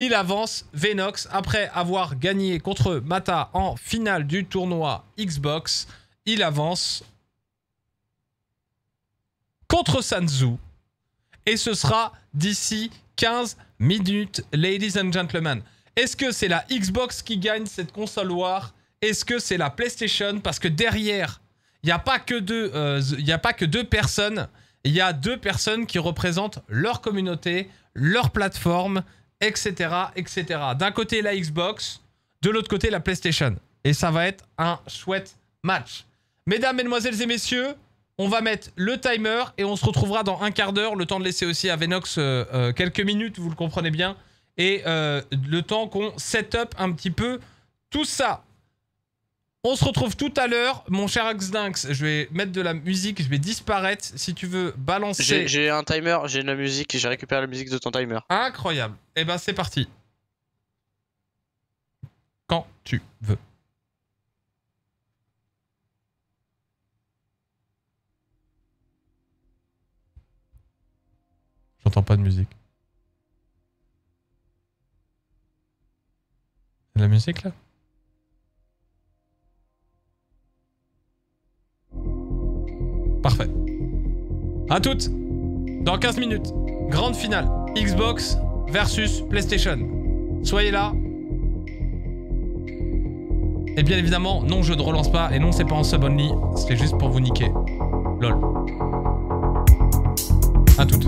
Il avance Venox après avoir gagné contre Mata en finale du tournoi Xbox. Il avance contre Sanzu. Et ce sera d'ici 15 minutes, ladies and gentlemen. Est-ce que c'est la Xbox qui gagne cette console War Est-ce que c'est la PlayStation Parce que derrière, il n'y a, pas que deux, euh, a pas que deux personnes. Il y a deux personnes qui représentent leur communauté, leur plateforme etc. etc. D'un côté la Xbox, de l'autre côté la PlayStation. Et ça va être un chouette match. Mesdames, mesdemoiselles et messieurs, on va mettre le timer et on se retrouvera dans un quart d'heure, le temps de laisser aussi à Venox euh, euh, quelques minutes, vous le comprenez bien, et euh, le temps qu'on set up un petit peu tout ça. On se retrouve tout à l'heure, mon cher Axdinx. Je vais mettre de la musique, je vais disparaître. Si tu veux balancer. J'ai un timer, j'ai la musique, je récupère la musique de ton timer. Incroyable. Et eh ben c'est parti. Quand tu veux. J'entends pas de musique. De la musique là Parfait. À tout, Dans 15 minutes, grande finale. Xbox versus PlayStation. Soyez là. Et bien évidemment, non, je ne relance pas. Et non, c'est pas en sub only. C'est juste pour vous niquer. Lol. À tout.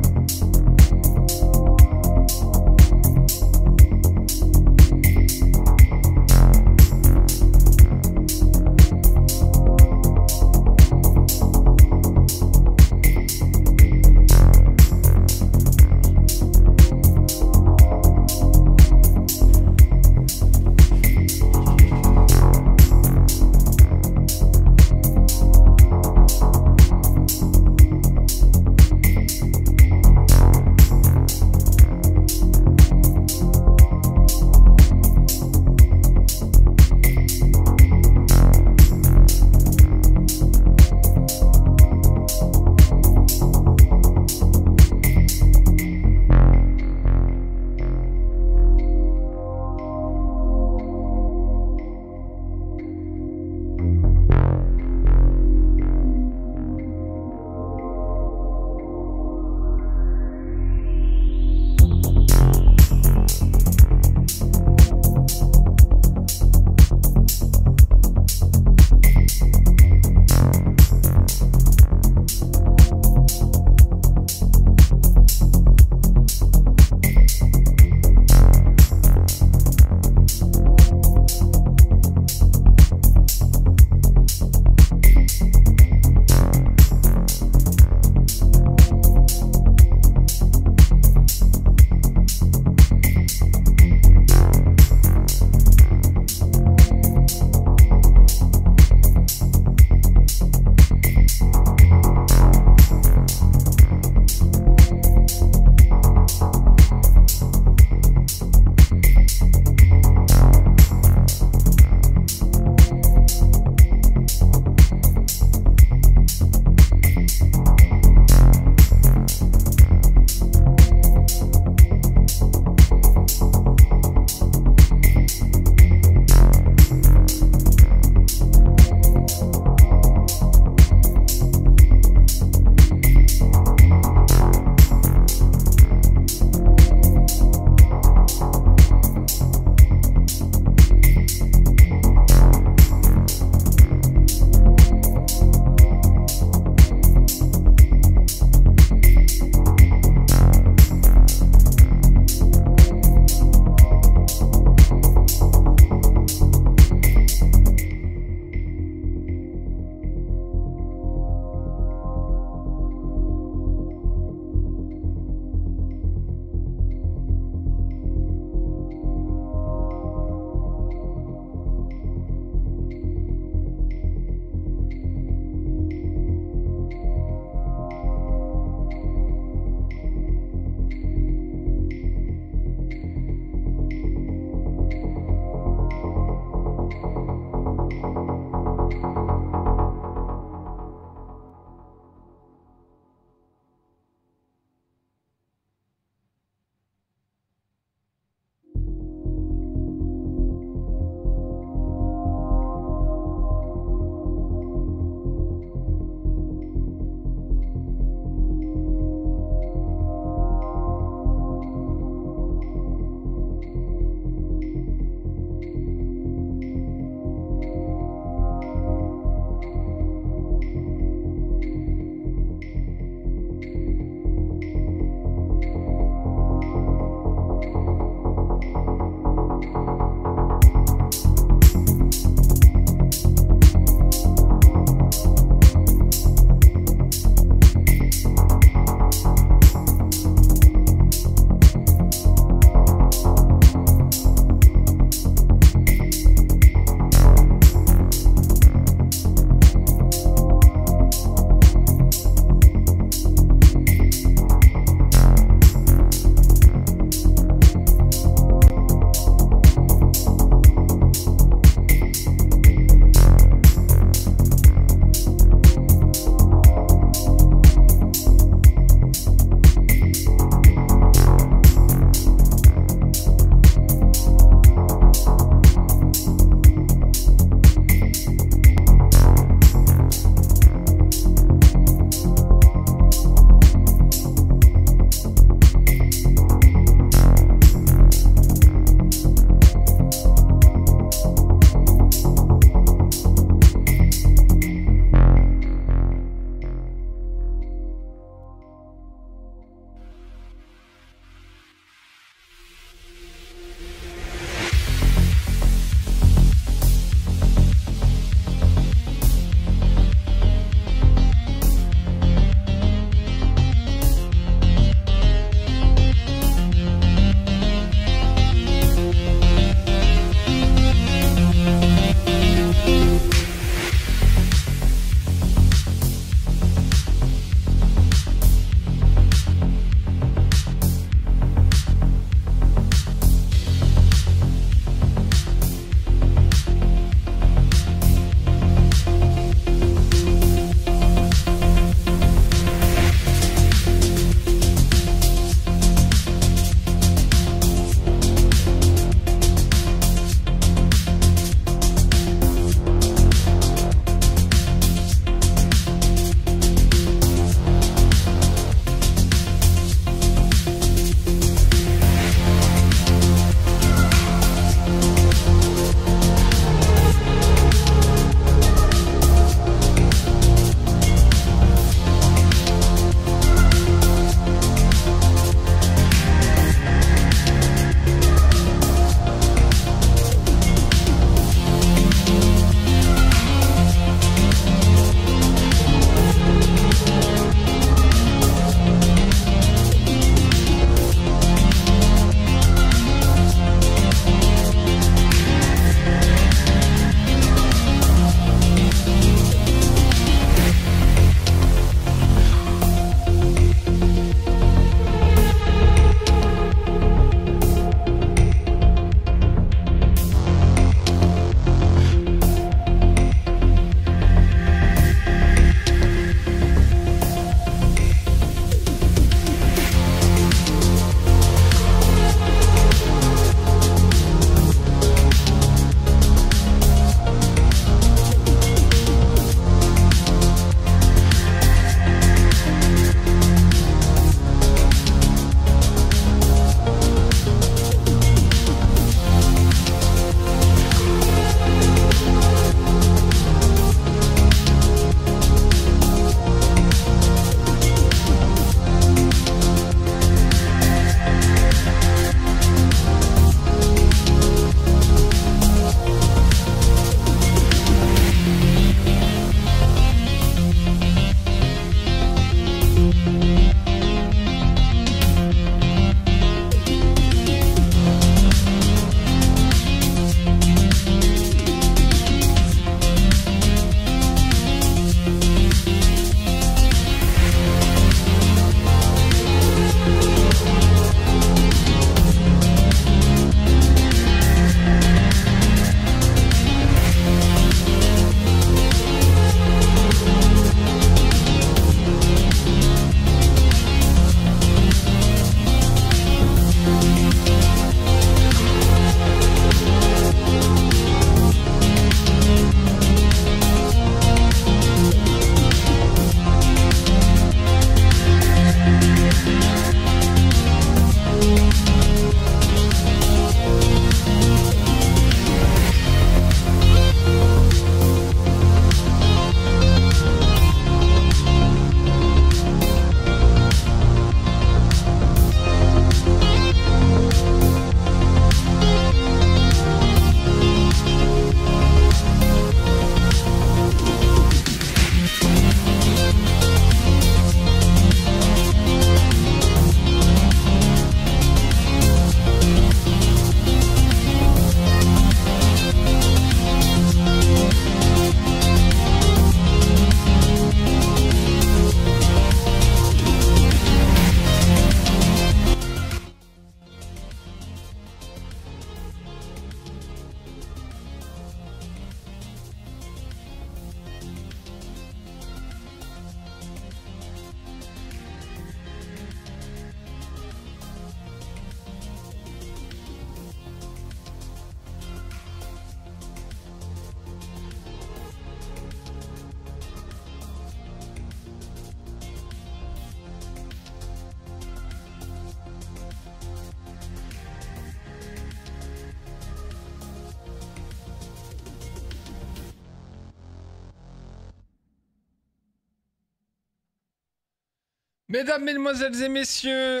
Mesdames, Mesdemoiselles et Messieurs,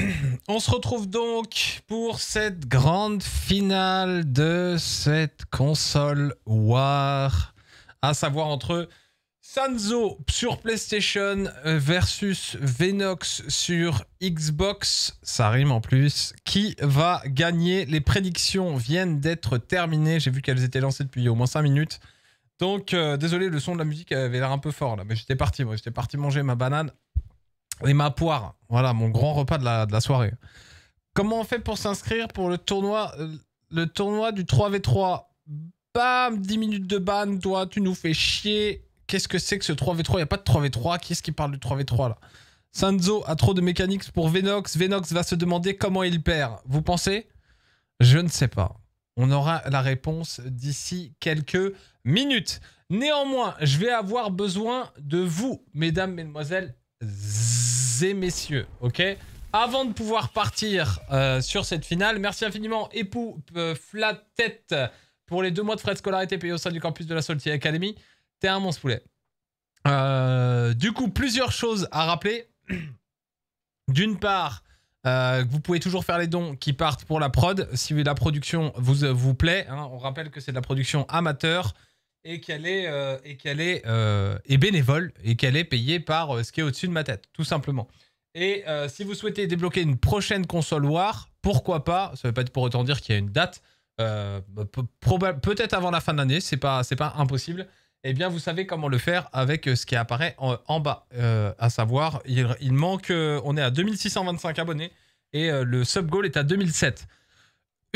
on se retrouve donc pour cette grande finale de cette console War, à savoir entre Sanzo sur PlayStation versus Venox sur Xbox, ça rime en plus, qui va gagner Les prédictions viennent d'être terminées, j'ai vu qu'elles étaient lancées depuis au moins 5 minutes. Donc, euh, désolé, le son de la musique avait l'air un peu fort là, mais j'étais parti, moi, j'étais parti manger ma banane et ma poire. Voilà, mon grand repas de la, soirée. Comment on fait pour s'inscrire pour le tournoi, le tournoi du 3v3 Bam 10 minutes de ban, toi, tu nous fais chier. Qu'est-ce que c'est que ce 3v3 Il n'y a pas de 3v3. Qui est-ce qui parle du 3v3 là Sanzo a trop de mécaniques pour Venox. Venox va se demander comment il perd. Vous pensez Je ne sais pas. On aura la réponse d'ici quelques minutes. Néanmoins, je vais avoir besoin de vous, mesdames, mesdemoiselles et messieurs, ok Avant de pouvoir partir euh, sur cette finale, merci infiniment Époux euh, flat tête pour les deux mois de frais de scolarité payés au sein du campus de la Solti Academy. T'es un monstre poulet. Euh, du coup, plusieurs choses à rappeler. D'une part, vous pouvez toujours faire les dons qui partent pour la prod. Si la production vous, vous plaît, hein, on rappelle que c'est de la production amateur et qu'elle est, euh, et qu'elle est, euh, bénévole et qu'elle est payée par euh, ce qui est au-dessus de ma tête, tout simplement. Et si vous souhaitez débloquer une prochaine console War, pourquoi pas Ça ne veut pas être pour autant dire qu'il y a une date, peut-être avant la fin de l'année, c'est pas, pas impossible. Eh bien, vous savez comment le faire avec ce qui apparaît en, bas, à savoir, manque, on est à 2625 abonnés et le sub goal est à 2007.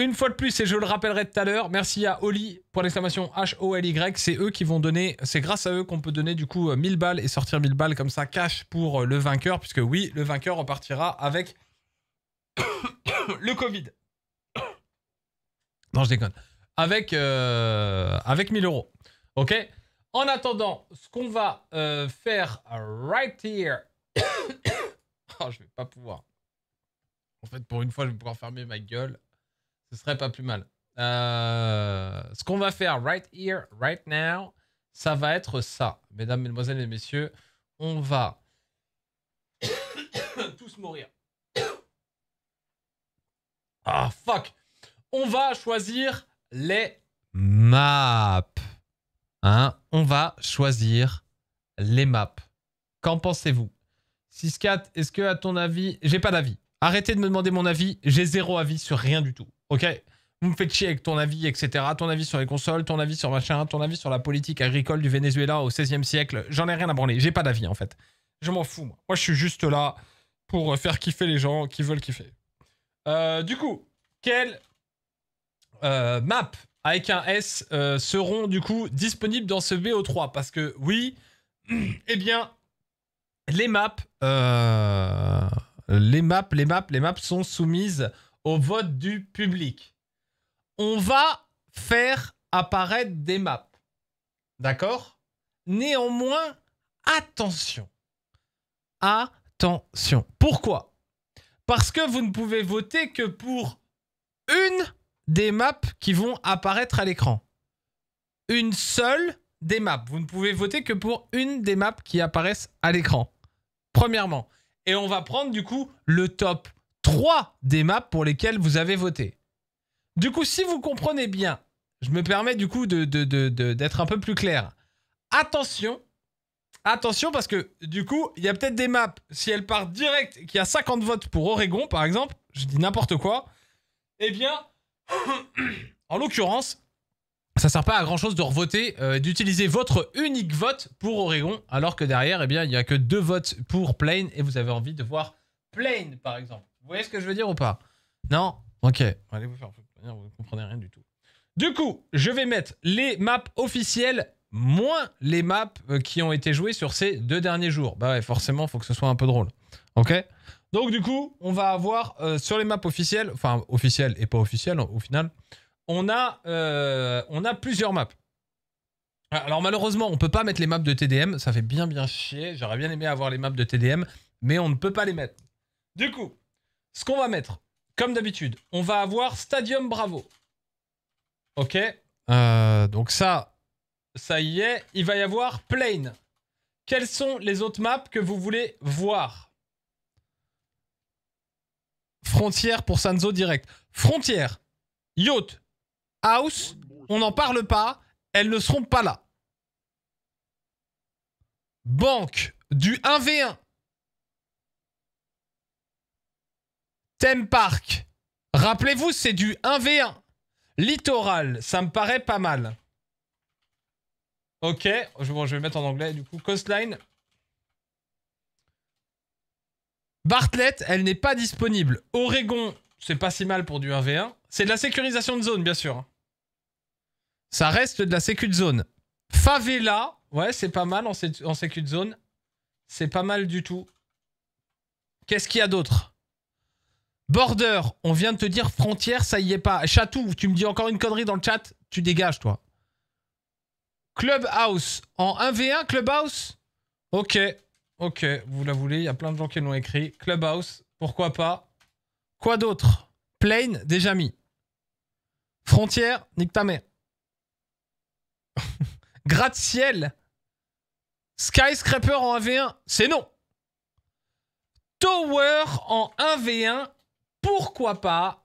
Une fois de plus, et je le rappellerai tout à l'heure, merci à Oli pour l'exclamation H-O-L-Y. C'est eux qui vont donner, c'est grâce à eux qu'on peut donner du coup 1000 euh, balles et sortir 1000 balles comme ça cash pour euh, le vainqueur, puisque oui, le vainqueur repartira avec le Covid. non, je déconne. Avec, euh, avec 1000 euros. Ok En attendant, ce qu'on va faire right here. oh, je vais pas pouvoir. En fait, pour une fois, je vais pouvoir fermer ma gueule. Ce serait pas plus mal. Euh, ce qu'on va faire right here, right now, ça va être ça. Mesdames, mesdemoiselles et messieurs, on va tous mourir. Ah, fuck On va choisir les maps. Hein on va choisir les maps. Qu'en pensez-vous 6 est-ce que, à ton avis... J'ai pas d'avis. Arrêtez de me demander mon avis. J'ai zéro avis sur rien du tout. Ok Vous me faites chier avec ton avis, etc. Ton avis sur les consoles, ton avis sur machin, ton avis sur la politique agricole du Venezuela au XVIe siècle. J'en ai rien à branler. J'ai pas d'avis, en fait. Je m'en fous, moi. Moi, je suis juste là pour euh, faire kiffer les gens qui veulent kiffer. Euh, du coup, quelles euh, maps avec un S seront du coup disponibles dans ce BO3 Parce que oui, eh bien, les maps, les maps, les maps, les maps sont soumises au vote du public. On va faire apparaître des maps. D'accord Néanmoins, attention. Attention. Pourquoi Parce que vous ne pouvez voter que pour une des maps qui vont apparaître à l'écran. Une seule des maps. Vous ne pouvez voter que pour une des maps qui apparaissent à l'écran. Premièrement. Et on va prendre du coup le top Trois des maps pour lesquelles vous avez voté. Du coup, si vous comprenez bien, je me permets du coup d'être de, de, un peu plus clair. Attention, attention parce que du coup, il y a peut-être des maps, si elles partent direct, qui a 50 votes pour Oregon par exemple, je dis n'importe quoi, eh bien, en l'occurrence, ça sert pas à grand chose de revoter, voter euh, d'utiliser votre unique vote pour Oregon, alors que derrière, eh bien, il n'y a que deux votes pour Plain et vous avez envie de voir Plain par exemple. Vous voyez ce que je veux dire ou pas Non Ok. Allez vous faire vous ne comprenez rien du tout. Du coup, je vais mettre les maps officielles moins les maps euh, qui ont été jouées sur ces deux derniers jours. Bah ouais, forcément, il faut que ce soit un peu drôle. Ok Donc du coup, on va avoir euh, sur les maps officielles, enfin officielles et pas officielles au final, on a, euh, on a plusieurs maps. Alors malheureusement, on ne peut pas mettre les maps de TDM, ça fait bien bien chier, j'aurais bien aimé avoir les maps de TDM, mais on ne peut pas les mettre. Du coup, ce qu'on va mettre, comme d'habitude, on va avoir Stadium Bravo. Ok. Euh, donc ça, ça y est. Il va y avoir Plane. Quelles sont les autres maps que vous voulez voir Frontière pour Sanzo direct. Frontière, Yacht, House, on n'en parle pas, elles ne seront pas là. Banque du 1v1, Thème Park. Rappelez-vous, c'est du 1v1. Littoral, ça me paraît pas mal. Ok, je vais mettre en anglais du coup. Coastline. Bartlett, elle n'est pas disponible. Oregon, c'est pas si mal pour du 1v1. C'est de la sécurisation de zone, bien sûr. Ça reste de la sécu de zone. Favela, ouais, c'est pas mal en, en sécu de zone. C'est pas mal du tout. Qu'est-ce qu'il y a d'autre Border, on vient de te dire frontière, ça y est pas. Chatou, tu me dis encore une connerie dans le chat, tu dégages toi. Clubhouse, en 1v1 Clubhouse Ok, ok, vous la voulez, il y a plein de gens qui l'ont écrit. Clubhouse, pourquoi pas. Quoi d'autre Plane, déjà mis. Frontière, nique ta mère. Gratte-ciel. Skyscraper en 1v1, c'est non. Tower en 1v1, pourquoi pas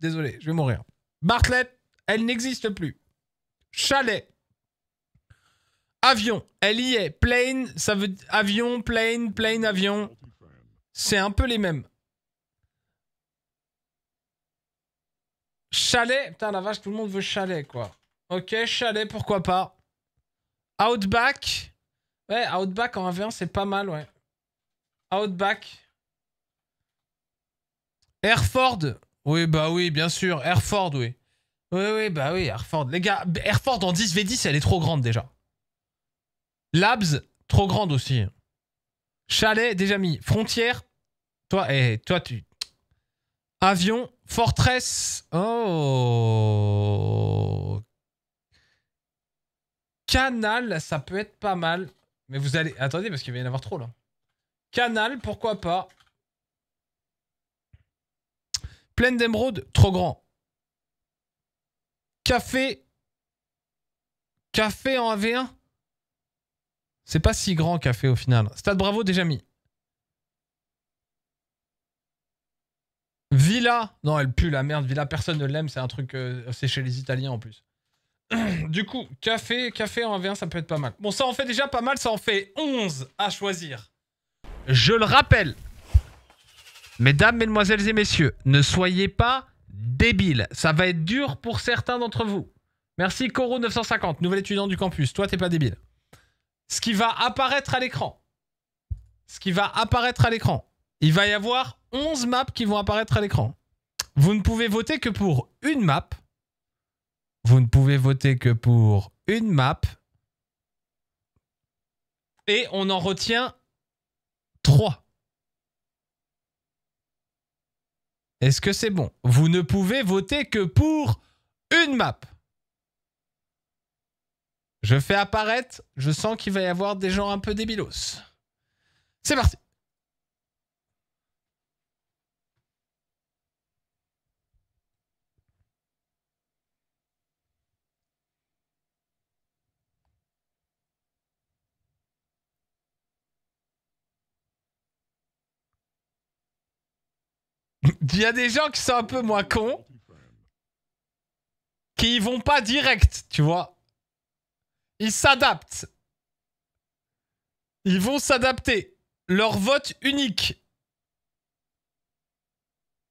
Désolé, je vais mourir. Bartlett, elle n'existe plus. Chalet. Avion, elle y est. Plane, ça veut avion, plane, plane, avion. C'est un peu les mêmes. Chalet, putain la vache, tout le monde veut chalet quoi. Ok, chalet, pourquoi pas. Outback, Ouais, Outback en 1v1, c'est pas mal, ouais. Outback. Airford. Oui, bah oui, bien sûr. Airford, oui. Oui, oui, bah oui, Airford. Les gars, Airford en 10v10, elle est trop grande déjà. Labs, trop grande aussi. Chalet, déjà mis. Frontière, toi, et eh, toi, tu. Avion, fortress. Oh. Canal, ça peut être pas mal. Mais vous allez... Attendez, parce qu'il va y en avoir trop, là. Canal, pourquoi pas. Pleine d'émeraudes, trop grand. Café. Café en AV1 C'est pas si grand, café, au final. Stade Bravo, déjà mis. Villa. Non, elle pue la merde. Villa, personne ne l'aime. C'est un truc... Euh, c'est chez les Italiens, en plus du coup, café, café en V1, ça peut être pas mal. Bon, ça en fait déjà pas mal, ça en fait 11 à choisir. Je le rappelle. Mesdames, mesdemoiselles et messieurs, ne soyez pas débiles. Ça va être dur pour certains d'entre vous. Merci Coro 950, nouvel étudiant du campus. Toi, t'es pas débile. Ce qui va apparaître à l'écran. Ce qui va apparaître à l'écran. Il va y avoir 11 maps qui vont apparaître à l'écran. Vous ne pouvez voter que pour une map vous ne pouvez voter que pour une map. Et on en retient trois. Est-ce que c'est bon Vous ne pouvez voter que pour une map. Je fais apparaître, je sens qu'il va y avoir des gens un peu débilos. C'est parti Il y a des gens qui sont un peu moins cons. Qui y vont pas direct, tu vois. Ils s'adaptent. Ils vont s'adapter. Leur vote unique.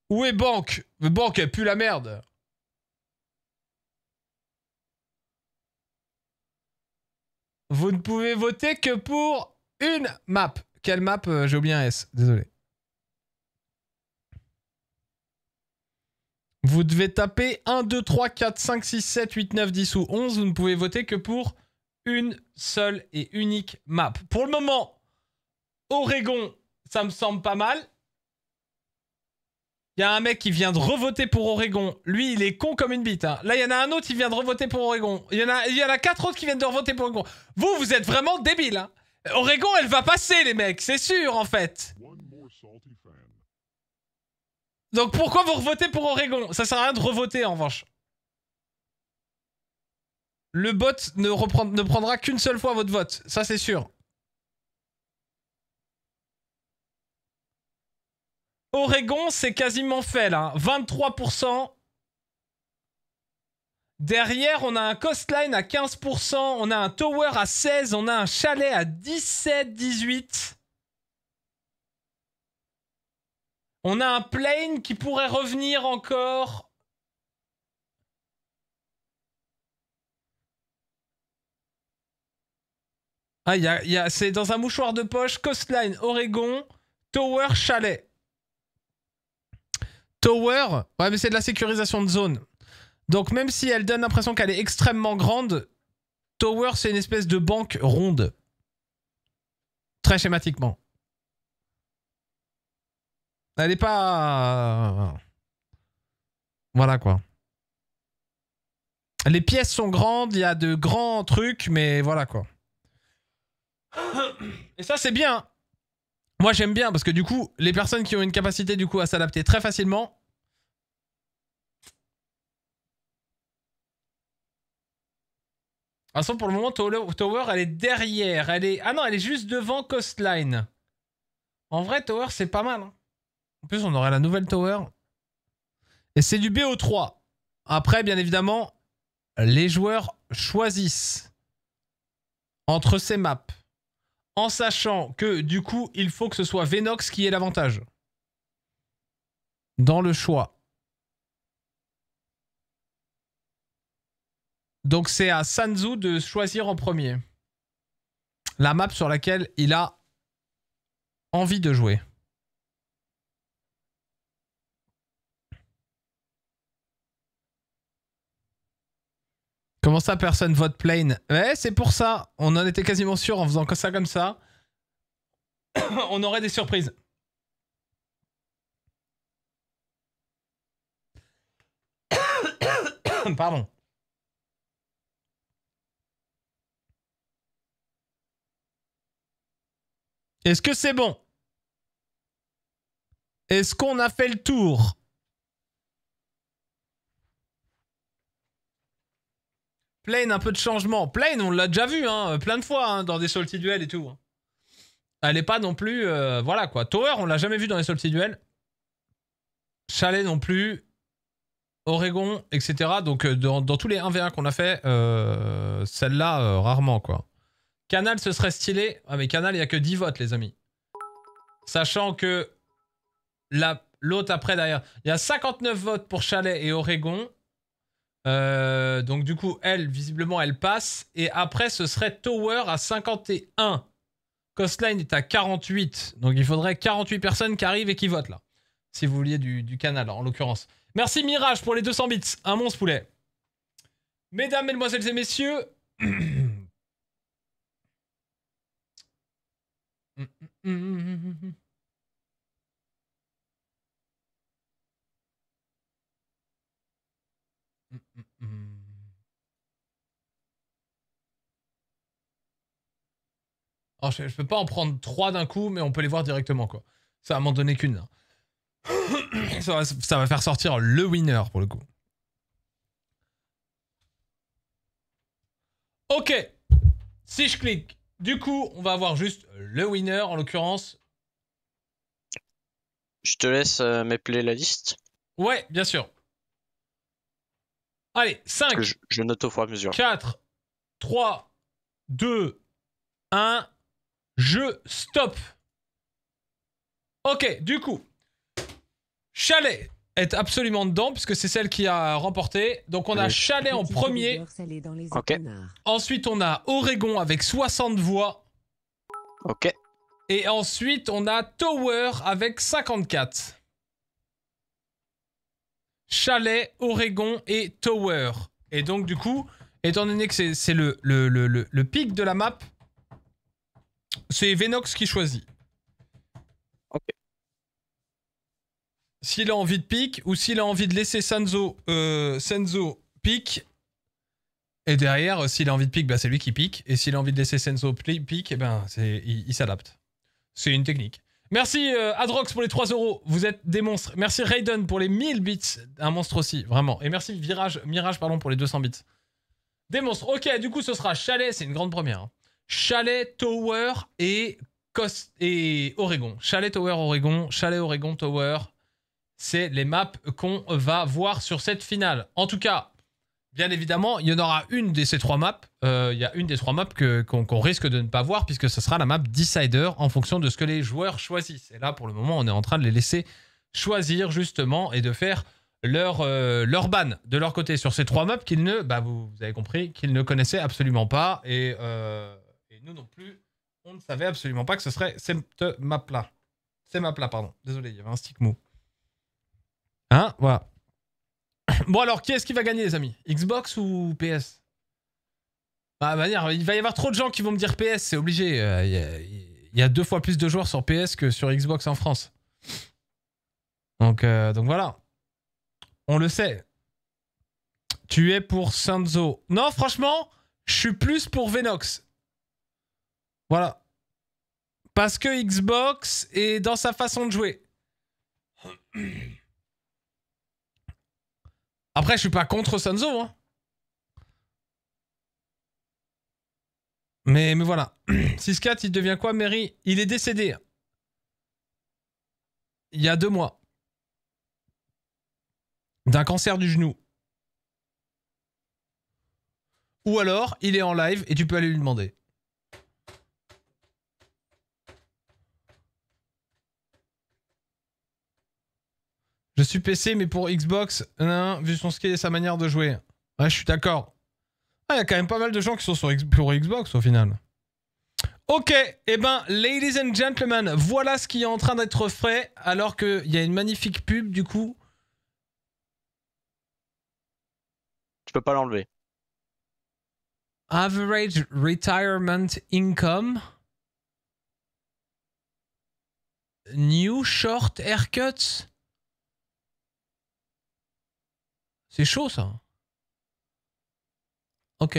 Où est Banque Banque, elle pue la merde. Vous ne pouvez voter que pour une map. Quelle map euh, J'ai oublié un S, désolé. Vous devez taper 1, 2, 3, 4, 5, 6, 7, 8, 9, 10 ou 11. Vous ne pouvez voter que pour une seule et unique map. Pour le moment, Oregon, ça me semble pas mal. Il y a un mec qui vient de revoter pour Oregon. Lui, il est con comme une bite. Hein. Là, il y en a un autre qui vient de revoter pour Oregon. Il y, en a, il y a quatre autres qui viennent de revoter pour Oregon. Vous, vous êtes vraiment débiles. Hein. Oregon, elle va passer, les mecs, c'est sûr, en fait. Donc pourquoi vous revotez pour Oregon Ça sert à rien de revoter en revanche. Le bot ne, ne prendra qu'une seule fois votre vote, ça c'est sûr. Oregon, c'est quasiment fait là. 23%. Hein. Derrière, on a un coastline à 15%, on a un tower à 16%, on a un chalet à 17, 18%. On a un plane qui pourrait revenir encore. Ah, y y a, c'est dans un mouchoir de poche. Coastline, Oregon, Tower, Chalet. Tower, ouais, mais c'est de la sécurisation de zone. Donc, même si elle donne l'impression qu'elle est extrêmement grande, Tower, c'est une espèce de banque ronde. Très schématiquement. Elle est pas... Voilà quoi. Les pièces sont grandes, il y a de grands trucs, mais voilà quoi. Et ça c'est bien. Moi j'aime bien parce que du coup, les personnes qui ont une capacité du coup à s'adapter très facilement, De toute façon, pour le moment, Tower, elle est derrière. Elle est... Ah non, elle est juste devant Coastline. En vrai, Tower, c'est pas mal. Hein. En plus, on aurait la nouvelle tower. Et c'est du BO3. Après, bien évidemment, les joueurs choisissent entre ces maps. En sachant que, du coup, il faut que ce soit Venox qui ait l'avantage. Dans le choix. Donc c'est à Sanzu de choisir en premier la map sur laquelle il a envie de jouer. Comment ça, personne vote plain Ouais, eh, c'est pour ça. On en était quasiment sûr en faisant ça comme ça. on aurait des surprises. Pardon. Est-ce que c'est bon Est-ce qu'on a fait le tour Plane, un peu de changement. Plane, on l'a déjà vu, hein, plein de fois, hein, dans des salty duels et tout. Hein. Elle est pas non plus... Euh, voilà, quoi. Tower, on l'a jamais vu dans les salty duels. Chalet non plus. Oregon, etc. Donc, euh, dans, tous les 1v1 qu'on a fait, euh, celle-là, rarement, quoi. Canal, ce serait stylé. Ah, mais Canal, il y a que 10 votes, les amis. Sachant que l'autre après, derrière, il y a 59 votes pour Chalet et Oregon. Euh, donc du coup, elle, visiblement, elle passe. Et après, ce serait Tower à 51. Coastline est à 48. Donc il faudrait 48 personnes qui arrivent et qui votent là. Si vous vouliez du, canal, en l'occurrence. Merci Mirage pour les 200 bits. Un monstre poulet. Mesdames, mesdemoiselles et messieurs. je, ne peux pas en prendre trois d'un coup, mais on peut les voir directement, quoi. Ça va m'en donner qu'une. ça, va, faire sortir le winner, pour le coup. Ok, si je clique, du coup, on va avoir juste le winner, en l'occurrence. Je te laisse euh, m'appeler la liste. Ouais, bien sûr. Allez, 5. Je, note au fur mesure. 4, 3, 2, 1. Je stoppe. Ok, du coup, Chalet est absolument dedans puisque c'est celle qui a remporté. Donc on a Chalet en premier. Ok. Ensuite on a Oregon avec 60 voix. Ok. Et ensuite on a Tower avec 54. Chalet, Oregon et Tower. Et donc du coup, étant donné que c'est le, le, pic de la map, c'est Venox qui choisit. Ok. S'il a envie de pique ou s'il a envie de laisser Sanzo, euh, Senzo pique. Et derrière, euh, s'il a envie de pique, bah, c'est lui qui pique. Et s'il a envie de laisser Senzo pique, et eh ben, il, il s'adapte. C'est une technique. Merci euh, Adrox pour les 3 euros, vous êtes des monstres. Merci Raiden pour les 1000 bits, un monstre aussi, vraiment. Et merci Virage, Mirage pardon, pour les 200 bits. Des monstres, ok, du coup ce sera Chalet, c'est une grande première. Hein. Chalet, Tower et, et Oregon. Chalet, Tower, Oregon. Chalet, Oregon, Tower. C'est les maps qu'on va voir sur cette finale. En tout cas, bien évidemment, il y en aura une de ces trois maps. Euh, il y a une des trois maps qu'on risque de ne pas voir puisque ce sera la map Decider en fonction de ce que les joueurs choisissent. Et là, pour le moment, on est en train de les laisser choisir justement et de faire leur, euh, leur ban de leur côté sur ces trois maps qu'ils ne, bah, vous, avez compris, qu'ils ne connaissaient absolument pas. Et euh, nous non plus, on ne savait absolument pas que ce serait cette map-là. C'est map là, pardon. Désolé, il y avait un stick mou. Hein Voilà. Bon alors, qui est-ce qui va gagner les amis Xbox ou PS Bah il va y avoir trop de gens qui vont me dire PS, c'est obligé. Euh, il y, a deux fois plus de joueurs sur PS que sur Xbox en France. Donc, euh, donc voilà. On le sait. Tu es pour Sanzo. Non, franchement, je suis plus pour Venox. Voilà. Parce que Xbox est dans sa façon de jouer. Après, je suis pas contre Sanzo. Hein. Mais, mais voilà. 6-4, il devient quoi, Mary Il est décédé. Il y a deux mois. D'un cancer du genou. Ou alors, il est en live et tu peux aller lui demander. Je suis PC, mais pour Xbox, vu son skill et sa manière de jouer. Ouais, je suis d'accord. Ah, il y a quand même pas mal de gens qui sont sur Xbox au final. Ok, eh ben, ladies and gentlemen, voilà ce qui est en train d'être frais, alors qu'il y a une magnifique pub, du coup. Je peux pas l'enlever. Average retirement income. New short haircuts. C'est chaud ça. Ok.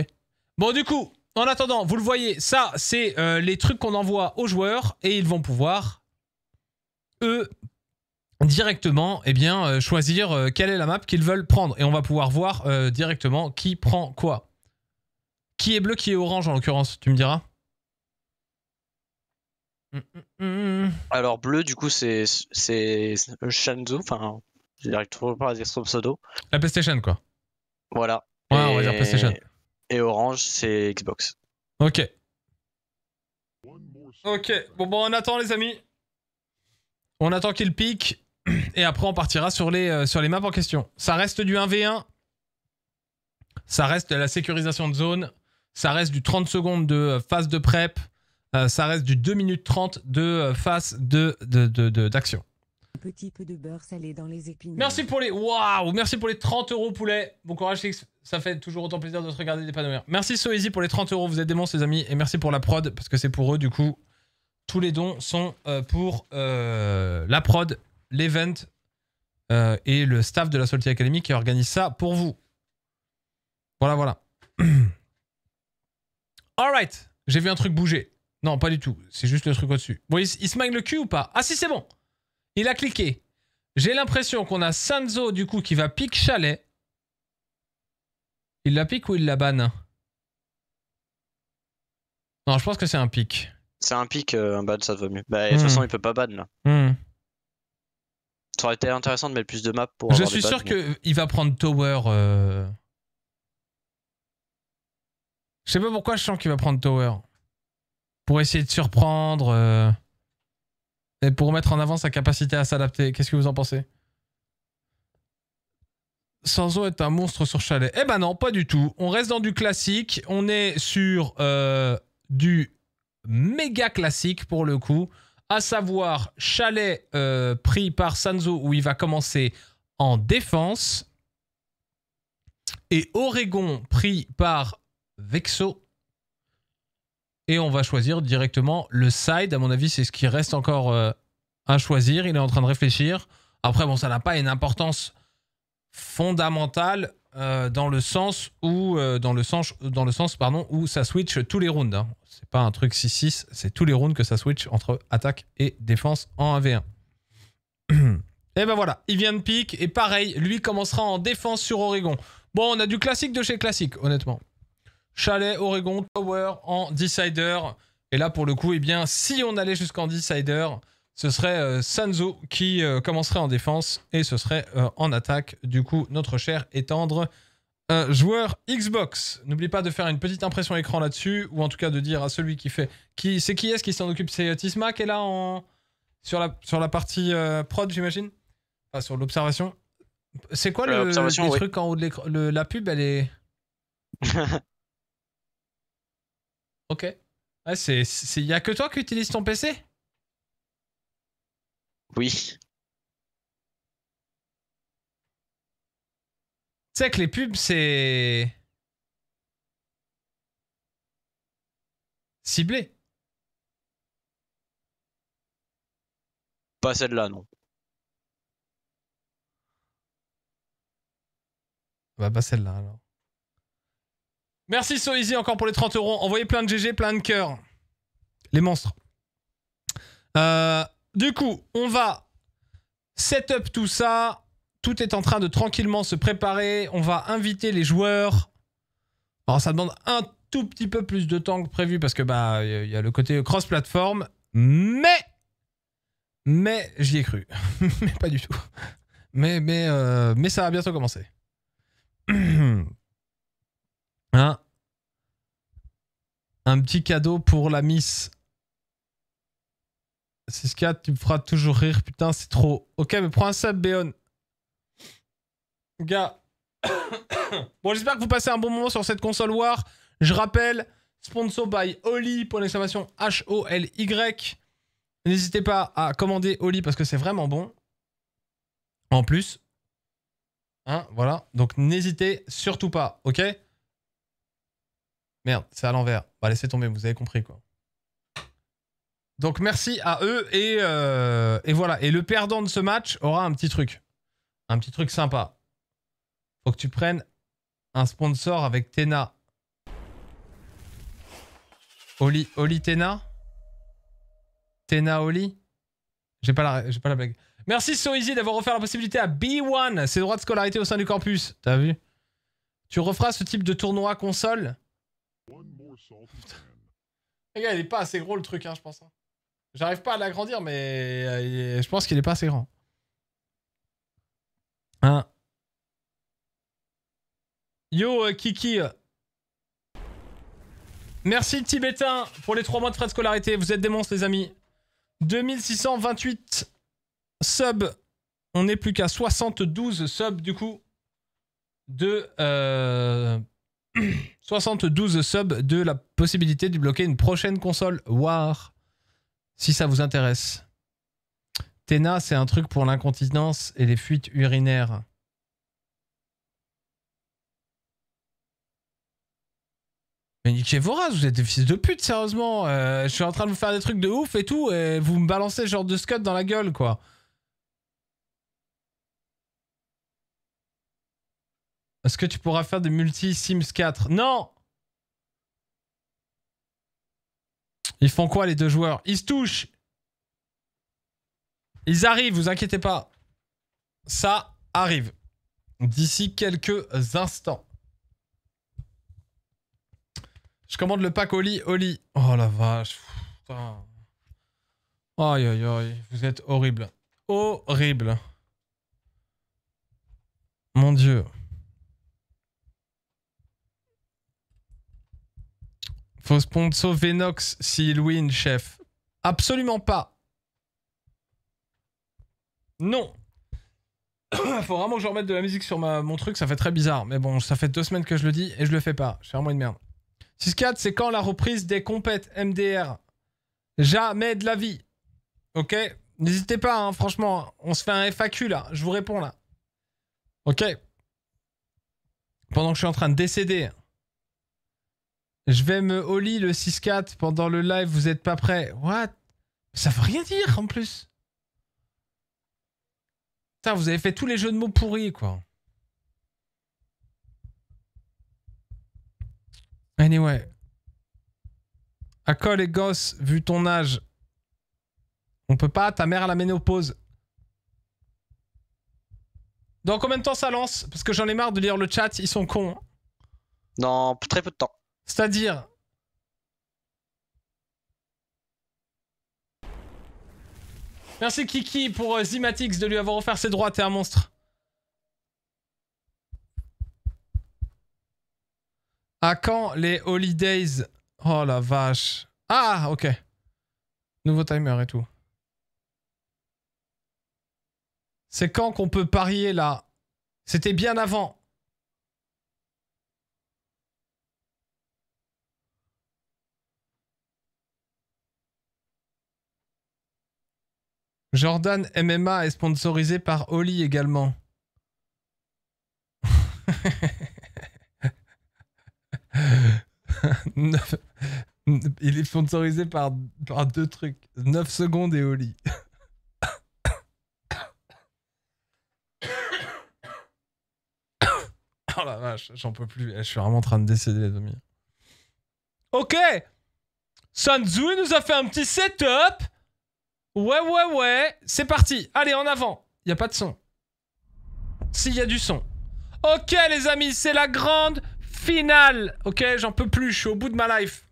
Bon du coup, en attendant, vous le voyez, ça c'est euh, les trucs qu'on envoie aux joueurs et ils vont pouvoir, eux, directement eh bien, euh, choisir euh, quelle est la map qu'ils veulent prendre. Et on va pouvoir voir directement qui prend quoi. Qui est bleu, qui est orange en l'occurrence, tu me diras Alors bleu du coup c'est Shanzo, enfin J'arrive toujours pas à dire son pseudo. La PlayStation, quoi. Voilà. Ouais, on va dire PlayStation. Et Orange, c'est Xbox. Ok. Ok, bon, on attend, les amis. On attend qu'il pique. Et après, on partira sur les, euh, sur les maps en question. Ça reste du 1v1. Ça reste la sécurisation de zone. Ça reste du 30 secondes de euh, phase de prep. Euh, ça reste du 2 minutes 30 de phase d'action. De, de, de, petit peu de beurre salé dans les épines. Merci pour les... Waouh Merci pour les 30 euros, poulet Bon courage, Six. Ça fait toujours autant plaisir de te regarder dépanouir. Merci, Soezy, pour les 30 euros. Vous êtes des monstres, les amis. Et merci pour la prod, parce que c'est pour eux, du coup. Tous les dons sont euh, pour euh, la prod, l'event euh, et le staff de la Salty Academy qui organise ça pour vous. Voilà, voilà. Alright J'ai vu un truc bouger. Non, pas du tout. C'est juste le truc au-dessus. Bon, il, se le cul ou pas Ah si, c'est bon il a cliqué. J'ai l'impression qu'on a Sanzo du coup qui va pique Chalet. Il la pique ou il la banne Non, je pense que c'est un pic. C'est un pic, euh, un ban ça va mieux. Bah, de toute hmm. façon, il peut pas ban là. Hmm. Ça aurait été intéressant de mettre plus de maps pour. Je suis sûr qu'il va prendre Tower. Euh. Je sais pas pourquoi je sens qu'il va prendre Tower. Pour essayer de surprendre. Euh pour mettre en avant sa capacité à s'adapter, qu'est-ce que vous en pensez Sanzo est un monstre sur chalet. Eh ben non, pas du tout. On reste dans du classique. On est sur euh, du méga classique pour le coup. À savoir chalet euh, pris par Sanzo où il va commencer en défense. Et Oregon pris par Vexo et on va choisir directement le side. À mon avis, c'est ce qui reste encore euh, à choisir. Il est en train de réfléchir. Après, bon, ça n'a pas une importance fondamentale euh, dans le sens où, euh, dans le sens, dans le sens pardon, où ça switch tous les rounds. Ce hein. C'est pas un truc 6-6, c'est tous les rounds que ça switch entre attaque et défense en 1v1. et ben voilà, il vient de pique et pareil, lui commencera en défense sur Oregon. Bon, on a du classique de chez classique, honnêtement. Chalet, Oregon, Tower en Decider. Et là, pour le coup, eh bien, si on allait jusqu'en Decider, ce serait euh, Sanzo qui euh, commencerait en défense et ce serait euh, en attaque, du coup, notre cher et tendre joueur Xbox. N'oublie pas de faire une petite impression écran là-dessus, ou en tout cas de dire à celui qui fait... Qui, c'est qui est-ce qui s'en occupe C'est Tisma qui est là en... sur, la, sur la partie prod, j'imagine sur l'observation. C'est quoi le, truc en haut de l'écran La pub, elle est... Ok. Ah, c'est, c'est, y a que toi qui utilise ton PC Oui. Tu sais que les pubs, c'est ciblé. Pas celle-là, non. Bah, pas celle-là alors. Merci Soizy encore pour les 30 euros. Envoyez plein de GG, plein de cœur. Les monstres. Euh, du coup, on va set up tout ça. Tout est en train de tranquillement se préparer. On va inviter les joueurs. Alors ça demande un tout petit peu plus de temps que prévu parce que bah il y a le côté cross-platform. Mais mais j'y ai cru. mais pas du tout. Mais mais euh, mais ça va bientôt commencer. Un, un petit cadeau pour la Miss. 6 tu me feras toujours rire, putain, c'est trop. Ok, mais prends un sub, Béon. Gars. bon, j'espère que vous passez un bon moment sur cette console War. Je rappelle, sponsor by Oli pour H-O-L-Y. N'hésitez pas à commander Oli parce que c'est vraiment bon. En plus. Hein, voilà. Donc n'hésitez surtout pas, ok Merde, c'est à l'envers. Bah laissez tomber, vous avez compris quoi. Donc merci à eux euh, et, voilà. Et le perdant de ce match aura un petit truc. Un petit truc sympa. Faut que tu prennes un sponsor avec Tena. Oli, Oli Tena Tena Oli J'ai pas, la, pas la blague. Merci Soizy d'avoir offert la possibilité à B1, ses droits de scolarité au sein du campus. T'as vu Tu referas ce type de tournoi console Regarde il est pas assez gros le truc, hein, je pense. Hein. J'arrive pas à l'agrandir, mais euh, je pense qu'il est pas assez grand. Hein. Yo, euh, Kiki. Merci, Tibétain, pour les 3 mois de frais de scolarité. Vous êtes des monstres, les amis. 2628 subs. On n'est plus qu'à 72 subs, du coup, de euh, 72 subs de la possibilité de bloquer une prochaine console. War, si ça vous intéresse. Tena, c'est un truc pour l'incontinence et les fuites urinaires. Mais niquez vous êtes des fils de pute, sérieusement. Euh, je suis en train de vous faire des trucs de ouf et tout, et vous me balancez ce genre de scud dans la gueule, quoi. Est-ce que tu pourras faire des multi Sims 4 Non Ils font quoi les deux joueurs Ils se touchent Ils arrivent, vous inquiétez pas. Ça arrive. D'ici quelques instants. Je commande le pack Oli Oli. Oh la vache. Aïe aïe aïe. Vous êtes horrible. Horrible. Mon dieu. Faut sponsor Venox s'il win, chef. Absolument pas. Non. Faut vraiment que je remette de la musique sur ma, mon truc, ça fait très bizarre. Mais bon, ça fait deux semaines que je le dis et je le fais pas. C'est vraiment une merde. 6-4, c'est quand la reprise des compètes MDR Jamais de la vie. Ok N'hésitez pas, hein, franchement. On se fait un FAQ là. Je vous réponds là. Ok Pendant que je suis en train de décéder. Je vais me holly le 6-4 pendant le live, vous êtes pas prêts. What Ça veut rien dire en plus. Putain, vous avez fait tous les jeux de mots pourris, quoi. Anyway. À quoi les gosses, vu ton âge On peut pas, ta mère à la ménopause. Dans combien de temps ça lance Parce que j'en ai marre de lire le chat, ils sont cons. Hein. Dans très peu de temps. C'est-à-dire... Merci Kiki pour euh, Zimatix de lui avoir offert ses droits, t'es un monstre. À quand les holidays Oh la vache. Ah, ok. Nouveau timer et tout. C'est quand qu'on peut parier là C'était bien avant. Jordan MMA est sponsorisé par Oli également. Il est sponsorisé par, par deux trucs. 9 secondes et Oli. oh la vache, j'en peux plus. Je suis vraiment en train de décéder, les amis. Ok Sanzu nous a fait un petit setup Ouais, ouais, ouais. C'est parti. Allez, en avant. Il n'y a pas de son. S'il y a du son. Ok, les amis, c'est la grande finale. Ok, j'en peux plus. Je suis au bout de ma life.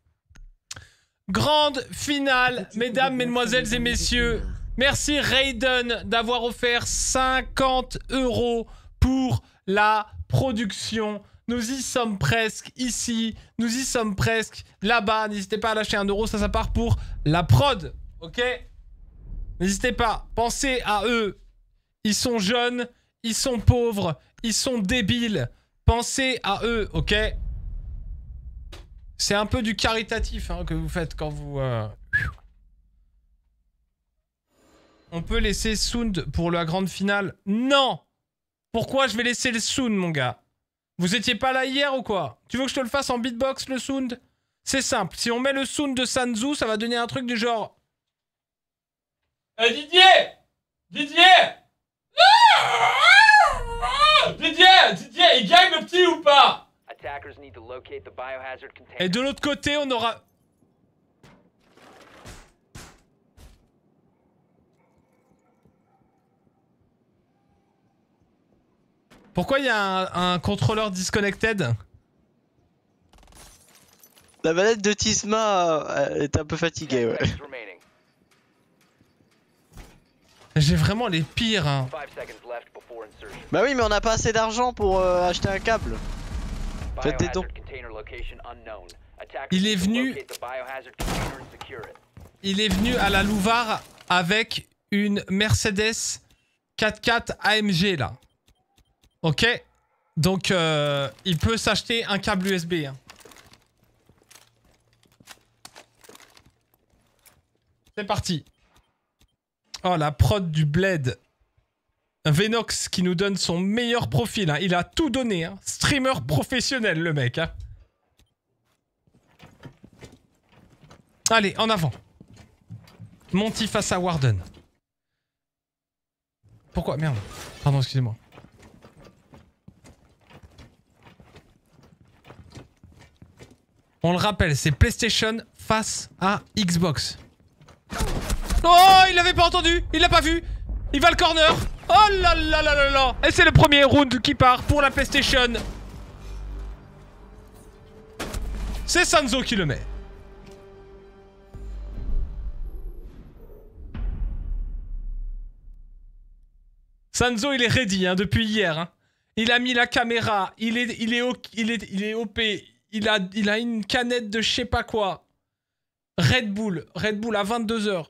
Grande finale, mesdames, mesdemoiselles et messieurs. Merci Raiden d'avoir offert 50 euros pour la production. Nous y sommes presque ici, nous y sommes presque là-bas. N'hésitez pas à lâcher un euro, ça, ça part pour la prod. Ok N'hésitez pas, pensez à eux. Ils sont jeunes, ils sont pauvres, ils sont débiles. Pensez à eux, ok C'est un peu du caritatif hein, que vous faites quand vous... Euh, on peut laisser Sound pour la grande finale Non Pourquoi je vais laisser le Sound, mon gars Vous étiez pas là hier ou quoi Tu veux que je te le fasse en beatbox, le Sound C'est simple. Si on met le Sound de Sanzu, ça va donner un truc du genre... Euh, Didier Didier ah! Didier Didier, il gagne le petit ou pas Et de l'autre côté, on aura... Pourquoi il y a un, un contrôleur disconnected La manette de Tisma euh, est un peu fatiguée, ouais. J'ai vraiment les pires. Hein. Bah oui, mais on n'a pas assez d'argent pour euh, acheter un câble. Faites des dons. Il est venu. Il est venu à la Louvard avec une Mercedes 4x4 AMG là. Ok. Donc euh, il peut s'acheter un câble USB. Hein. C'est parti. Oh, la prod du Bled. Venox qui nous donne son meilleur profil. Hein. Il a tout donné. Hein. Streamer professionnel, le mec. Hein. Allez, en avant. Monty face à Warden. Pourquoi Merde. Pardon, excusez-moi. On le rappelle, c'est PlayStation face à Xbox. Oh, il l'avait pas entendu Il l'a pas vu Il va le corner Oh là là là là là Et c'est le premier round qui part pour la PlayStation. C'est Sanzo qui le met. Sanzo, il est ready hein, depuis hier. Hein. Il a mis la caméra, il est, il est, il il est OP, il a, il a une canette de je sais pas quoi. Red Bull, Red Bull à 22h.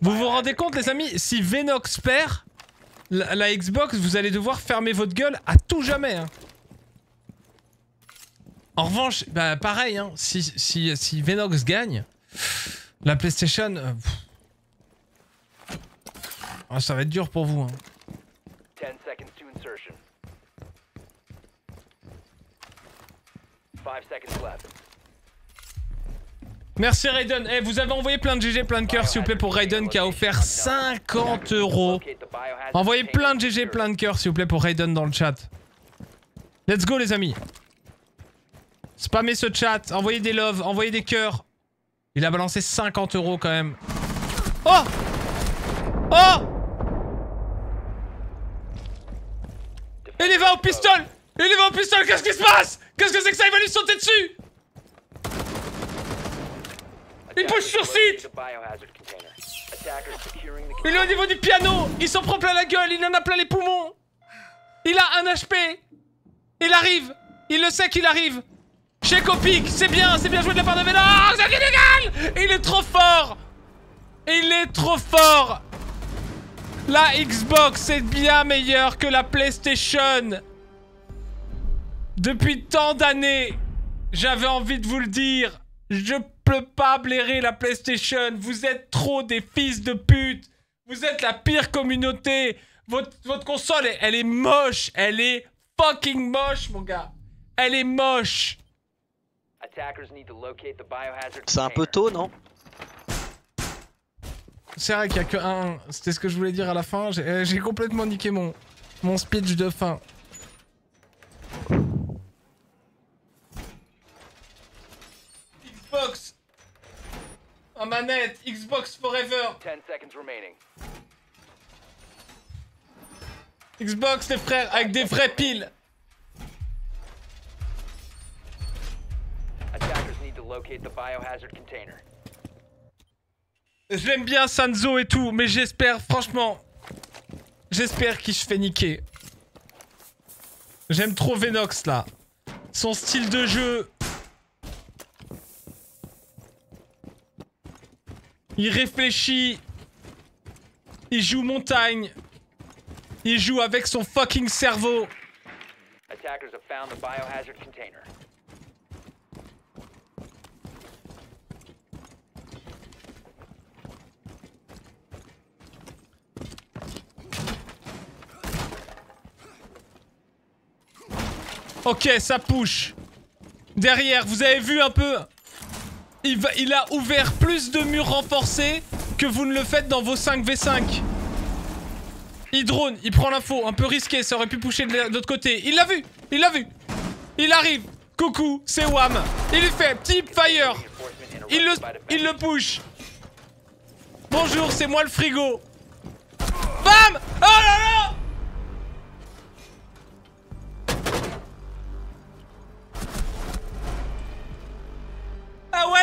Vous vous rendez compte, les amis Si Venox perd, la, Xbox, vous allez devoir fermer votre gueule à tout jamais. Hein. En revanche, bah, pareil, hein, si, Venox gagne, la PlayStation... Euh, ah, ça va être dur pour vous. Hein. Merci Raiden. Eh, vous avez envoyé plein de GG, plein de cœurs, s'il vous plaît, pour Raiden qui a offert 50 euros. Envoyez plein de GG, plein de cœurs, s'il vous plaît, pour Raiden dans le chat. Let's go, les amis. Spammez ce chat, envoyez des loves, envoyez des cœurs. Il a balancé 50 euros quand même. Oh Oh Il y va au pistol Il y va au pistol, qu'est-ce qui se passe Qu'est-ce que c'est que ça Il va lui sauter dessus il pousse sur site Il est au niveau du piano Il s'en prend plein la gueule, il en a plein les poumons Il a un HP Il arrive Il le sait qu'il arrive Chez Copic, c'est bien, c'est bien joué de la part de ah, Il est trop fort Il est trop fort La Xbox est bien meilleure que la PlayStation Depuis tant d'années j'avais envie de vous le dire. Je pas blairer la PlayStation. Vous êtes trop des fils de pute. Vous êtes la pire communauté. Votre, votre console, elle, est moche. Elle est fucking moche, mon gars. Elle est moche. C'est un peu tôt, non C'est vrai qu'il y a que un. C'était ce que je voulais dire à la fin. J'ai euh, complètement niqué mon, mon speech de fin. Un manette, Xbox Forever. Xbox les frères, avec des vraies piles. J'aime bien Sanzo et tout, mais j'espère, franchement, j'espère qu'il se fait niquer. J'aime trop Venox là. Son style de jeu, Il réfléchit. Il joue montagne. Il joue avec son fucking cerveau. Ok, ça push. Derrière, vous avez vu un peu il, a ouvert plus de murs renforcés que vous ne le faites dans vos 5v5. Il drone, il prend l'info, un peu risqué, ça aurait pu pousser de l'autre côté. Il l'a vu, il l'a vu. Il arrive, coucou, c'est Wam. Il lui fait, petit fire. Il le, il le push. Bonjour, c'est moi le frigo. Bam Oh là là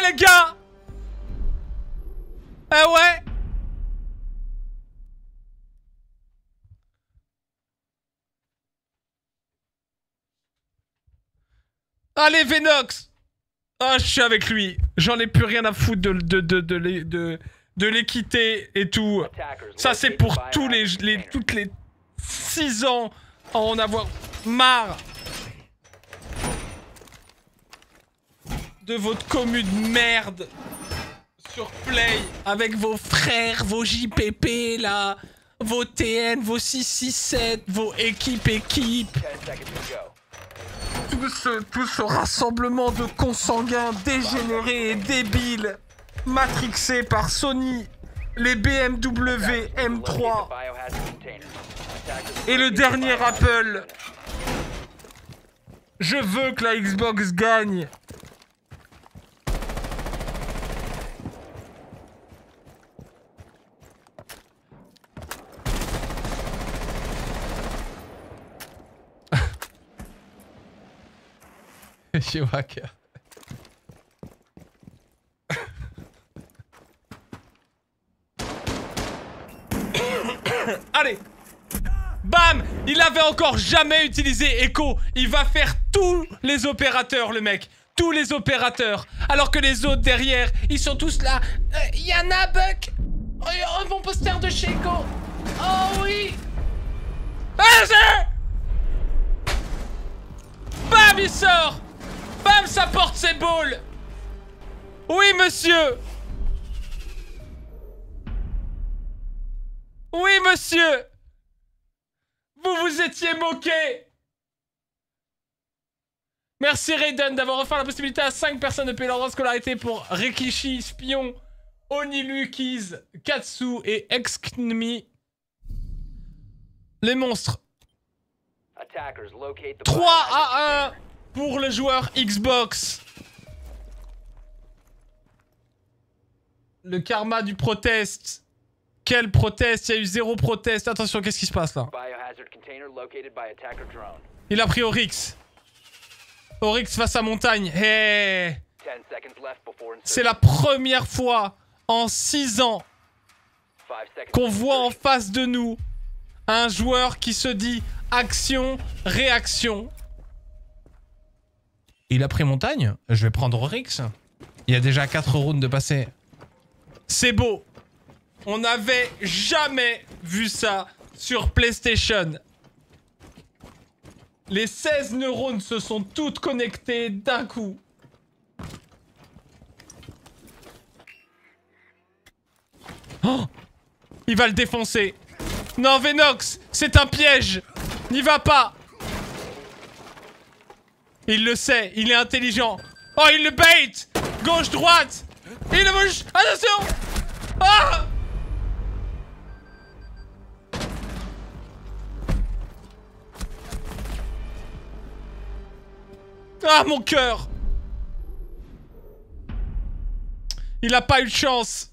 les gars Eh ouais Allez, Venox Ah, je suis avec lui. J'en ai plus rien à foutre de, de, de, l'équité et tout. Ça, c'est pour tous les, les, toutes les 6 ans en avoir marre. de votre commune merde sur Play avec vos frères, vos JPP là, vos TN, vos 667, vos équipes équipes. Tout ce, tout ce rassemblement de consanguins dégénérés et débiles, matrixés par Sony, les BMW M3 et le dernier Apple. Je veux que la Xbox gagne. chez Allez Bam Il avait encore jamais utilisé Echo. Il va faire tous les opérateurs, le mec. Tous les opérateurs. Alors que les autres derrière, ils sont tous là. Euh, oh, il y a, Buck Un oh, poster de chez Echo Oh oui Bam, il sort Bam, ça porte ses balles Oui, monsieur Oui, monsieur Vous vous étiez moqué Merci Raiden d'avoir offert la possibilité à 5 personnes de payer leur droit scolarité pour Rikishi, Spion, Onilukis, Katsu et Exknmi. Les monstres. 3 à 1 pour le joueur Xbox. Le karma du proteste. Quel proteste Il y a eu zéro proteste. Attention, qu'est-ce qui se passe là Il a pris Oryx. Oryx face à montagne. C'est la première fois en 6 ans qu'on voit en face de nous un joueur qui se dit action, réaction. Il a pris montagne. Je vais prendre Rix. Il y a déjà 4 rounds de passé. C'est beau. On n'avait jamais vu ça sur PlayStation. Les 16 neurones se sont toutes connectées d'un coup. Oh Il va le défoncer. Non, Venox, c'est un piège. N'y va pas. Il le sait, il est intelligent. Oh, il le bait Gauche, droite Il le bouge Attention Ah Ah, mon cœur Il a pas eu de chance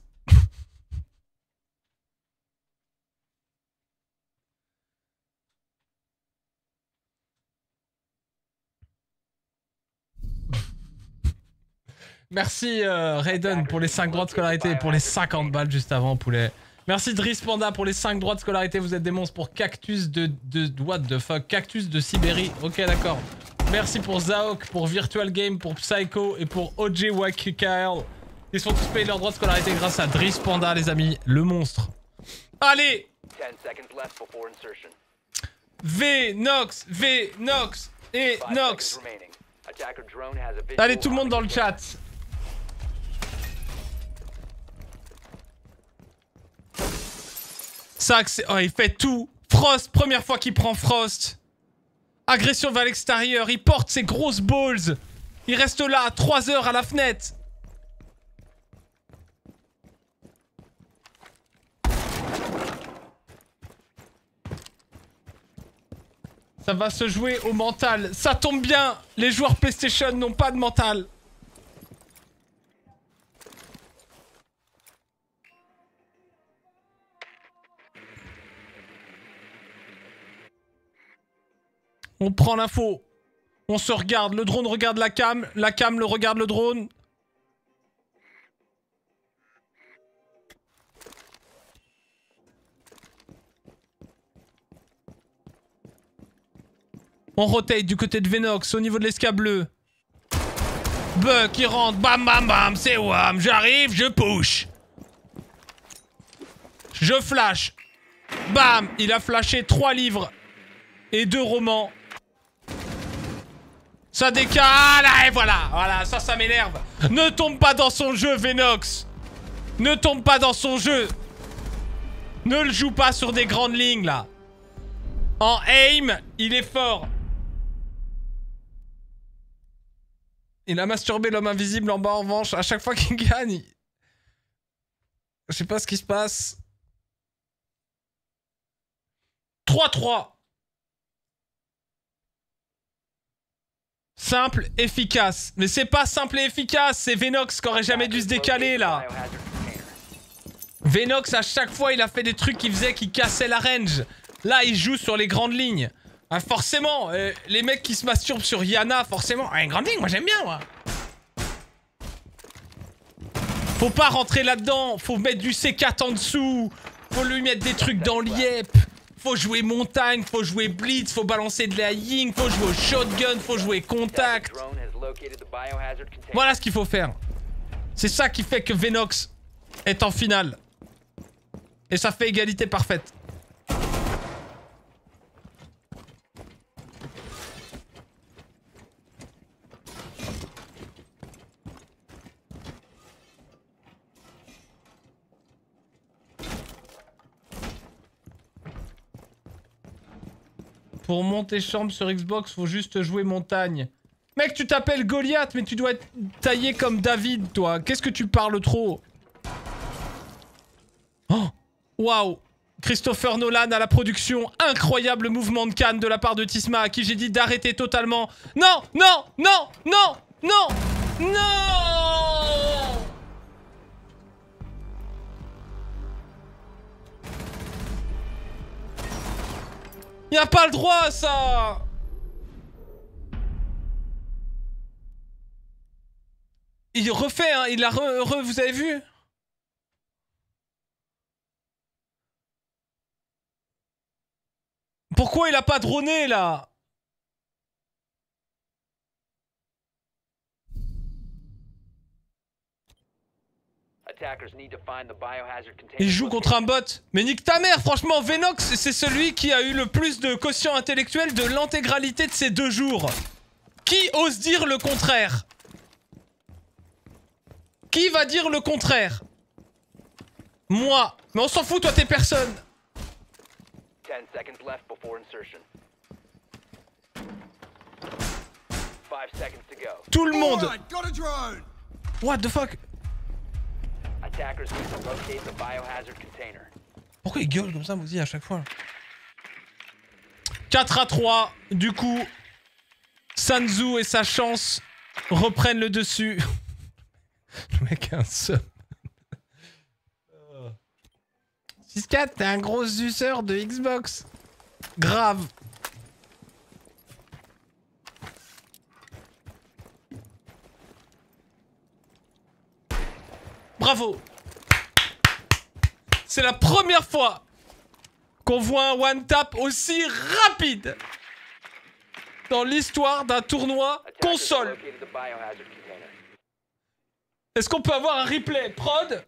Merci euh, Raiden pour les 5 droits de scolarité pour les 50 balles juste avant, poulet. Merci Driss Panda pour les 5 droits de scolarité, vous êtes des monstres pour Cactus de, de, de what the fuck, Cactus de Sibérie, ok d'accord. Merci pour Zaok, pour Virtual Game, pour Psycho et pour OJ Wakikael. Ils sont tous payés leurs droits de scolarité grâce à Driss Panda les amis, le monstre. Allez V, Nox, V, Nox et Nox. Allez tout le monde dans le chat Oh, il fait tout. Frost, première fois qu'il prend Frost. Agression vers l'extérieur, il porte ses grosses balls. Il reste là, 3 heures à la fenêtre. Ça va se jouer au mental. Ça tombe bien, les joueurs PlayStation n'ont pas de mental. On prend l'info. On se regarde. Le drone regarde la cam. La cam le regarde le drone. On rotate du côté de Venox au niveau de l'esca bleu. Buck, il rentre. Bam, bam, bam. C'est Wam. J'arrive, je push. Je flash. Bam Il a flashé trois livres et deux romans. Ça décale ah, et voilà Voilà, ça, ça m'énerve Ne tombe pas dans son jeu, Venox Ne tombe pas dans son jeu Ne le joue pas sur des grandes lignes, là En aim, il est fort Il a masturbé l'homme invisible en bas, en revanche, à chaque fois qu'il gagne Je sais pas ce qui se passe 3-3 Simple, efficace. Mais c'est pas simple et efficace, c'est Venox qui aurait jamais dû se décaler là. Venox à chaque fois il a fait des trucs qui faisait qui cassait la range. Là il joue sur les grandes lignes. Ah, forcément, euh, les mecs qui se masturbent sur Yana, forcément. Ah, une grande ligne, moi j'aime bien moi. Faut pas rentrer là-dedans, faut mettre du C4 en dessous, faut lui mettre des trucs dans l'IEP. Faut jouer montagne, faut jouer blitz, faut balancer de la ying, faut jouer shotgun, faut jouer contact. Voilà ce qu'il faut faire. C'est ça qui fait que Venox est en finale. Et ça fait égalité parfaite. Pour monter chambre sur Xbox, faut juste jouer montagne. Mec, tu t'appelles Goliath, mais tu dois être taillé comme David, toi. Qu'est-ce que tu parles trop Oh Waouh Christopher Nolan à la production, incroyable mouvement de canne de la part de Tisma à qui j'ai dit d'arrêter totalement. Non Non Non Non Non Non Il a pas le droit ça Il refait, hein, il la re, vous avez vu Pourquoi il a pas droné là Il joue contre un bot. Mais nique ta mère, franchement, Venox, c'est celui qui a eu le plus de caution intellectuel de l'intégralité de ces deux jours. Qui ose dire le contraire Qui va dire le contraire Moi. Mais on s'en fout, toi, t'es personne. Tout le monde. What the fuck pourquoi ils gueulent comme ça, vous dit à chaque fois 4 à 3, du coup, Sanzu et sa chance reprennent le dessus. le mec a un seum. 6-4, euh. t'es un gros useur de Xbox. Grave. Bravo C'est la première fois qu'on voit un one-tap aussi rapide dans l'histoire d'un tournoi console. Est-ce qu'on peut avoir un replay prod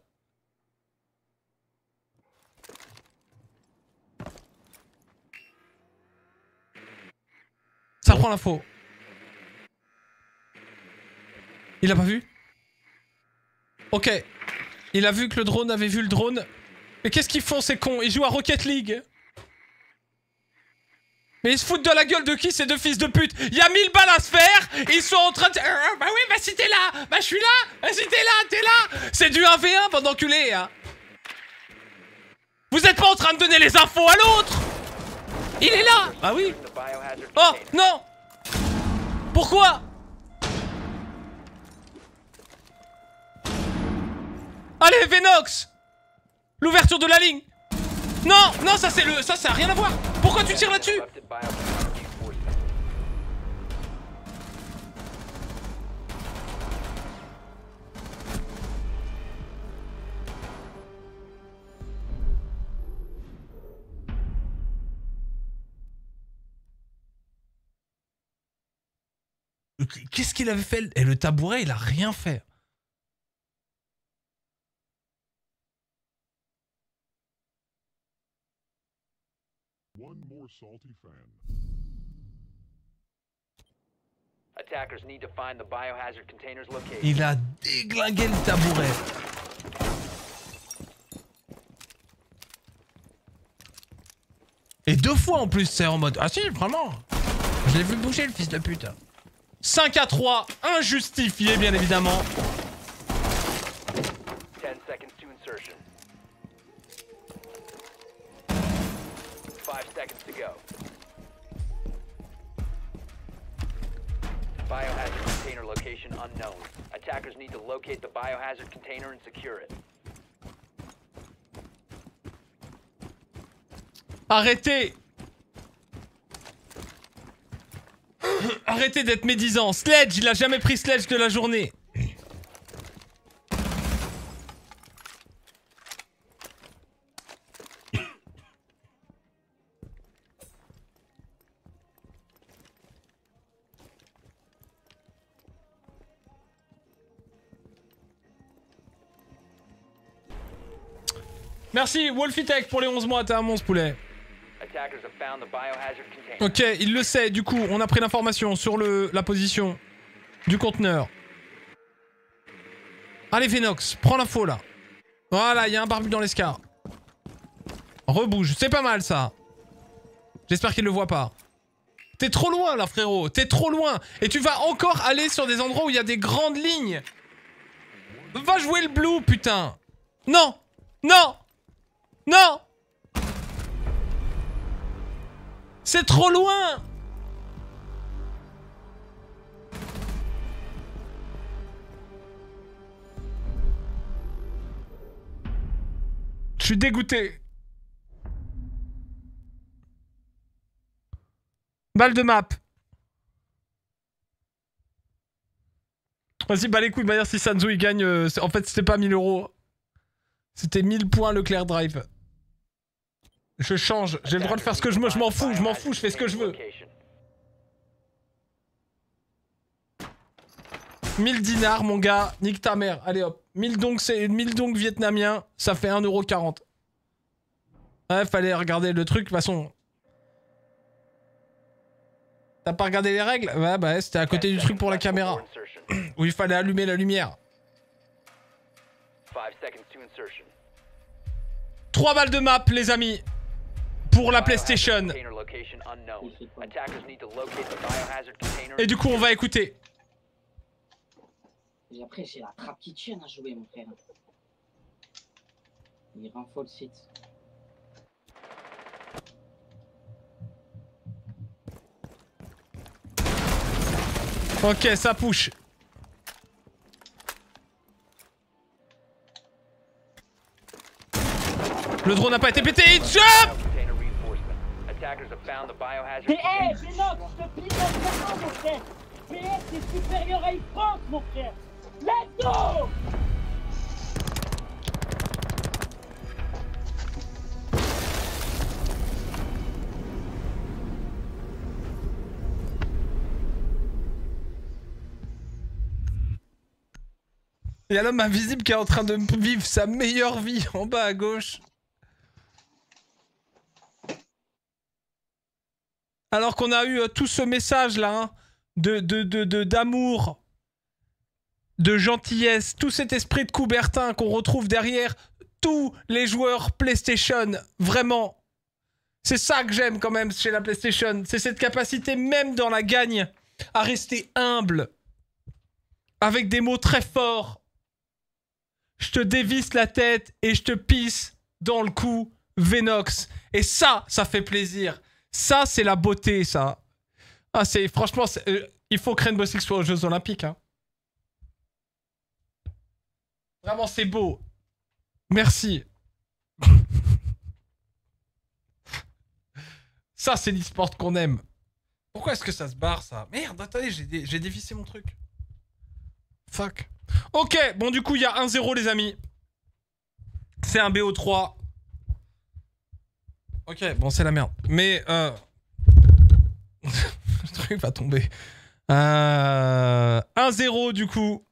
Ça prend l'info. Il a pas vu Ok. Il a vu que le drone avait vu le drone. Mais qu'est-ce qu'ils font ces cons Ils jouent à Rocket League mais ils se foutent de la gueule de qui ces deux fils de pute Il y a mille balles à se faire, ils sont en train de... bah oui, bah si t'es là Bah je suis là Bah si t'es là, t'es là C'est du 1v1, pendant d'enculés hein. Vous êtes pas en train de donner les infos à l'autre Il est là Bah oui Oh, non Pourquoi Allez, Venox L'ouverture de la ligne Non Non, ça c'est le... Ça, ça a rien à voir Pourquoi tu tires là-dessus Qu'est-ce qu'il avait fait Et eh, le tabouret, il a rien fait. Il a déglingué le tabouret. Et deux fois en plus, c'est en mode... Ah si, vraiment Je l'ai vu bouger, le fils de pute. 5 à 3, injustifié, bien évidemment. seconds to go. Biohazard container location unknown. Attackers need to locate the biohazard container and secure it. Arrêtez Arrêtez d'être médisant Sledge, il a jamais pris Sledge de la journée Merci, Wolfitech, pour les 11 mois. T'es un monstre, poulet. Ok, il le sait, du coup, on a pris l'information sur le, la position du conteneur. Allez, Venox, prends l'info, là. Voilà, il y a un barbu dans l'escar. Rebouge, c'est pas mal, ça. J'espère qu'il le voit pas. T'es trop loin, là, frérot, t'es trop loin. Et tu vas encore aller sur des endroits où il y a des grandes lignes. Va jouer le blue, putain. Non, non non C'est trop loin Je suis dégoûté. Balle de map. Vas-y, bah les couilles, manière si Sanzo il gagne... Euh, en fait, c'était pas 1000 euros. C'était 1000 points le clair Drive. Je change, j'ai le droit de faire ce que je veux, je m'en fous, je m'en fous, je fais ce que je veux. 1000 dinars, mon gars, nique ta mère. Allez hop. 1000 donc, c'est 1000 donc vietnamien, ça fait 1,40€. Ouais, fallait regarder le truc, de toute façon. T'as pas regardé les règles Ouais, bah, c'était à côté du truc pour la caméra. Où il fallait allumer la lumière. 3 balles de map, les amis pour la PlayStation. Et du coup, on va écouter. Et après, j'ai la trappe qui tient à jouer, mon frère. Il renforce le site. Ok, ça push. Le drone n'a pas été pété. il Jump attackers have found the biohazard. Eh, Benox, je te pile, la mon frère. BF, c'est supérieur à France, mon frère. Let's go! Il y a l'homme invisible qui est en train de vivre sa meilleure vie en bas à gauche. alors qu'on a eu euh, tout ce message là hein, de d'amour, de, gentillesse, tout cet esprit de Coubertin qu'on retrouve derrière tous les joueurs PlayStation, vraiment. C'est ça que j'aime quand même chez la PlayStation, c'est cette capacité même dans la gagne à rester humble, avec des mots très forts. Je te dévisse la tête et je te pisse dans le cou, Vénox. » Et ça, ça fait plaisir. Ça, c'est la beauté, ça. Ah, c'est franchement, euh, il faut que Rainbow Six soit aux Jeux Olympiques. Hein. Vraiment, c'est beau. Merci. ça, c'est l'e-sport qu'on aime. Pourquoi est-ce que ça se barre, ça Merde, attendez, j'ai dévissé mon truc. Fuck. Ok, bon, du coup, il y a 1-0, les amis. C'est un BO3. Ok, bon, c'est la merde. Mais euh, le truc va tomber. 1-0 euh, du coup.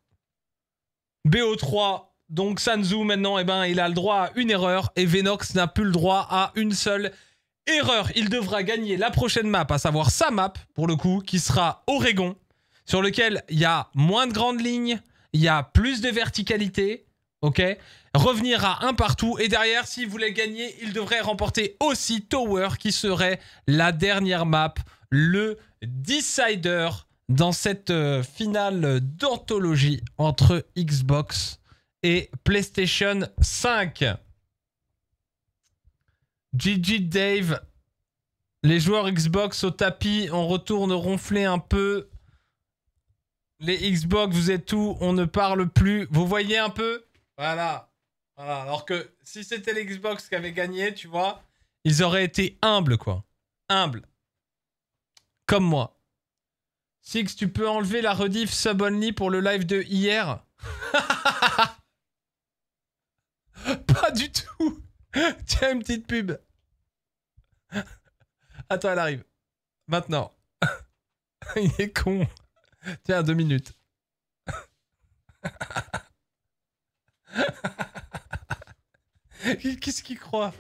BO3. Donc Sanzu maintenant, eh ben, il a le droit à une erreur et Venox n'a plus le droit à une seule erreur. Il devra gagner la prochaine map, à savoir sa map pour le coup, qui sera Oregon, sur lequel il y a moins de grandes lignes, il y a plus de verticalité, ok Revenir à un partout. Et derrière, s'il voulait gagner, il devrait remporter aussi Tower, qui serait la dernière map, le Decider dans cette euh, finale d'anthologie entre Xbox et PlayStation 5. GG Dave, les joueurs Xbox au tapis, on retourne ronfler un peu. Les Xbox, vous êtes où On ne parle plus. Vous voyez un peu voilà. Alors que si c'était l'Xbox qui avait gagné, tu vois, ils auraient été humbles, quoi. Humbles. Comme moi. Six, tu peux enlever la rediff sub only pour le live de hier Pas du tout Tiens, une petite pub. Attends, elle arrive. Maintenant. Il est con. Tiens, deux minutes. Qu'est-ce qu'il croit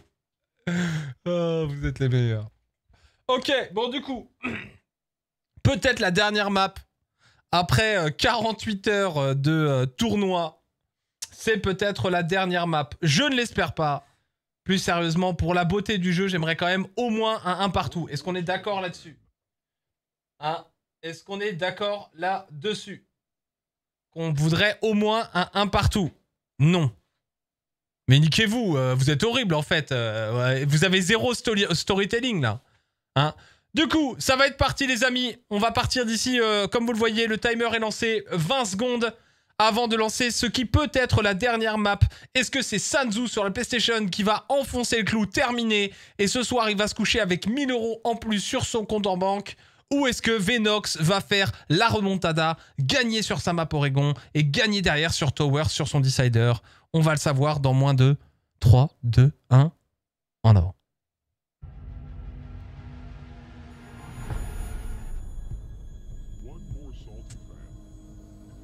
oh, Vous êtes les meilleurs. Ok, bon du coup, peut-être la dernière map après 48 euh, heures euh, de euh, tournoi. C'est peut-être la dernière map. Je ne l'espère pas. Plus sérieusement, pour la beauté du jeu, j'aimerais quand même au moins un 1 partout. Est-ce qu'on est d'accord là-dessus hein Est-ce qu'on est d'accord là-dessus Qu'on voudrait au moins un 1 partout non. Mais niquez-vous, euh, vous êtes horrible en fait. Euh, vous avez zéro storytelling là. Hein. du coup, ça va être parti les amis. On va partir d'ici. Euh, comme vous le voyez, le timer est lancé 20 secondes avant de lancer ce qui peut être la dernière map. Est-ce que c'est Sanzu sur la PlayStation qui va enfoncer le clou, terminé Et ce soir, il va se coucher avec 1000 euros en plus sur son compte en banque. Où est-ce que Venox va faire la remontada, gagner sur sa map Oregon et gagner derrière sur Tower, sur son Decider On va le savoir dans moins de 3, 2, 1, en avant.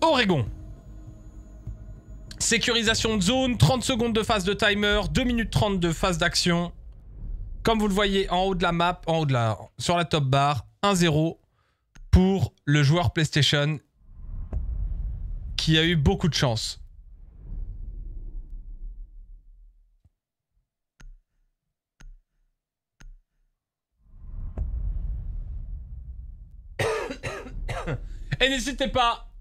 Oregon. Sécurisation de zone, 30 secondes de phase de timer, 2 minutes 30 de phase d'action. Comme vous le voyez en haut de la map, en haut de la, sur la top bar, 1-0 pour le joueur PlayStation qui a eu beaucoup de chance. Et n'hésitez pas,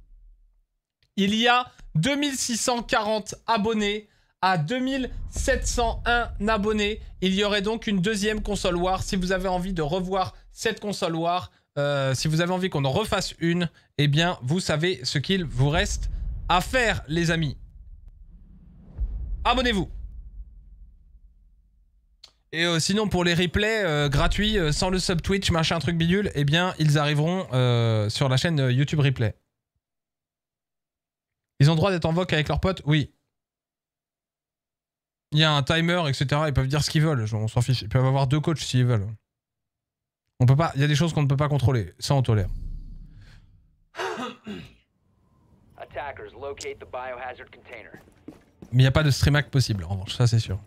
il y a 2640 abonnés à 2701 abonnés. Il y aurait donc une deuxième console war si vous avez envie de revoir cette console War. Euh, si vous avez envie qu'on en refasse une, eh bien, vous savez ce qu'il vous reste à faire, les amis. Abonnez-vous. Et euh, sinon, pour les replays euh, gratuits, sans le sub Twitch, machin, truc bidule, eh bien, ils arriveront sur la chaîne YouTube Replay. Ils ont droit d'être en voc avec leurs potes Oui. Il y a un timer, etc. Ils peuvent dire ce qu'ils veulent. On s'en fiche. Ils peuvent avoir deux coachs s'ils veulent. On peut pas. Il y a des choses qu'on ne peut pas contrôler. Ça, on tolère. Mais il n'y a pas de stream hack possible, en revanche, ça c'est sûr.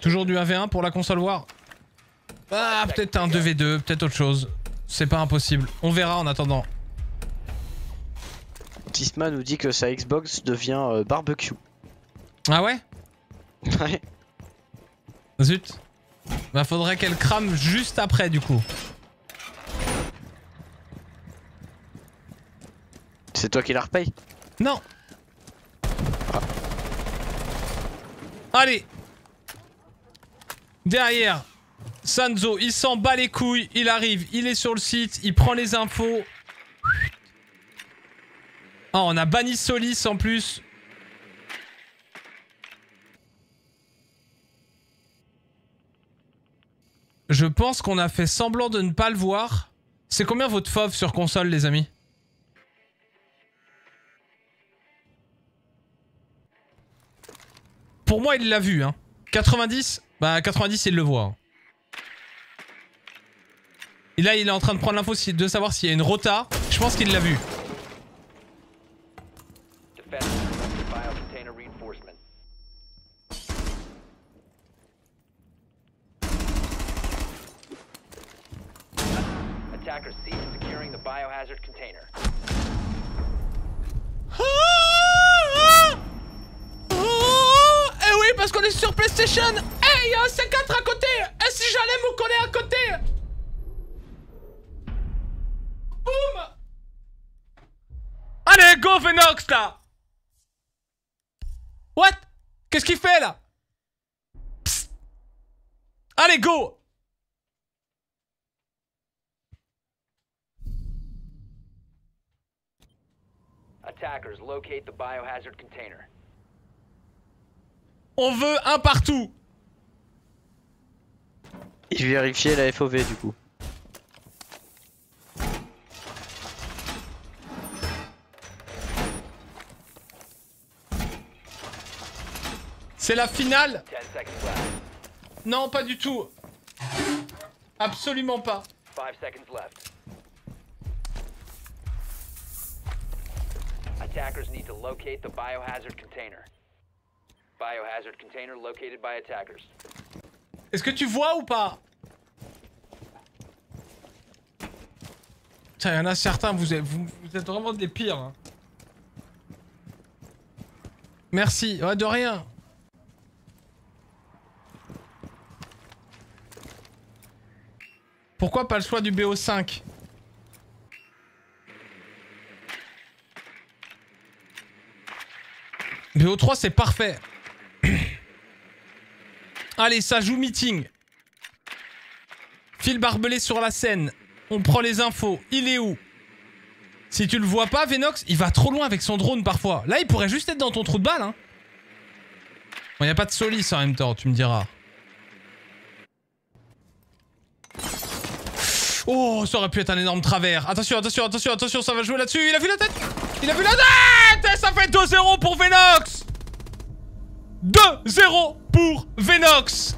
Toujours du 1v1 pour la console voir ah, peut-être un 2v2, peut-être autre chose. C'est pas impossible. On verra en attendant. Tisma nous dit que sa Xbox devient euh, barbecue. Ah ouais Ouais. Zut. Bah faudrait qu'elle crame juste après du coup. C'est toi qui la repaye Non ah. Allez Derrière Sanzo, il s'en bat les couilles, il arrive, il est sur le site, il prend les infos. Ah, on a banni Solis en plus. Je pense qu'on a fait semblant de ne pas le voir. C'est combien votre fauve sur console, les amis Pour moi, il l'a vu, 90 hein. Bah, 90, il le voit. Hein. Et là, il est en train de prendre l'info de savoir s'il y a une rota. Je pense qu'il l'a vu. Eh oui, parce qu'on est sur PlayStation. Hey, eh, il y a un C4 à côté. Et si j'allais me coller à côté Venox là What Qu'est-ce qu'il fait là Allez, go Attackers, locate the biohazard container. On veut un partout. Je vérifier la FOV du coup. C'est la finale Non, pas du tout. Absolument pas. Attackers need to locate the biohazard container. Biohazard container located by attackers. Est-ce que tu vois ou pas y y'en a certains, vous êtes, vous, vous êtes vraiment des pires. Hein. Merci, ouais, de rien. Pourquoi pas le choix du BO5 BO3 c'est parfait. Allez, ça joue meeting. Fil Barbelé sur la scène. On prend les infos. Il est où Si tu le vois pas, Venox, il va trop loin avec son drone parfois. Là, il pourrait juste être dans ton trou de balle. Il hein. n'y a pas de solis en même temps, tu me diras. Oh, ça aurait pu être un énorme travers. Attention, attention, attention, attention, ça va jouer là-dessus. Il a vu la tête Il a vu la tête ça fait 2-0 pour Venox 2-0 pour Venox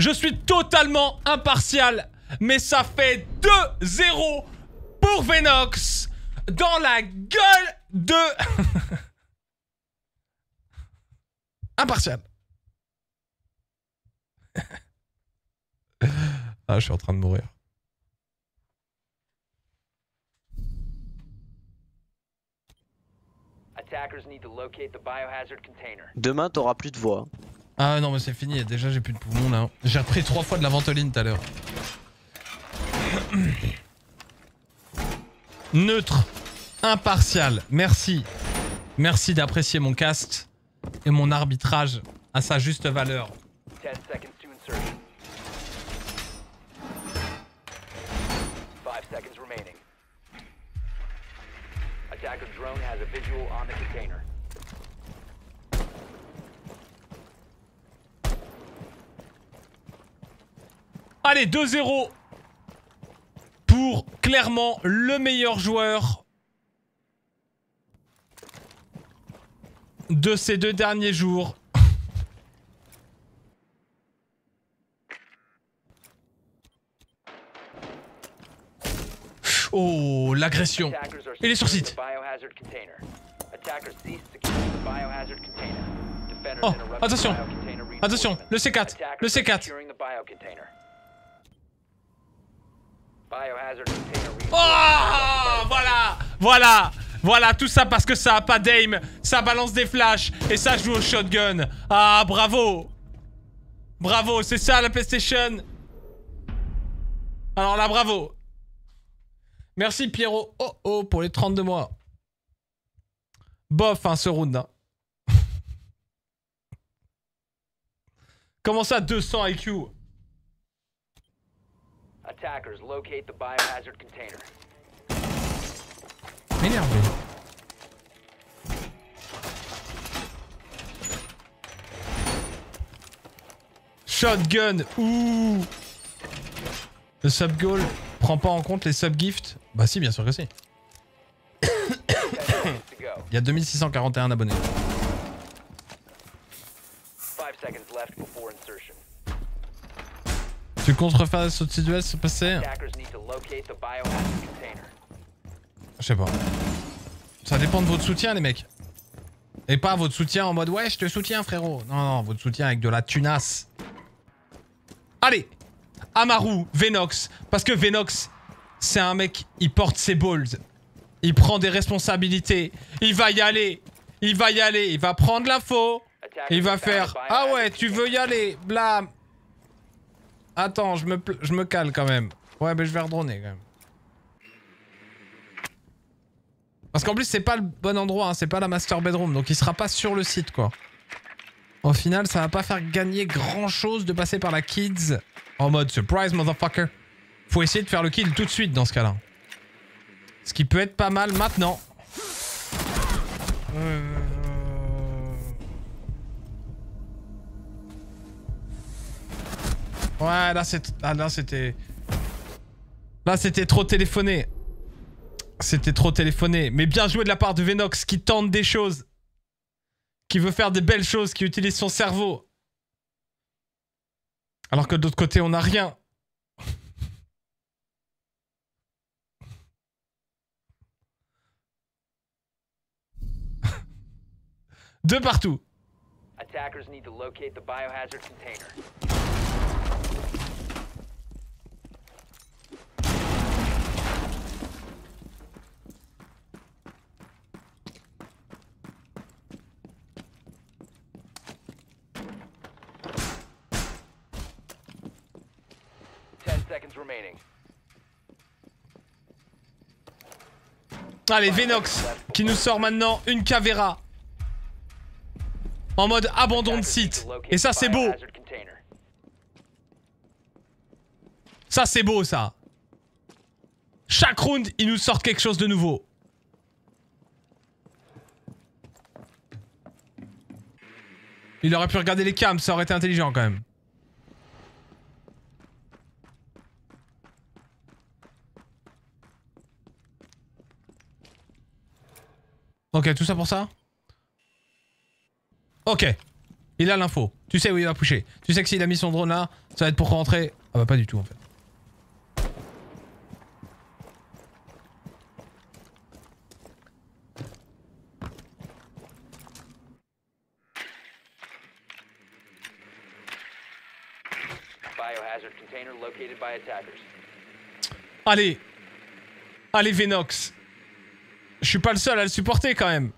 Je suis totalement impartial, mais ça fait 2-0 pour Venox dans la gueule de... impartial. ah, je suis en train de mourir. Demain, t'auras plus de voix. Ah non, mais c'est fini. Déjà, j'ai plus de poumons là. J'ai repris trois fois de la ventoline tout à l'heure. Neutre, impartial. Merci. Merci d'apprécier mon cast et mon arbitrage à sa juste valeur. 10 Allez, 2-0 pour clairement le meilleur joueur de ces deux derniers jours. Oh, l'agression. Il est sur site oh, attention. Attention, le C4, le C4. Oh, ah, voilà, voilà. Voilà, tout ça parce que ça a pas d'aim, ça balance des flashs, et ça joue au shotgun. Ah, bravo Bravo, c'est ça la PlayStation Alors là, bravo Merci Pierrot Oh oh pour les 32 mois Bof, hein, ce round. Hein. Comment ça, 200 IQ Attackers, locate the biohazard container. Énervé. Shotgun, ouh Le sub goal prend pas en compte les sub gifts Bah si, bien sûr que si. Il y a 2641 abonnés. Tu refaire au-dessus de se c'est passé Je sais pas. Ça dépend de votre soutien, les mecs. Et pas votre soutien en mode ouais, je te soutiens, frérot. Non, non, votre soutien avec de la tunasse. Allez Amaru, Venox. Parce que Venox, c'est un mec, il porte ses balls. Il prend des responsabilités. Il va y aller. Il va y aller. Il va prendre l'info. Il va faire « Ah ouais, tu veux y aller Blam. Attends, je me, je cale quand même. Ouais, mais je vais redronner quand même. Parce qu'en plus, c'est pas le bon endroit, hein. c'est pas la master bedroom, donc il sera pas sur le site, quoi. Au final, ça va pas faire gagner grand-chose de passer par la kids en mode « Surprise, motherfucker !» Faut essayer de faire le kill tout de suite dans ce cas-là. Ce qui peut être pas mal maintenant. Euh. Ouais, ah, là c'était... là c'était... trop téléphoné. C'était trop téléphoné. Mais bien joué de la part de Venox qui tente des choses. Qui veut faire des belles choses, qui utilise son cerveau. Alors que de l'autre côté on n'a rien. De partout. Attackers need to locate the biohazard container. Allez, Venox qui nous sort maintenant une Cavera en mode abandon de site. Et ça, c'est beau. Ça, c'est beau, ça. Chaque round, il nous sort quelque chose de nouveau. Il aurait pu regarder les cams, ça aurait été intelligent quand même. Ok, tout ça pour ça Ok. Il a l'info. Tu sais où il va pousser. Tu sais que s'il a mis son drone là, ça va être pour rentrer. Ah bah pas du tout en fait. Allez Allez Venox Je suis pas le seul à le supporter quand même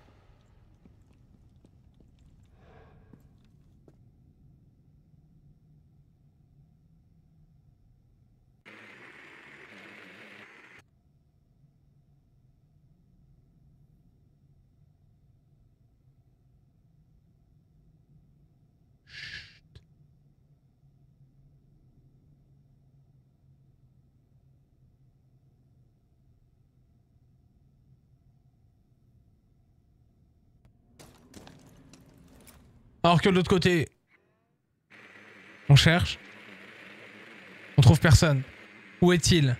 que de l'autre côté, on cherche, on trouve personne. Où est-il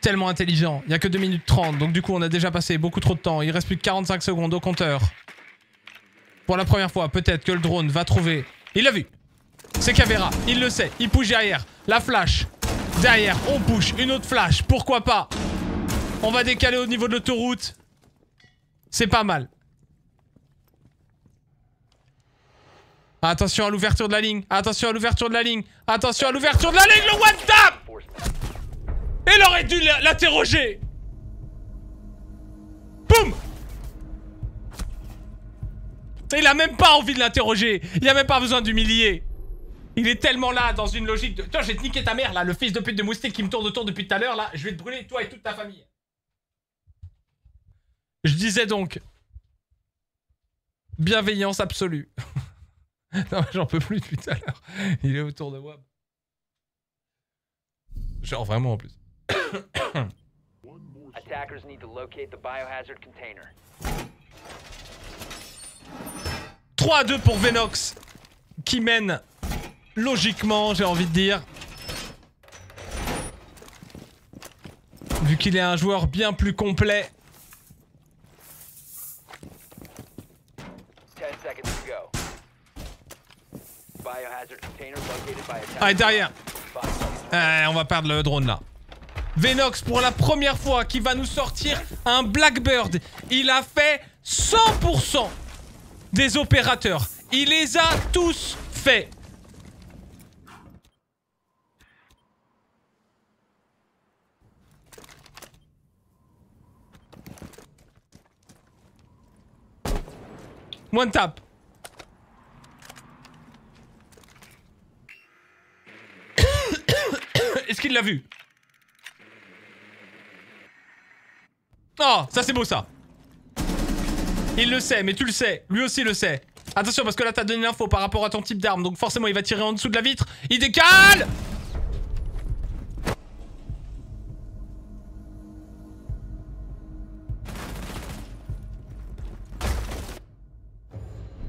Tellement intelligent. Il n'y a que 2 minutes 30, donc du coup on a déjà passé beaucoup trop de temps. Il reste plus que 45 secondes au compteur. Pour la première fois, peut-être que le drone va trouver... Il l'a vu C'est Cavera, il le sait, il pousse derrière. La flash, derrière, on push, une autre flash, pourquoi pas On va décaler au niveau de l'autoroute. C'est pas mal. Attention à l'ouverture de la ligne. Attention à l'ouverture de la ligne. Attention à l'ouverture de la ligne. Le one tap Il aurait dû l'interroger. Boum Il a même pas envie de l'interroger. Il a même pas besoin d'humilier. Il est tellement là dans une logique de... Toi, j'ai niqué ta mère là, le fils de pute de moustique qui me tourne autour depuis tout à l'heure là. Je vais te brûler toi et toute ta famille. Je disais donc... Bienveillance absolue. non, j'en peux plus depuis tout à l'heure. Il est autour de moi. Genre vraiment en plus. 3 2 pour Venox qui mène logiquement, j'ai envie de dire. Vu qu'il est un joueur bien plus complet Allez, derrière. Eh, on va perdre le drone là. Venox, pour la première fois, qui va nous sortir un Blackbird. Il a fait 100% des opérateurs. Il les a tous faits. One tap. Est-ce qu'il l'a vu Oh, ça c'est beau ça. Il le sait, mais tu le sais. Lui aussi le sait. Attention parce que là t'as donné l'info par rapport à ton type d'arme. Donc forcément il va tirer en dessous de la vitre. Il décale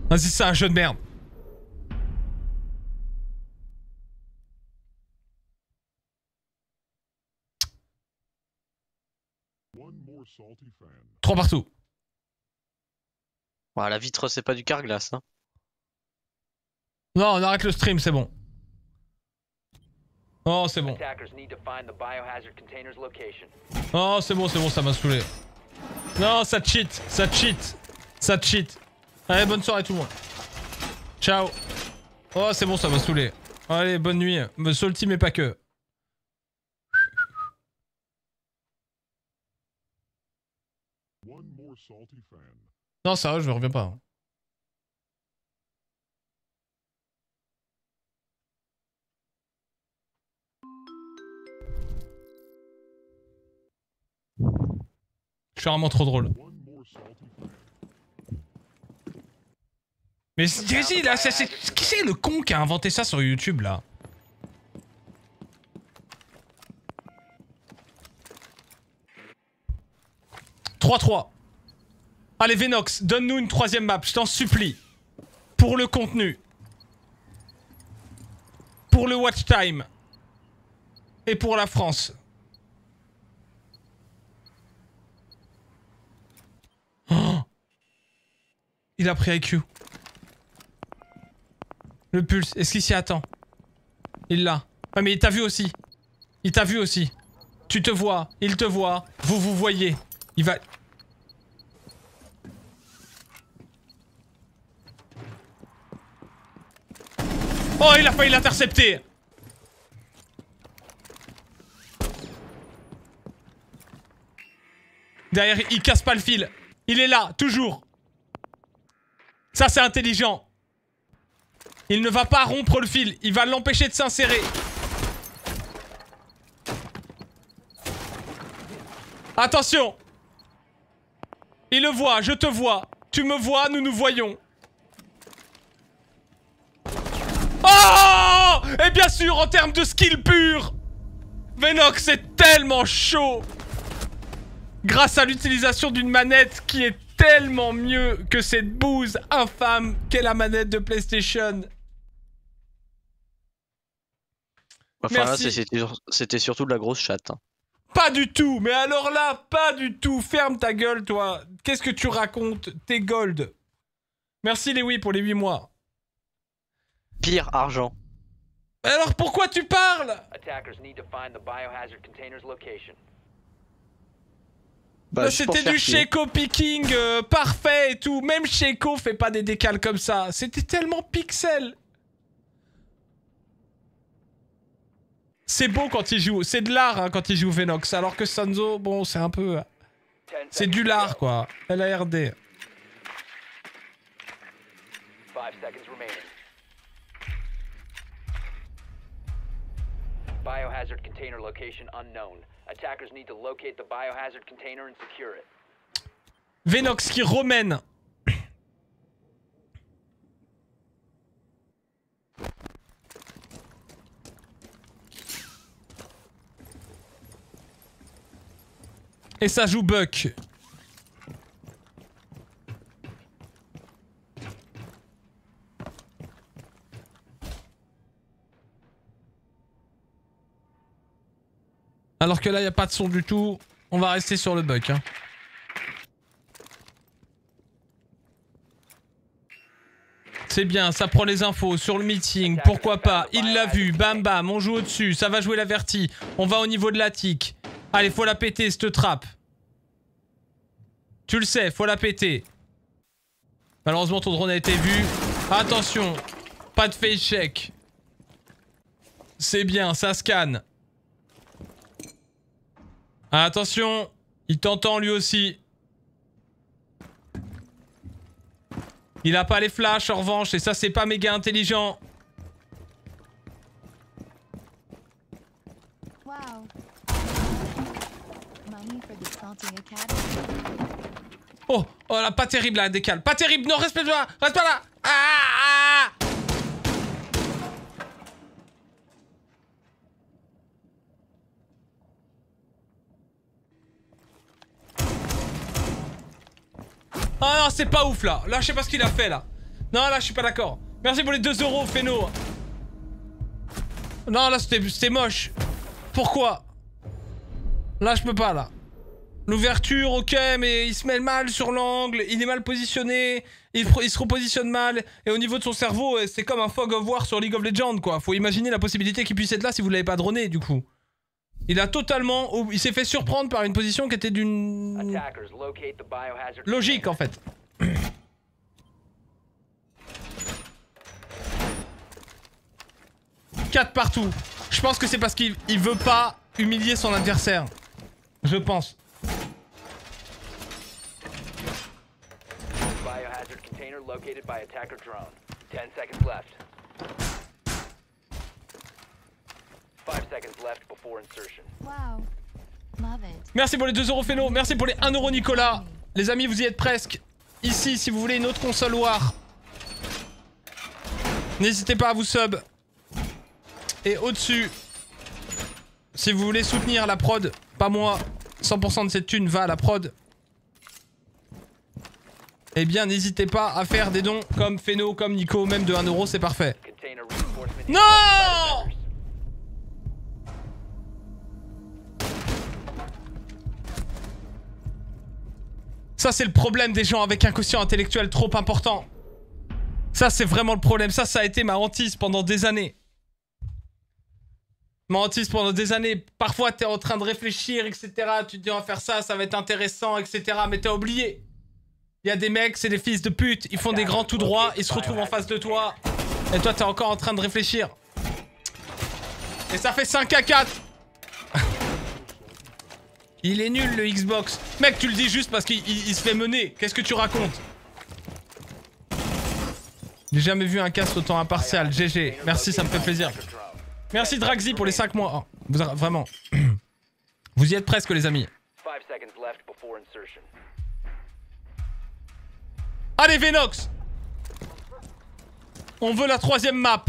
Vas-y, c'est un jeu de merde. 3 partout. Bah, la vitre, c'est pas du carglas hein. Non, on arrête le stream, c'est bon. Oh, c'est bon. Oh, c'est bon, c'est bon, ça m'a saoulé. Non, ça cheat, ça cheat, ça cheat. Allez, bonne soirée tout le monde. Ciao. Oh, c'est bon, ça m'a saoulé. Allez, bonne nuit. Me salty mais pas que. Non, ça, je ne reviens pas. Hein. Je suis vraiment trop drôle. Mais si y c'est... Qui c'est le con qui a inventé ça sur YouTube, là « 3-3. Allez, Venox, donne-nous une troisième map, je t'en supplie. Pour le contenu. Pour le watch time. Et pour la France. Oh. Il a pris IQ. Le pulse, est-ce qu'il s'y attend Il l'a. Ah mais il t'a vu aussi. Il t'a vu aussi. Tu te vois, il te voit, vous vous voyez. Il va... Oh, il a failli l'intercepter Derrière, il casse pas le fil. Il est là, toujours. Ça, c'est intelligent. Il ne va pas rompre le fil. Il va l'empêcher de s'insérer. Attention Il le voit, je te vois. Tu me vois, nous nous voyons. Oh Et bien sûr, en termes de skill pur Venox est tellement chaud Grâce à l'utilisation d'une manette qui est tellement mieux que cette bouse infâme qu'est la manette de PlayStation. Enfin c'était surtout de la grosse chatte. Hein. Pas du tout, mais alors là, pas du tout. Ferme ta gueule, toi. Qu'est-ce que tu racontes T'es gold. Merci oui pour les 8 mois. Pire argent. Alors pourquoi tu parles C'était du Sheko picking euh, parfait et tout. Même Sheko fait pas des décals comme ça. C'était tellement pixel. C'est beau quand il joue. C'est de l'art hein, quand il joue Venox. Alors que Sanzo, bon, c'est un peu... Euh, c'est du l'art, quoi. LARD. 5 Biohazard container location unknown. Attackers need to locate the biohazard container and secure it. Venox qui romaine. Et ça joue Buck. Alors que là, il n'y a pas de son du tout. On va rester sur le buck. Hein. C'est bien, ça prend les infos sur le meeting, pourquoi pas, il l'a vu, bam bam, on joue au-dessus, ça va jouer la on va au niveau de l'attique. Allez, faut la péter cette trappe. Tu le sais, faut la péter. Malheureusement, ton drone a été vu. Attention, pas de face check. C'est bien, ça scanne. Ah, attention, il t'entend lui aussi. Il a pas les flashs en revanche et ça c'est pas méga intelligent. Oh, oh là, pas terrible la décale. Pas terrible, non, reste pas là, reste pas là. Ah Ah non, c'est pas ouf là. Là, je sais pas ce qu'il a fait là. Non, là, je suis pas d'accord. Merci pour les 2 euros, Feno. Non, là, c'était moche. Pourquoi Là, je peux pas là. L'ouverture, ok, mais il se met mal sur l'angle, il est mal positionné, il, il, se repositionne mal, et au niveau de son cerveau, euh, c'est comme un fog of war sur League of Legends, quoi. Faut imaginer la possibilité qu'il puisse être là si vous l'avez pas droné, du coup. Il a totalement... Il s'est fait surprendre par une position qui était d'une... Logique en fait. 4 partout. Je pense que c'est parce qu'il veut pas humilier son adversaire. Je pense. Biohazard Merci pour les 2€ euros merci pour les 1€ Nicolas. Les amis, vous y êtes presque. Ici, si vous voulez une autre console War, n'hésitez pas à vous sub. Et au-dessus, si vous voulez soutenir la prod, pas moi, 100% de cette thune va à la prod. Eh bien, n'hésitez pas à faire des dons comme Feno, comme Nico, même de 1€, c'est parfait. Non Ça, c'est le problème des gens avec un quotient intellectuel trop important. Ça, c'est vraiment le problème. Ça, ça a été ma hantise pendant des années. Ma hantise pendant des années. Parfois, t'es en train de réfléchir, etc. Tu te dis, on va faire ça, ça va être intéressant, etc. Mais t'as oublié. Il y a des mecs, c'est des fils de pute. Ils font des grands tout droits, ils se retrouvent en face de toi. Et toi, t'es encore en train de réfléchir. Et ça fait 5 à 4 il est nul le Xbox. Mec, tu le dis juste parce qu'il se fait mener. Qu'est-ce que tu racontes J'ai jamais vu un casque autant impartial. GG. Merci, ça me fait plaisir. Merci Draxy pour les 5 mois. Oh, vous Vraiment. Vous y êtes presque les amis. Allez Venox On veut la troisième map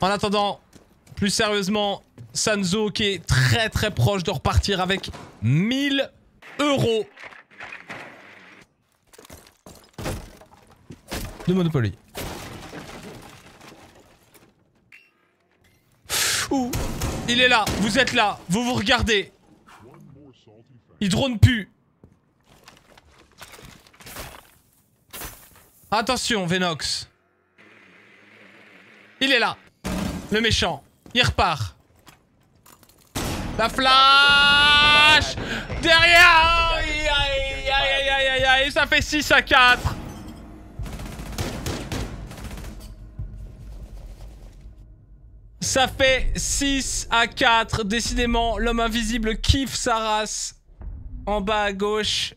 En attendant, plus sérieusement, Sanzo qui est très très proche de repartir avec 1000 euros de Monopoly. il est là, vous êtes là, vous vous regardez. Il drone plus. Attention, Venox. Il est là, le méchant. Il repart. La flash Derrière Aïe Ça fait 6 à 4 Ça fait 6 à 4. Décidément, l'homme invisible kiffe sa race. En bas à gauche.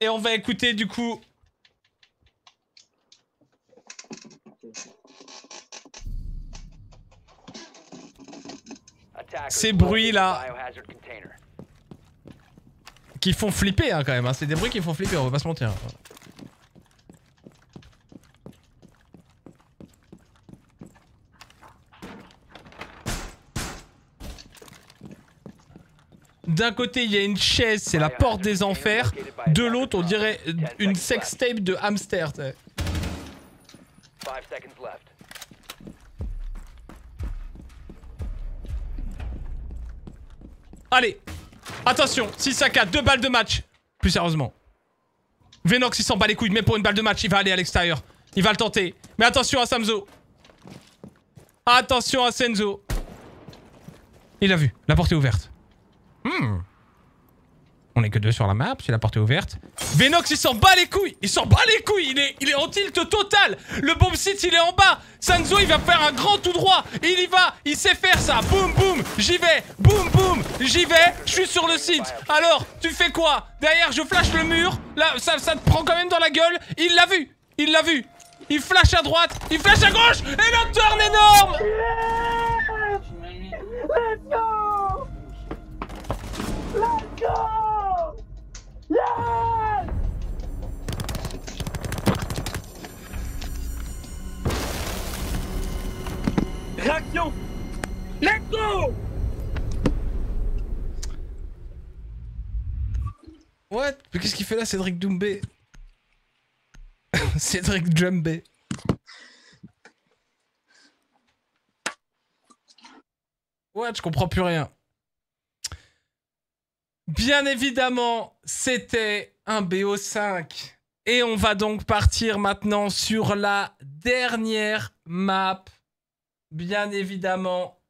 Et on va écouter du coup Ces bruits-là qui font flipper hein, quand même. Hein. C'est des bruits qui font flipper, on va pas se mentir. D'un côté, il y a une chaise, c'est la porte des enfers. De l'autre, on dirait une sextape de hamster. Allez, attention, 6 à 4, 2 balles de match. Plus sérieusement. Venox, il s'en bat les couilles, mais pour une balle de match, il va aller à l'extérieur. Il va le tenter. Mais attention à Samzo. Attention à Senzo. Il a vu, la porte est ouverte. Hum... On est que deux sur la map, c'est la porte est ouverte. Venox, il s'en bat les couilles Il s'en bat les couilles il est, il est en tilt total Le bomb site, il est en bas Sanzo, il va faire un grand tout droit Il y va Il sait faire ça Boum, boum J'y vais Boum, boum J'y vais Je suis sur le site Alors, tu fais quoi Derrière, je flash le mur. Là, ça, ça te prend quand même dans la gueule. Il l'a vu Il l'a vu Il flash à droite Il flash à gauche Et le énorme go go Réaction! Let's go! What? Mais qu'est-ce qu'il fait là, Cédric Doumbé? Cédric Jumbé What? Je comprends plus rien. Bien évidemment, c'était un BO5. Et on va donc partir maintenant sur la dernière map. Bien évidemment,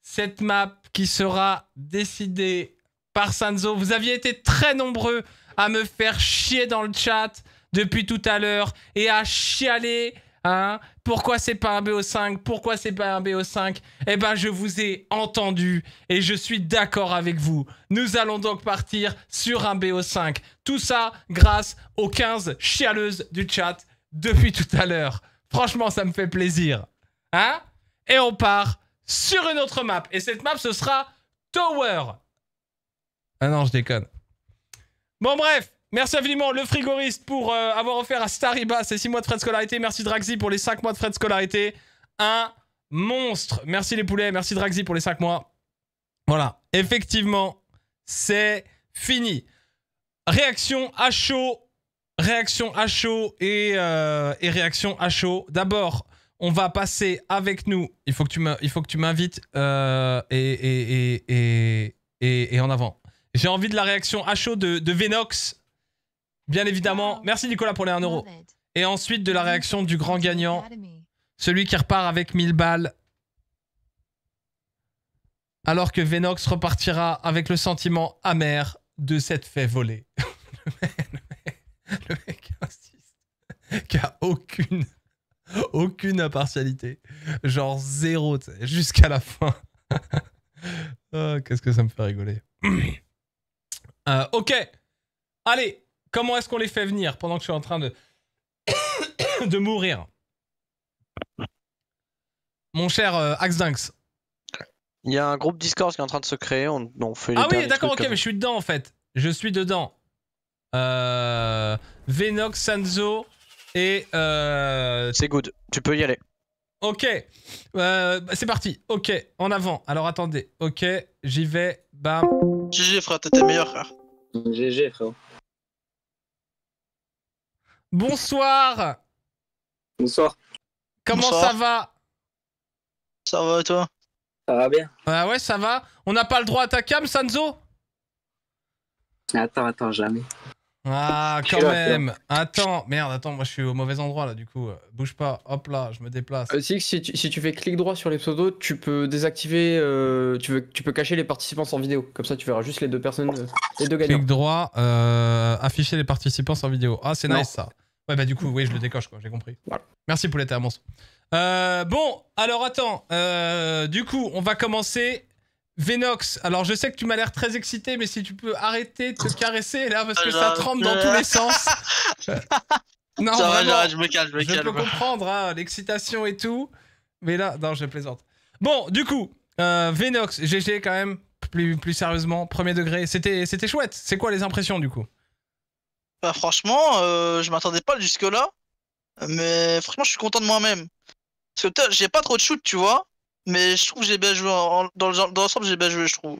cette map qui sera décidée par Sanzo. Vous aviez été très nombreux à me faire chier dans le chat depuis tout à l'heure et à chialer Hein? Pourquoi c'est pas un BO5 Pourquoi c'est pas un BO5 Eh ben, je vous ai entendu et je suis d'accord avec vous. Nous allons donc partir sur un BO5. Tout ça grâce aux 15 chialeuses du chat depuis tout à l'heure. Franchement, ça me fait plaisir. Hein Et on part sur une autre map. Et cette map, ce sera Tower. Ah non, je déconne. Bon, bref. Merci infiniment le frigoriste pour euh, avoir offert à Stariba ses 6 mois de frais de scolarité. Merci Draxi pour les 5 mois de frais de scolarité. Un monstre. Merci les poulets. Merci Draxi pour les 5 mois. Voilà. Effectivement, c'est fini. Réaction à chaud. Réaction à chaud euh, et, réaction à chaud. D'abord, on va passer avec nous. Il faut que tu m'invites euh, et, et, et, et en avant. J'ai envie de la réaction à chaud de, de Venox Bien évidemment. Merci Nicolas pour les 1€. Et ensuite de la réaction du grand gagnant. Celui qui repart avec 1000 balles. Alors que Venox repartira avec le sentiment amer de cette fait voler. le, mec, le, insiste. Qui a aucune, aucune impartialité. Genre zéro, jusqu'à la fin. Oh, qu'est-ce que ça me fait rigoler. Euh, ok. Allez, Comment est-ce qu'on les fait venir pendant que je suis en train de, de mourir Mon cher euh, Il y a un groupe Discord qui est en train de se créer. On, fait ah oui, d'accord, ok, mais je suis dedans en fait. Je suis dedans. Euh, Venox, Sanzo et. Euh, c'est good, tu peux y aller. Ok, euh, c'est parti. Ok, en avant. Alors attendez. Ok, j'y vais. Bam. GG frère, t'étais meilleur frère. GG frère. Bonsoir. Bonsoir. Comment ça va Ça va toi Ça va bien. Ah ouais, ça va. On n'a pas le droit à ta cam, Sanzo Attends, attends, jamais. Ah, quand même Attends, merde, attends, moi je suis au mauvais endroit là, du coup. Bouge pas, hop là, je me déplace. Euh, si, si, tu, fais clic droit sur les pseudos, tu peux désactiver, euh, tu, veux, tu peux cacher les participants sans vidéo. Comme ça, tu verras juste les deux personnes, euh, les deux gagnants. Clic droit, euh, afficher les participants sans vidéo. Ah, c'est nice ça. Ouais, bah du coup, oui, je le décoche, quoi, j'ai compris. Merci, Poulette, à son. bon, alors attends, du coup, on va commencer Venox, alors je sais que tu m'as l'air très excité, mais si tu peux arrêter de te caresser là, parce que ah, ça tremble dans tous les sens. non, je me calme, je me peux comprendre hein, l'excitation et tout, mais là, non, je plaisante. Bon, du coup, euh, Venox, GG quand même, plus, sérieusement, premier degré, c'était chouette. C'est quoi les impressions du coup bah, franchement, euh, je m'attendais pas jusque là, mais franchement, je suis content de moi-même. Parce que j'ai pas trop de shoot, tu vois. Mais je trouve que j'ai bien joué. dans l'ensemble, j'ai bien joué, je trouve.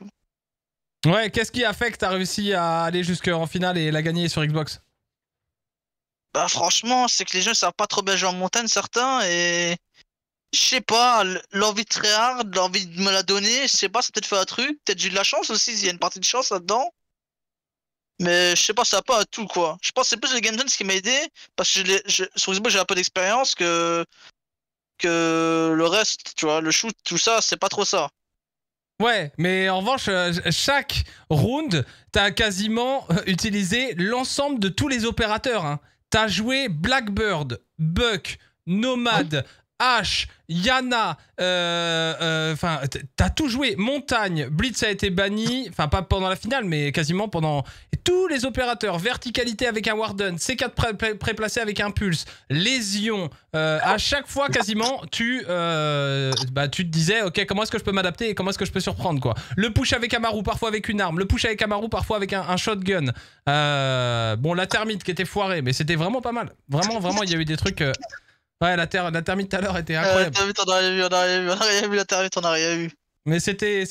Ouais, qu'est-ce qui a fait que t'as réussi à aller jusqu'en finale et la gagner sur Xbox Bah, franchement, c'est que les gens savent pas trop bien jouer en montagne, certains, et. Je sais pas, l'envie de très hard, l'envie de me la donner, je sais pas, ça peut-être fait un truc. Peut-être j'ai eu de la chance aussi, il y a une partie de chance là-dedans. Mais je sais pas, ça n'a pas à tout quoi. Je pense que c'est plus le game ce qui m'a aidé parce que sur Xbox j'ai un peu d'expérience que que le reste, tu vois, le shoot, tout ça, c'est pas trop ça. Ouais, mais en revanche, euh, chaque round, t'as quasiment euh, utilisé l'ensemble de tous les opérateurs. Hein. T'as joué Blackbird, Buck, Nomad, H, Yana, euh, euh, enfin, t'as tout joué. Montagne, Blitz a été banni, enfin, pas pendant la finale, mais quasiment pendant. tous les opérateurs, verticalité avec un Warden, C4 préplacé avec un Pulse, Lésion. Euh, à chaque fois, quasiment, tu, bah, tu te disais, ok, comment est-ce que je peux m'adapter et comment est-ce que je peux surprendre, quoi. Le push avec Amaru, parfois avec une arme, le push avec Amaru, parfois avec un, shotgun. bon, la termite qui était foirée, mais c'était vraiment pas mal. Vraiment, vraiment, il y a eu des trucs. Ouais, la, terre la termite tout à l'heure était euh, incroyable. on n'a rien vu, on n'a la on rien vu. Mais c'était,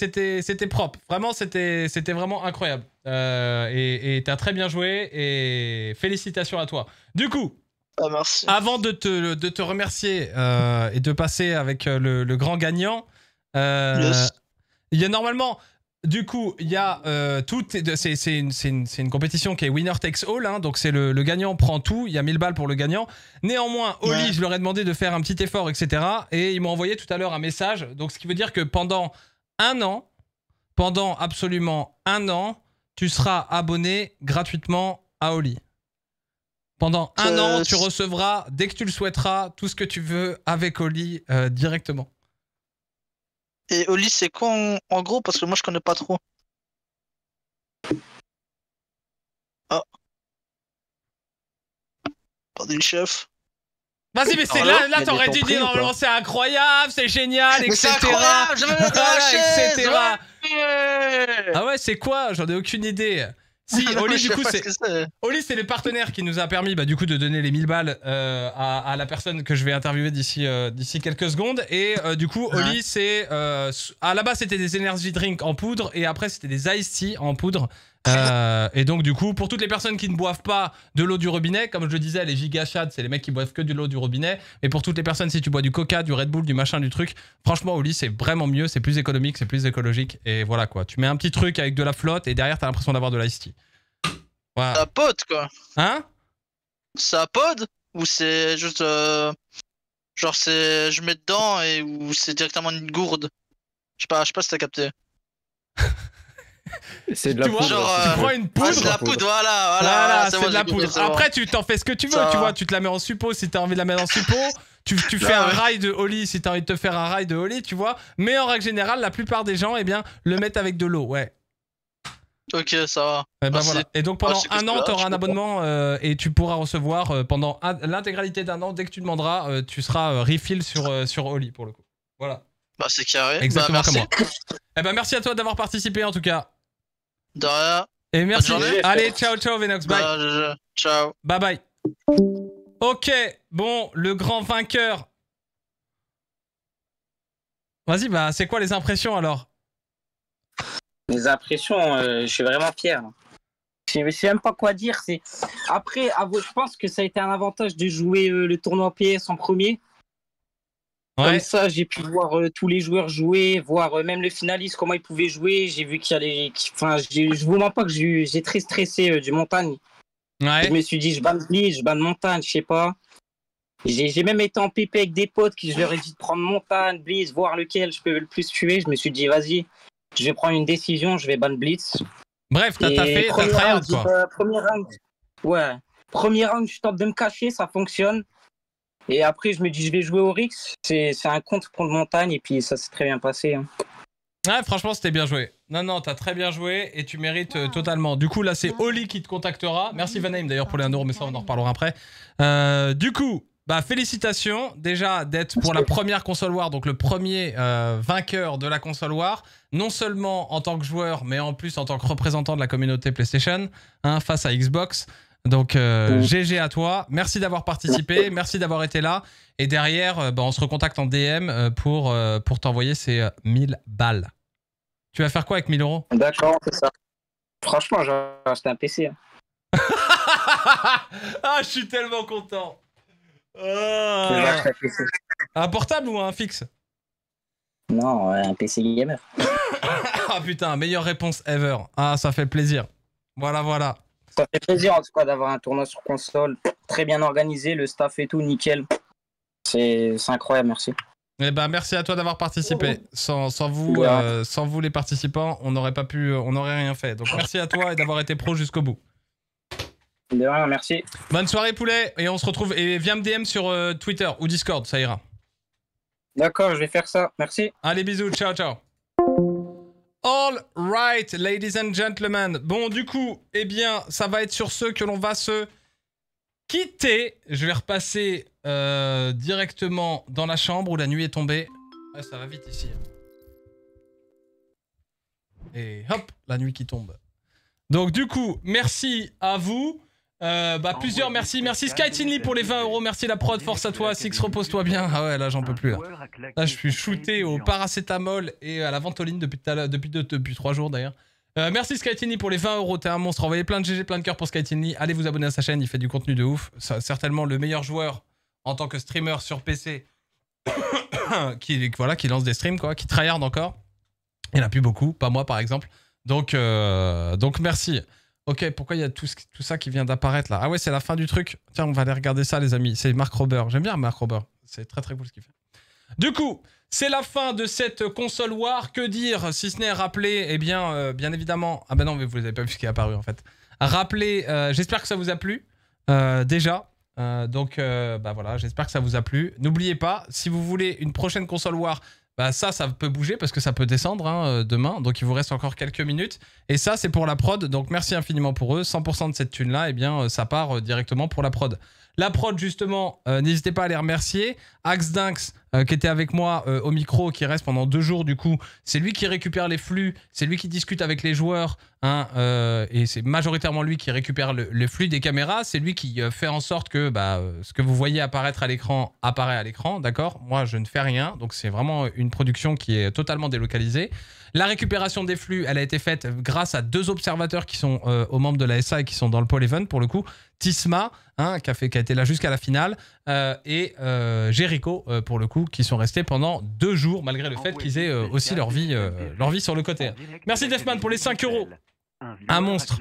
propre. Vraiment, c'était, vraiment incroyable. Euh, et t'as très bien joué et félicitations à toi. Du coup, ah, avant de te, de te remercier euh, et de passer avec le, grand gagnant, il y a normalement, du coup, il y a euh, tout. C'est une, compétition qui est winner takes all, hein, donc c'est le, gagnant prend tout. Il y a 1000 balles pour le gagnant. Néanmoins, Oli, je leur ai demandé de faire un petit effort, etc. Et ils m'ont envoyé tout à l'heure un message. Donc, ce qui veut dire que pendant un an, pendant absolument un an, tu seras abonné gratuitement à Oli. Pendant un an, euh, tu recevras, dès que tu le souhaiteras, tout ce que tu veux avec Oli euh, directement. Et Oli, c'est quoi en... gros Parce que moi, je connais pas trop. Ah. Pardon, chef. Vas-y, mais c'est là, là t'aurais dû dire non, c'est incroyable, c'est génial, etc. Incroyable, je vais etc. Ah ouais, c'est quoi J'en ai aucune idée. Si, ah Oli, du coup, c'est c'est le partenaire qui nous a permis bah, du coup, de donner les 1000 balles euh, à, la personne que je vais interviewer d'ici euh, d'ici quelques secondes. Et euh, du coup, Oli, c'est. à la base, c'était des energy drinks en poudre et après, c'était des ice tea en poudre. Euh, et donc, du coup, pour toutes les personnes qui ne boivent pas de l'eau du robinet, comme je le disais, les gigachades, c'est les mecs qui boivent que de l'eau du robinet. Et pour toutes les personnes, si tu bois du coca, du Red Bull, du machin, du truc, franchement, au lit, c'est vraiment mieux, c'est plus économique, c'est plus écologique. Et voilà quoi. Tu mets un petit truc avec de la flotte et derrière, t'as l'impression d'avoir de l'ice tea. Ça pote quoi. Hein Ça pote Ou c'est juste. Euh, genre, c'est. Je mets dedans et ou c'est directement une gourde Je sais pas, je sais pas si t'as capté. C'est de la tu poudre. prends une poudre. de la poudre, voilà. voilà, c'est de la poudre. Après, tu t'en fais ce que tu veux, tu vois. Tu te la mets en suppo si t'as envie de la mettre en suppo. tu, tu fais un rail de Holly si t'as envie de te faire un rail de Holly, tu vois. Mais en règle générale, la plupart des gens, eh bien, le mettent avec de l'eau, ouais. Ok, ça va. Eh ben ah, et, donc pendant ah, un an, tu auras un abonnement euh, et tu pourras recevoir euh, pendant l'intégralité d'un an, dès que tu demanderas, euh, tu seras refill sur, sur Oli pour le coup. Voilà. Bah, c'est carré. Bah, Exactement merci. et eh ben, merci à toi d'avoir participé en tout cas. Et merci. Allez, ciao, ciao, Venox. Bye. Bah, ciao. Bye bye. Ok, bon, le grand vainqueur. Vas-y, bah, c'est quoi les impressions alors Les impressions, euh, je suis vraiment fier. Je ne sais même pas quoi dire. Après, je pense que ça a été un avantage de jouer euh, le tournoi PS en premier. Ouais. Comme ça, j'ai pu voir euh, tous les joueurs jouer, voir euh, même le finaliste, comment il pouvait jouer. J'ai vu qu'il y avait des... enfin, je vous mens pas que j'ai très stressé euh, du montagne. Ouais. Je me suis dit, je banne de je banne montagne, je sais pas. J'ai même été en pépé avec des potes qui je leur ai dit de prendre montagne, blitz, voir lequel je peux le plus tuer. Je me suis dit, vas-y, je vais prendre une décision, je vais ban blitz. Bref, t'as fait, t'as quoi. premier round, ouais. Premier round, je tente de me cacher, ça fonctionne. Et après, je me dis, je vais jouer au Rix. C'est un contre contre montagne, et puis ça s'est très bien passé. Hein. Ouais, franchement, c'était bien joué. Non, non, t'as très bien joué et tu mérites euh, totalement. Du coup, là, c'est Oli qui te contactera. Merci Vanheim d'ailleurs pour les mais ça, on en reparlera après. Euh, du coup, bah, félicitations déjà d'être pour la première console war, donc le premier euh, vainqueur de la console war, non seulement en tant que joueur, mais en plus en tant que représentant de la communauté PlayStation hein, face à Xbox. Donc, GG euh, mmh. à toi. Merci d'avoir participé. Merci d'avoir été là. Et derrière, euh, bah, on se recontacte en DM euh, pour, pour t'envoyer ces 1000 balles. Tu vas faire quoi avec 1000 euros D'accord, c'est ça. Franchement, c'est un PC. Hein. ah, je suis tellement content. Ah. Un portable ou un fixe Non, un PC gamer. ah putain, meilleure réponse ever. Ah, ça fait plaisir. Voilà, voilà. Ça fait plaisir en tout d'avoir un tournoi sur console très bien organisé, le staff et tout, nickel. C'est incroyable, merci. Eh ben, merci à toi d'avoir participé. Sans, vous, euh, sans vous les participants, on n'aurait pas pu, euh, on n'aurait rien fait. Donc merci à toi et d'avoir été pro jusqu'au bout. De rien, merci. Bonne soirée poulet et on se retrouve et viens me DM sur euh, Twitter ou Discord, ça ira. D'accord, je vais faire ça. Merci. Allez bisous, ciao ciao. All right, ladies and gentlemen. Bon, du coup, eh bien, ça va être sur ce que l'on va se quitter. Je vais repasser euh, directement dans la chambre où la nuit est tombée. Ouais, ça va vite ici. Hein. Et hop, la nuit qui tombe. Donc, du coup, merci à vous. Euh, bah, plusieurs, merci. Merci Skytinly pour les 20 euros. Merci la prod, force à toi. Six, repose-toi bien. Ah ouais, là, j'en peux plus. Là. je suis shooté au paracétamol et à la ventoline depuis, depuis, depuis trois jours d'ailleurs. Euh, merci Skytini pour les 20 euros, t'es un monstre. Envoyez plein de GG, plein de cœur pour Skytini. Allez vous abonner à sa chaîne, il fait du contenu de ouf. Certainement le meilleur joueur en tant que streamer sur PC qui, voilà, qui lance des streams, quoi, qui tryhard encore. Il n'a en a plus beaucoup, pas moi par exemple. Donc, euh, donc merci. Ok, pourquoi il y a tout, tout ça qui vient d'apparaître là Ah ouais, c'est la fin du truc. Tiens, on va aller regarder ça, les amis. C'est Mark Robert. J'aime bien Mark Robert. C'est très très cool ce qu'il fait. Du coup, c'est la fin de cette console war. Que dire si ce n'est rappeler, eh bien, euh, bien évidemment. Ah ben non, mais vous n'avez pas vu ce qui est apparu en fait. Rappeler, euh, j'espère que ça vous a plu. Euh, déjà. donc, bah voilà, j'espère que ça vous a plu. N'oubliez pas, si vous voulez une prochaine console war, bah ça, ça peut bouger parce que ça peut descendre hein, euh, demain. Donc il vous reste encore quelques minutes. Et ça, c'est pour la prod. Donc merci infiniment pour eux. 100% de cette thune-là, et eh bien, euh, ça part euh, directement pour la prod. La prod, justement, euh, n'hésitez pas à les remercier. Axe Dinx, euh, qui était avec moi euh, au micro, qui reste pendant deux jours, du coup, c'est lui qui récupère les flux, c'est lui qui discute avec les joueurs, hein, et c'est majoritairement lui qui récupère le, flux des caméras. C'est lui qui fait en sorte que bah, ce que vous voyez apparaître à l'écran apparaît à l'écran, d'accord Moi, je ne fais rien, donc c'est vraiment une production qui est totalement délocalisée. La récupération des flux, elle a été faite grâce à deux observateurs qui sont euh, aux membres de la SA et qui sont dans le pôle event pour le coup. Tisma, hein, qui, a été là jusqu'à la finale, euh, et euh, Jericho, pour le coup, qui sont restés pendant deux jours, malgré le fait qu'ils aient aussi leur vie, leur vie sur le côté. Merci Defman pour les 5 euros un monstre.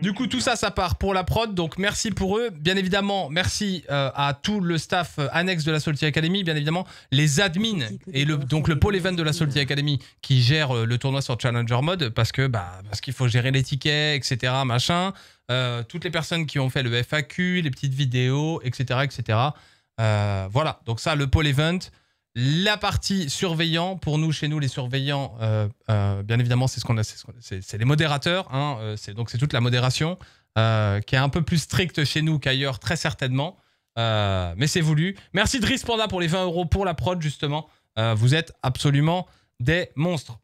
Du coup, tout ça, ça part pour la prod. Donc, merci pour eux. Bien évidemment, merci euh, à tout le staff euh, annexe de la Salty Academy. Bien évidemment, les admins et le, donc le pôle event de la Salty Academy qui gère euh, le tournoi sur Challenger Mode parce que bah, parce qu'il faut gérer les tickets, etc. Machin. toutes les personnes qui ont fait le FAQ, les petites vidéos, etc. etc. voilà. Donc ça, le pôle event. La partie surveillant, pour nous, chez nous, les surveillants, euh, euh, bien évidemment, c'est ce qu'on a, c'est les modérateurs, hein, euh, c'est donc c'est toute la modération qui est un peu plus stricte chez nous qu'ailleurs, très certainement, mais c'est voulu. Merci Driss Panda pour les 20 euros pour la prod justement. vous êtes absolument des monstres.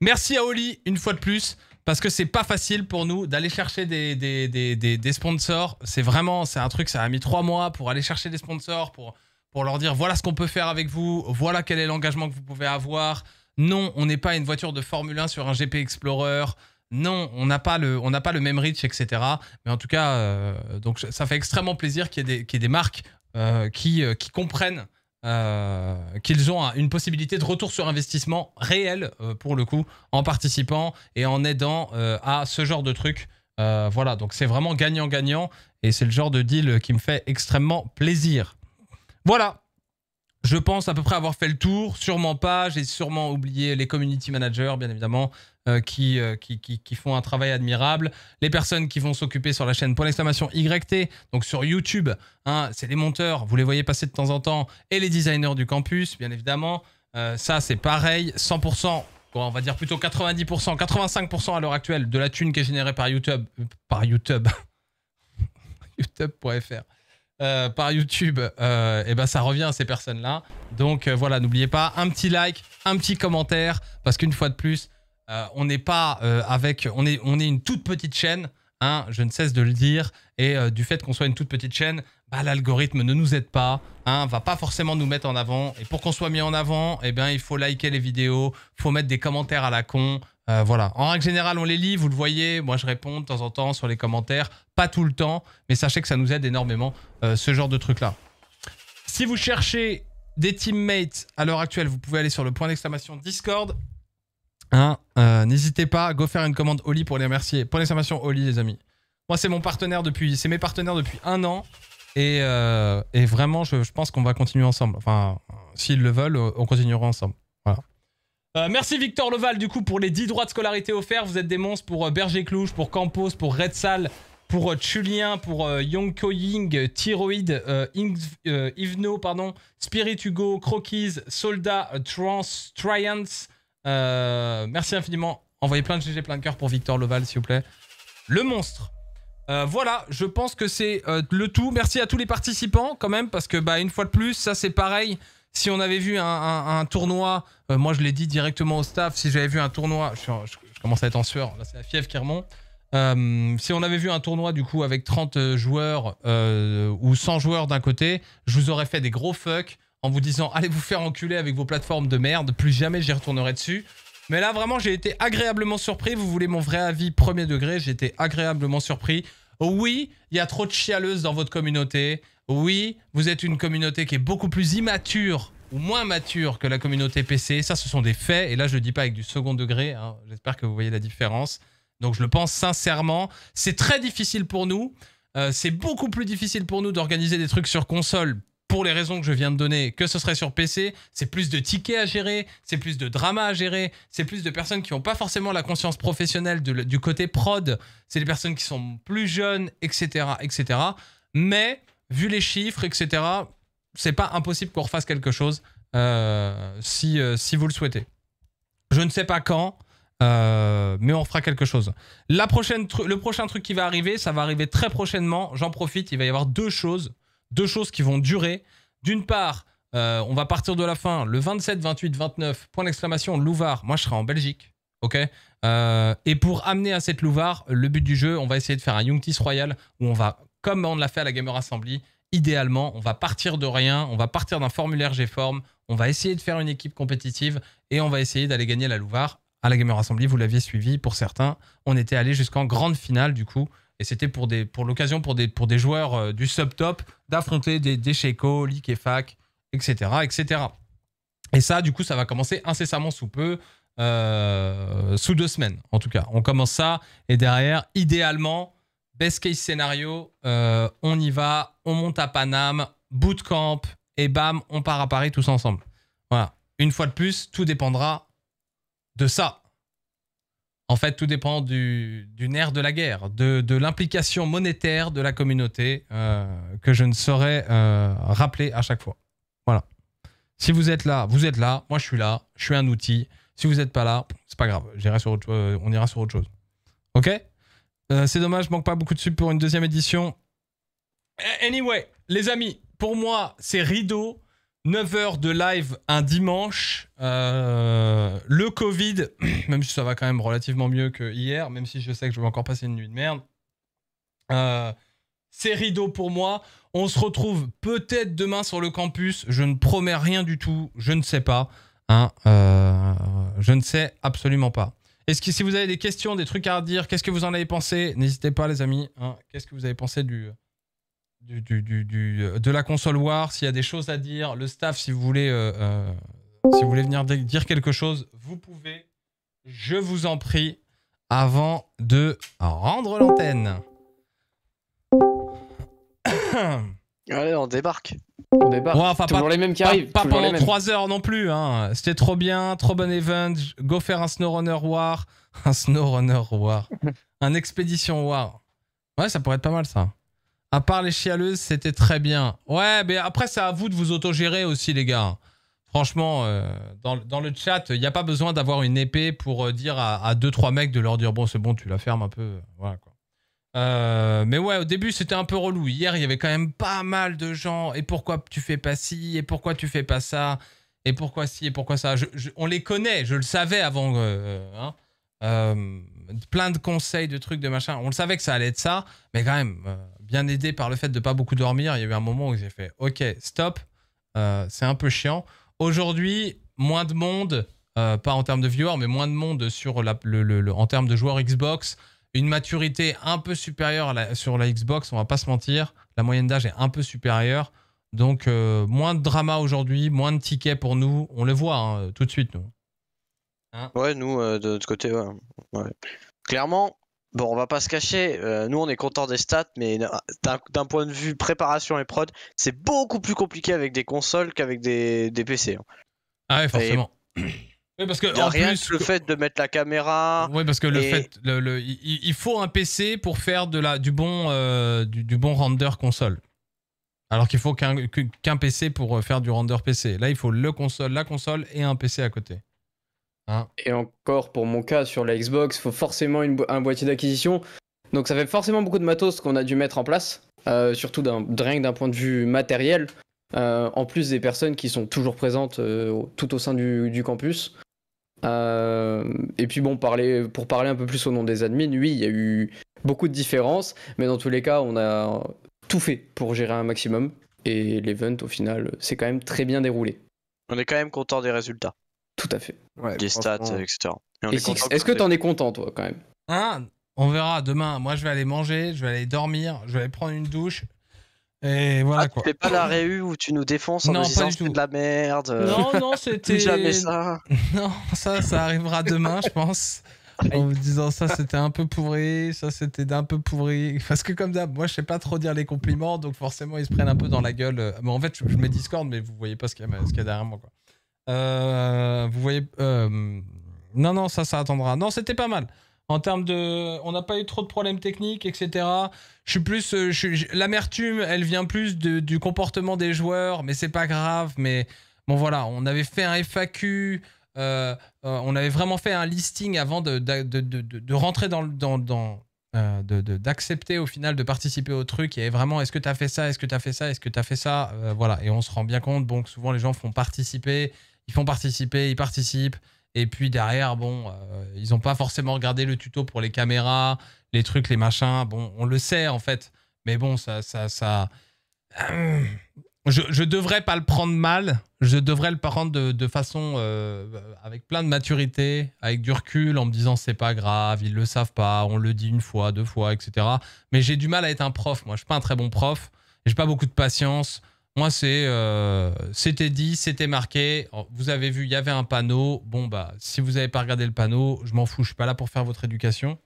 Merci à Oli une fois de plus parce que c'est pas facile pour nous d'aller chercher des, des, des sponsors. C'est vraiment, c'est un truc, ça a mis trois mois pour aller chercher des sponsors, pour pour leur dire voilà ce qu'on peut faire avec vous, voilà quel est l'engagement que vous pouvez avoir. Non, on n'est pas une voiture de Formule 1 sur un GP Explorer. Non, on n'a pas, le, on pas le même reach, etc. Mais en tout cas, euh, donc ça fait extrêmement plaisir qu'il y, ait des marques euh, qui, euh, qui, comprennent qu'ils ont une possibilité de retour sur investissement réel, pour le coup, en participant et en aidant à ce genre de truc. voilà, donc c'est vraiment gagnant-gagnant et c'est le genre de deal qui me fait extrêmement plaisir. Voilà. Je pense à peu près avoir fait le tour. Sûrement pas. J'ai sûrement oublié les community managers, bien évidemment, euh, euh, qui, qui, qui, font un travail admirable. Les personnes qui vont s'occuper sur la chaîne pour l'exclamation YT, donc sur YouTube, hein, c'est les monteurs, vous les voyez passer de temps en temps, et les designers du campus, bien évidemment. Euh, ça, c'est pareil. 100%, on va dire plutôt 90%, 85% à l'heure actuelle de la thune qui est générée par YouTube. Par YouTube. YouTube.fr. Euh, par YouTube, et euh, eh ben ça revient à ces personnes-là. Donc euh, voilà, n'oubliez pas un petit like, un petit commentaire, parce qu'une fois de plus, on n'est pas avec, on est, on est une toute petite chaîne. Hein, je ne cesse de le dire. Et du fait qu'on soit une toute petite chaîne, bah, l'algorithme ne nous aide pas, hein, va pas forcément nous mettre en avant. Et pour qu'on soit mis en avant, et eh bien, il faut liker les vidéos, faut mettre des commentaires à la con, voilà. En règle générale, on les lit, vous le voyez. Moi, je réponds de temps en temps sur les commentaires pas tout le temps, mais sachez que ça nous aide énormément, euh, ce genre de truc-là. Si vous cherchez des teammates à l'heure actuelle, vous pouvez aller sur le point d'exclamation Discord. Hein, euh, n'hésitez pas go faire une commande Oli pour les remercier. Point d'exclamation Oli, les amis. Moi, c'est mon partenaire depuis, c'est mes partenaires depuis un an. Et, euh, vraiment, je, pense qu'on va continuer ensemble. Enfin, s'ils le veulent, on continuera ensemble. Voilà. merci Victor Leval, du coup, pour les 10 droits de scolarité offerts. Vous êtes des monstres pour Berger Clouche, pour Campos, pour Red pour Chulien, pour euh, euh Yonko Ying, Thyroid, euh, euh, pardon, Spirit Hugo, Croquis, Soldat, Trans, Triance. merci infiniment. Envoyez plein de GG, plein de cœur pour Victor Loval, s'il vous plaît. Le monstre. voilà, je pense que c'est le tout. Merci à tous les participants quand même, parce que bah, une fois de plus, ça c'est pareil. Si on avait vu un, tournoi, moi je l'ai dit directement au staff, si j'avais vu un tournoi, je, commence à être en sueur, là c'est la fièvre qui remonte. Euh, si on avait vu un tournoi du coup avec 30 euh, joueurs euh, ou 100 joueurs d'un côté, je vous aurais fait des gros fuck en vous disant allez vous faire enculer avec vos plateformes de merde, plus jamais j'y retournerai dessus. Mais là vraiment j'ai été agréablement surpris, vous voulez mon vrai avis premier degré, j'ai été agréablement surpris. Oui, il y a trop de chialeuses dans votre communauté. Oui, vous êtes une communauté qui est beaucoup plus immature ou moins mature que la communauté PC. Ça, ce sont des faits. Et là, je ne dis pas avec du second degré. Hein. J'espère que vous voyez la différence. Donc je le pense sincèrement. C'est très difficile pour nous. Euh, c'est beaucoup plus difficile pour nous d'organiser des trucs sur console pour les raisons que je viens de donner, que ce serait sur PC, c'est plus de tickets à gérer, c'est plus de drama à gérer, c'est plus de personnes qui n'ont pas forcément la conscience professionnelle du côté prod, c'est des personnes qui sont plus jeunes, etc., etc. Mais vu les chiffres, etc., c'est pas impossible qu'on refasse quelque chose euh, si, euh, si vous le souhaitez. Je ne sais pas quand, euh, mais on fera quelque chose. La prochaine le prochain truc qui va arriver, ça va arriver très prochainement. J'en profite. Il va y avoir deux choses. Deux choses qui vont durer. D'une part, euh, on va partir de la fin. Le 27, 28, 29, point d'exclamation, Louvard. Moi, je serai en Belgique. OK euh, Et pour amener à cette Louvard, le but du jeu, on va essayer de faire un Youngtis Royal où on va, comme on l'a fait à la Gamer Assembly, idéalement, on va partir de rien. On va partir d'un formulaire G-Form. On va essayer de faire une équipe compétitive et on va essayer d'aller gagner la Louvard à la Gamer Assembly, vous l'aviez suivi pour certains. On était allé jusqu'en grande finale du coup. Et c'était pour, l'occasion pour des, joueurs euh, du sub-top d'affronter des, des Sheiko, etc., etc. Et ça, du coup, ça va commencer incessamment sous peu, euh, sous deux semaines en tout cas. On commence ça et derrière, idéalement, best case scénario, euh, on y va, on monte à Paname, camp et bam, on part à Paris tous ensemble. Voilà. Une fois de plus, tout dépendra de ça. En fait, tout dépend du, du nerf de la guerre, de, l'implication monétaire de la communauté euh, que je ne saurais euh, rappeler à chaque fois. Voilà. Si vous êtes là, vous êtes là. Moi, je suis là. Je suis un outil. Si vous n'êtes pas là, c'est pas grave. Sur euh, on ira sur autre chose. Ok C'est dommage, je manque pas beaucoup de subs pour une deuxième édition. Anyway, les amis, pour moi, c'est rideau. 9 heures de live un dimanche. Euh, le Covid, même si ça va quand même relativement mieux que hier, même si je sais que je vais encore passer une nuit de merde. Euh, c'est rideau pour moi. On se retrouve peut-être demain sur le campus. Je ne promets rien du tout. Je ne sais pas. Hein. Euh, je ne sais absolument pas. Est-ce si vous avez des questions, des trucs à dire, qu'est-ce que vous en avez pensé N'hésitez pas, les amis. Hein. qu'est-ce que vous avez pensé du, du, euh, de la console War, s'il y a des choses à dire, le staff, si vous voulez, euh, euh, si vous voulez venir dire quelque chose, vous pouvez. Je vous en prie, avant de rendre l'antenne. Allez, on débarque. On débarque. Ouais, les mêmes qui arrivent. Pas pendant 3 heures non plus. Hein. C'était trop bien, trop bon event. Go faire un SnowRunner War. Un SnowRunner War. un Expédition War. Ouais, ça pourrait être pas mal ça. À part les chialeuses, c'était très bien. Ouais, mais après, c'est à vous de vous autogérer aussi, les gars. Franchement, euh, dans, le chat, il n'y a pas besoin d'avoir une épée pour euh, dire à deux trois mecs de leur dire Bon, c'est bon, tu la fermes un peu. Euh, voilà mais ouais, au début, c'était un peu relou. Hier, il y avait quand même pas mal de gens. Et pourquoi tu fais pas ci Et pourquoi tu fais pas ça Et pourquoi ci Et pourquoi ça On les connaît, je le savais avant. Hein. plein de conseils, de trucs, de machin. On le savait que ça allait être ça. Mais quand même, aidé par le fait de pas beaucoup dormir, il y a eu un moment où j'ai fait OK, stop, euh, c'est un peu chiant. Aujourd'hui, moins de monde, euh, pas en termes de viewers, mais moins de monde sur la, le, le, en termes de joueurs Xbox. Une maturité un peu supérieure la, sur la Xbox, on va pas se mentir. La moyenne d'âge est un peu supérieure. Donc, euh, moins de drama aujourd'hui, moins de tickets pour nous. On le voit hein, tout de suite, nous. Hein ouais, nous, de notre côté, ouais. ouais. Clairement, Bon, on va pas se cacher, euh, nous on est content des stats, mais d'un point de vue préparation et prod, c'est beaucoup plus compliqué avec des consoles qu'avec des, PC. Hein. Ah ouais, forcément. parce en le fait de mettre la caméra. Oui, parce que le fait, le, il, faut un PC pour faire de la, du, bon, euh, du, bon render console. Alors qu'il faut qu'un PC pour euh, faire du render PC. Là, il faut le console, la console et un PC à côté. Hein. Et encore pour mon cas sur la Xbox, il faut forcément un boîtier d'acquisition. Donc ça fait forcément beaucoup de matos qu'on a dû mettre en place, euh, surtout rien d'un point de vue matériel, euh, en plus des personnes qui sont toujours présentes euh, tout au sein du, campus. et puis bon, parler, pour parler un peu plus au nom des admins, oui, il y a eu beaucoup de différences, mais dans tous les cas, on a tout fait pour gérer un maximum. Et l'event, au final, s'est quand même très bien déroulé. On est quand même content des résultats. Tout à fait. des stats, etc. est ce que t'en es content, toi, quand même ah, On verra demain. Moi, je vais aller manger, je vais aller dormir, je vais aller prendre une douche. Et voilà ah, quoi. Tu fais pas la réu où tu nous défonces en nous disant c'est de la merde. Euh, non, non, c'était. jamais ça. Non, ça, ça arrivera demain, je pense. En vous disant ça, c'était un peu pourri, ça, c'était d'un peu pourri. Parce que, comme d'hab, moi, je sais pas trop dire les compliments, donc forcément, ils se prennent un peu dans la gueule. Mais en fait, je, mets Discord, mais vous voyez pas ce qu'il y, y, a derrière moi. Quoi. Euh, vous voyez. Euh, non, non, ça, ça attendra. Non, c'était pas mal. En termes de. On n'a pas eu trop de problèmes techniques, etc. Je suis plus. Euh, l'amertume, elle vient plus du comportement des joueurs, mais c'est pas grave. Mais bon, voilà, on avait fait un FAQ. on avait vraiment fait un listing avant de, rentrer dans. dans, d'accepter au final de participer au truc et vraiment est-ce que tu as fait ça est-ce que tu as fait ça est-ce que tu as fait ça voilà et on se rend bien compte bon souvent les gens font participer ils font participer, ils participent. Et puis derrière, bon, euh, ils n'ont pas forcément regardé le tuto pour les caméras, les trucs, les machins. Bon, on le sait en fait. Mais bon, ça, ça, ça. Je, ne devrais pas le prendre mal. Je devrais le prendre de, façon euh, avec plein de maturité, avec du recul, en me disant c'est pas grave, ils le savent pas, on le dit une fois, deux fois, etc. Mais j'ai du mal à être un prof. Moi, je suis pas un très bon prof. J'ai pas beaucoup de patience. Moi, c'est euh, c'était dit, c'était marqué. Oh, vous avez vu, il y avait un panneau. Bon, bah, si vous n'avez pas regardé le panneau, je m'en fous, je suis pas là pour faire votre éducation.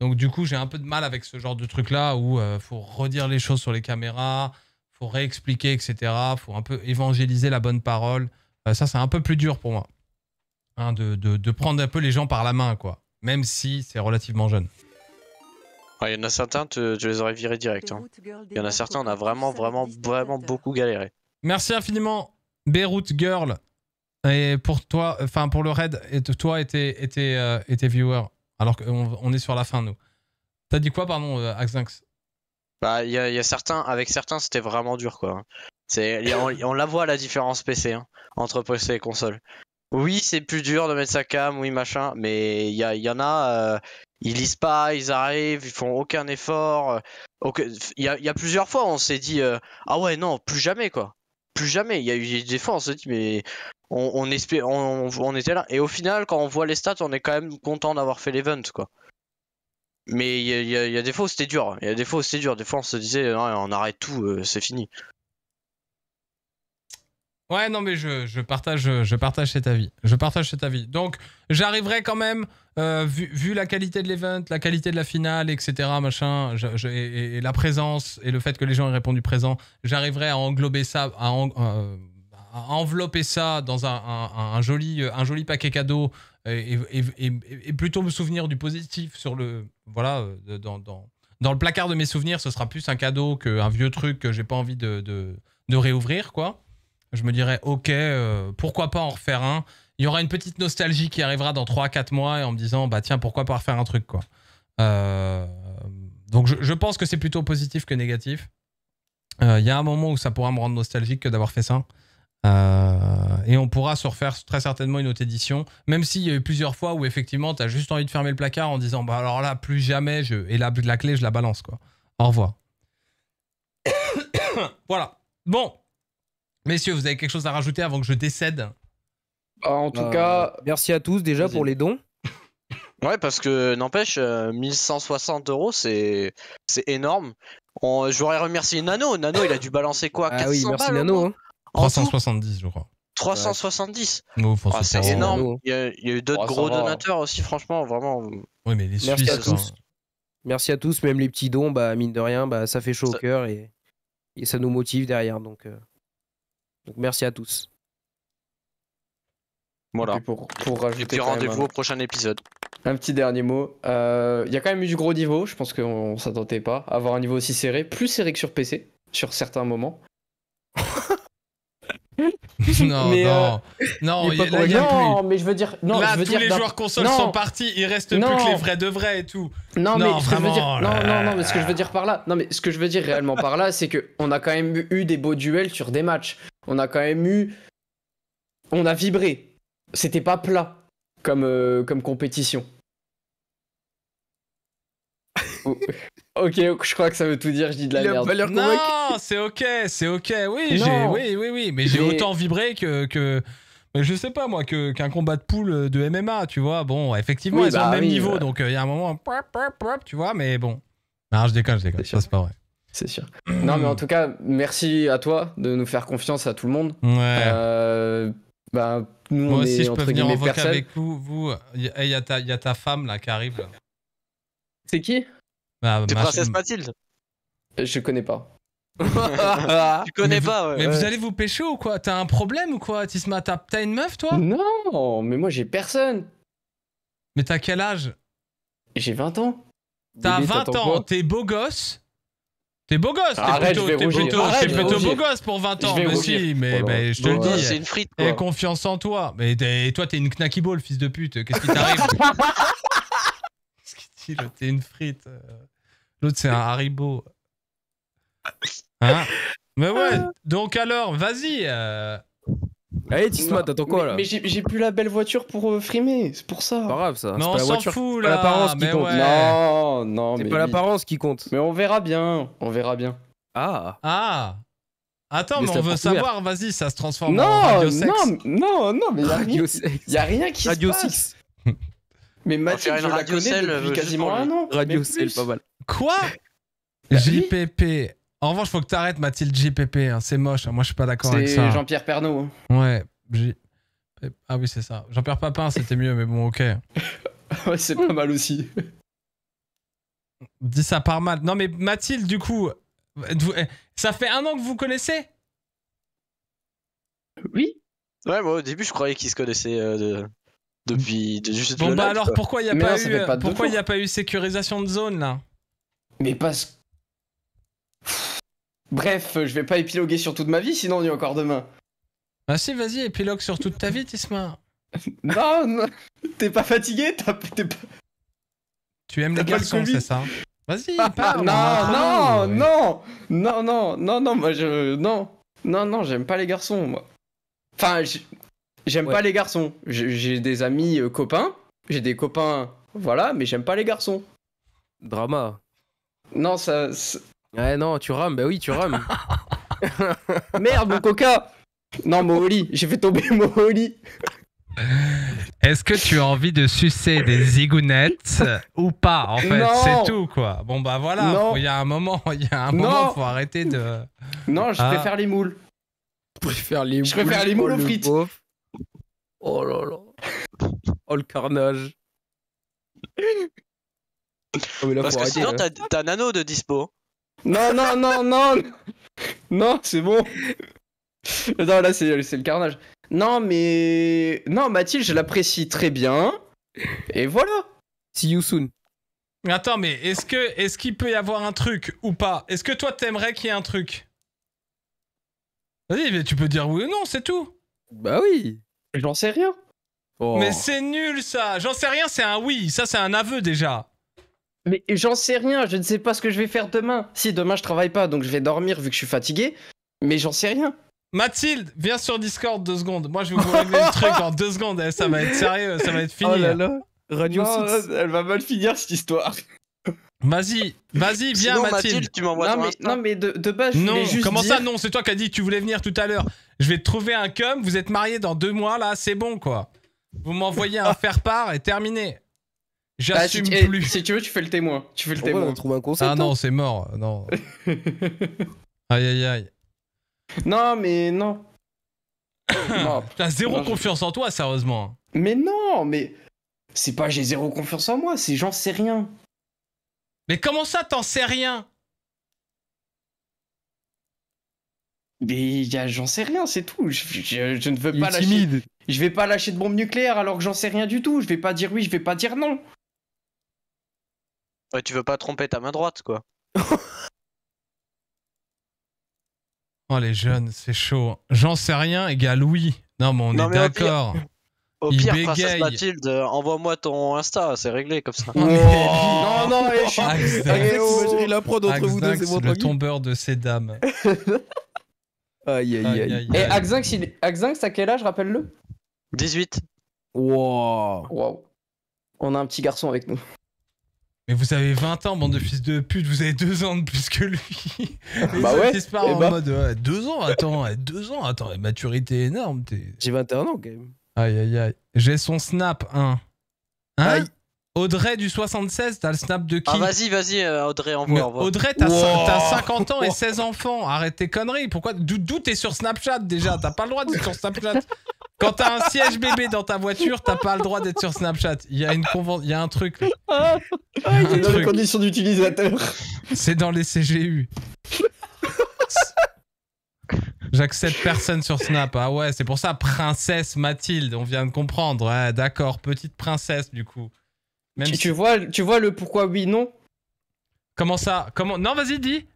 Donc, du coup, j'ai un peu de mal avec ce genre de truc-là où il euh, faut redire les choses sur les caméras, faut réexpliquer, etc. faut un peu évangéliser la bonne parole. Euh, ça, c'est un peu plus dur pour moi. Hein, de, de prendre un peu les gens par la main, quoi. Même si c'est relativement jeune. Il y en a certains, tu, les aurais virés direct. Hein. Il y en a certains, on a vraiment, vraiment, vraiment beaucoup galéré. Merci infiniment, Beirut Girl. Et pour toi, enfin pour le raid, et toi euh, et tes, viewers, alors qu'on on est sur la fin, nous. T'as dit quoi, pardon, euh, Axinx Bah, il y, a certains, avec certains, c'était vraiment dur, quoi. Hein. C'est, on, la voit la différence PC, hein, entre PC et console. Oui, c'est plus dur de mettre sa cam, oui, machin, mais il y, y, en a, euh, ils lisent pas, ils arrivent, ils font aucun effort. Euh, aucun... Il, y a, plusieurs fois, on s'est dit euh, ah ouais non, plus jamais quoi, plus jamais. Il y a eu des fois, on s'est dit mais on, on, on, était là. Et au final, quand on voit les stats, on est quand même content d'avoir fait l'event quoi. Mais il y, a, des fois où c'était dur. Il y a des fois où c'était dur. Des fois, on se disait on arrête tout, euh, c'est fini. Ouais, non, mais je, je, partage, je partage cet avis. Je partage cet avis. Donc, j'arriverai quand même, euh, vu, la qualité de l'event, la qualité de la finale, etc., machin, et, la présence, et le fait que les gens aient répondu présent, j'arriverai à englober ça, à, euh, envelopper ça dans un, un, joli, un joli paquet cadeau, et, et, plutôt me souvenir du positif sur le... Voilà, dans, dans, dans le placard de mes souvenirs, ce sera plus un cadeau qu'un vieux truc que j'ai pas envie de, de, de réouvrir, quoi je me dirais, ok, euh, pourquoi pas en refaire un Il y aura une petite nostalgie qui arrivera dans 3-4 mois et en me disant, bah tiens, pourquoi pas refaire un truc, quoi. Euh, donc je, pense que c'est plutôt positif que négatif. Euh, il y a un moment où ça pourra me rendre nostalgique que d'avoir fait ça. et on pourra se refaire très certainement une autre édition, même s'il y a eu plusieurs fois où effectivement tu as juste envie de fermer le placard en disant bah alors là plus jamais je et là la clé je la balance quoi. Au revoir. voilà. Bon, Messieurs, vous avez quelque chose à rajouter avant que je décède ah, En tout euh, cas, merci à tous déjà pour les dons. Ouais, parce que n'empêche, 1160 euh, euros, c'est énorme. Je voudrais remercier Nano. Nano, il a dû balancer quoi ah oui, merci Nano. 370, hein. je crois. 370 ah, C'est énorme. Il y a, eu d'autres gros donateurs aussi, franchement, vraiment. Oui, mais les Merci à tous. Merci à tous, même les petits dons, bah, mine de rien, bah, ça fait chaud au cœur et... ça nous motive derrière. Donc, euh. Donc merci à tous. Voilà. Et pour, pour rendez-vous au prochain épisode. Un petit dernier mot. Euh, il y a quand même eu du gros niveau, je pense qu'on s'attendait pas à avoir un niveau aussi serré, plus serré que sur PC, sur certains moments. non, mais, non, euh, non, mais je veux dire, non, là, tous les joueurs consoles sont partis, il reste plus que les vrais de vrais et tout. Non, mais ce que je veux dire, non, mais ce que je veux dire par là, non, mais ce que je veux dire réellement par là, c'est qu'on a quand même eu des beaux duels sur des matchs. On a quand même eu, on a vibré. C'était pas plat comme euh, comme compétition. Ok, je crois que ça veut tout dire, je dis de la merde. Non, c'est ok, c'est ok, oui, oui, oui, oui, mais j'ai autant vibré que, que, je sais pas moi, que, qu'un combat de poule de MMA, tu vois. Bon, effectivement, ils ont bah le même niveau, euh. donc euh, il y a un moment, tu vois, mais bon. Non, je déconne, je déconne, c'est pas vrai. C'est sûr. non, mais en tout cas, merci à toi de nous faire confiance à tout le monde. Ouais. Euh, bah, nous, Moi aussi, je peux venir en avec vous. Il y, y, a ta femme là qui arrive. C'est qui bah, tu Princesse Mathilde Je connais pas. tu connais pas, ouais. Mais vous allez vous pêcher ou quoi T'as un problème ou quoi, T'as une meuf, toi Non, mais moi j'ai personne. Mais t'as quel âge J'ai 20 ans. T'as 20 ans, t'es beau gosse. T'es beau gosse, t'es plutôt, beau gosse pour 20 ans. Mais si, mais je te le dis. T'as confiance en toi. Mais toi, t'es une knacky fils de pute. Qu'est-ce qui t'arrive Qu'est-ce qu'il dit T'es une frite. Euh. L'autre, c'est un Haribo. Hein mais ouais, ah. donc alors, vas-y. euh, Allez, Tismat, t'attends quoi là mais j'ai plus la belle voiture pour euh, frimer, c'est pour ça. Pas grave ça. Mais on s'en fout, c'est pas l'apparence qui compte. Non, Non, non, C'est pas l'apparence qui compte. Mais on verra bien, on verra bien. Ah. Ah Attends, mais, on veut savoir, vas-y, ça se transforme en radio sexe. non, non, non, mais y a rien, Radio y a rien qui se Radio 6. Mais Mathieu, je la connais depuis euh, quasiment un an. Radio pas mal. Quoi bah JPP. En revanche, faut que t'arrêtes, Mathilde JPP. Hein, c'est moche. Hein. moi, je suis pas d'accord avec ça. C'est Jean-Pierre Pernaud. Hein. Ouais. Ah oui, c'est ça. Jean-Pierre Papin, c'était mieux, mais bon, ok. ouais, c'est pas mal aussi. Dis ça par mal. Non, mais Mathilde, du coup, eh, ça fait un an que vous connaissez Oui. Ouais, moi, au début, je croyais qu'ils se connaissaient euh, depuis. bon, bah alors, pourquoi il n'y euh, a pas eu sécurisation de zone, là mais parce. Bref, je vais pas épiloguer sur toute ma vie, sinon on est encore demain. Ah si, vas-y, épilogue sur toute ta vie, Tisma. non, non. t'es pas fatigué, t'as Tu aimes les garçons, c'est ça hein Vas-y, ah, Non, non, non, non, non, non, non, moi je, non, non, non, j'aime pas les garçons, moi. Enfin, j'aime pas les garçons. J'ai des amis euh, copains, j'ai des copains, voilà, mais j'aime pas les garçons. Drama. Non, ça. Ouais, non, tu rames, bah oui, tu rames. Merde, mon coca Non, holly, j'ai fait tomber holly. Est-ce que tu as envie de sucer des zigounettes ou pas En fait, c'est tout quoi. Bon bah voilà, il y a un moment, il y a un moment, faut arrêter de. Non, je ah. préfère les moules. Je préfère les moules. Je préfère les moules aux frites. Oh là là. Oh le carnage. Ah Parce que sinon, t'as, un de dispo. Non, non, non, non Non, c'est bon Non, là, c'est, le carnage. Non, mais. Non, Mathilde, je l'apprécie très bien. Et voilà See you soon. attends, mais est-ce que est-ce qu'il peut y avoir un truc ou pas Est-ce que toi, t'aimerais qu'il y ait un truc Vas-y, mais tu peux dire oui ou non, c'est tout. Bah oui J'en sais rien. Oh. Mais c'est nul ça J'en sais rien, c'est un oui. Ça, c'est un aveu déjà. Mais j'en sais rien, je ne sais pas ce que je vais faire demain. Si demain je travaille pas, donc je vais dormir vu que je suis fatigué, mais j'en sais rien. Mathilde, viens sur Discord deux secondes. Moi je vais vous régler le truc en deux secondes. Eh, ça va être sérieux, ça va être fini. Oh là hein. là. elle va mal finir cette histoire. Vas-y, vas-y, viens Mathilde. Tu m'envoies non, mais, de, base, je non, juste comment ça Non, c'est toi qui as dit que tu voulais venir tout à l'heure. Je vais te trouver un cum. Vous êtes mariés dans deux mois là, c'est bon quoi. Vous m'envoyez un faire part et terminé. Bah, J'assume eh, plus. Si tu veux, tu fais le témoin. Tu fais le témoin. on trouve un concept. Ah non, hein. c'est mort. Non. aïe aïe aïe. Non, mais non. T'as zéro confiance en toi, sérieusement. Mais non, mais c'est pas j'ai zéro confiance en moi, c'est j'en sais rien. Mais comment ça, t'en sais rien Mais j'en sais rien, c'est tout. Je, ne veux pas lâcher. Timide. Je vais pas lâcher de bombe nucléaire alors que j'en sais rien du tout. Je vais pas dire oui, je vais pas dire non. Ouais, tu veux pas tromper ta main droite, quoi. oh, les jeunes, c'est chaud. J'en sais rien, égal oui. Non, mais on est d'accord. Au pire, passe Mathilde, euh, envoie-moi ton Insta, c'est réglé comme ça. Oh. non, non, il eh, je suis. vous deux, c'est votre le tombeur de ces dames. aïe, aïe, aïe, Et Axinx, Axinx, à quel âge, rappelle-le 18. wow. On a un petit garçon avec nous. Et vous avez 20 ans, bande de fils de pute, vous avez 2 ans de plus que lui. bah ouais. se en bah. mode 2 ans, attends, 2 ans, attends, maturité énorme. J'ai 21 ans quand même. Aïe aïe aïe. J'ai son snap 1. Hein. hein aïe. Audrey du 76, t'as le snap de qui Ah vas-y, vas-y, euh, Audrey, envoie, envoie. Audrey, t'as 50 ans et 16 enfants. Arrête tes conneries. Pourquoi D'où t'es sur Snapchat déjà T'as pas le droit d'être sur Snapchat. Quand t'as un siège bébé dans ta voiture, t'as pas le droit d'être sur Snapchat. Il y a une convention, il y a un truc. Ah, ah les conditions d'utilisateur. C'est dans les CGU. J'accepte personne sur Snap. Ah ouais, c'est pour ça, princesse Mathilde, on vient de comprendre. Ouais, d'accord, petite princesse du coup tu, vois, tu vois le pourquoi oui, non Comment ça Comment Non, vas-y, dis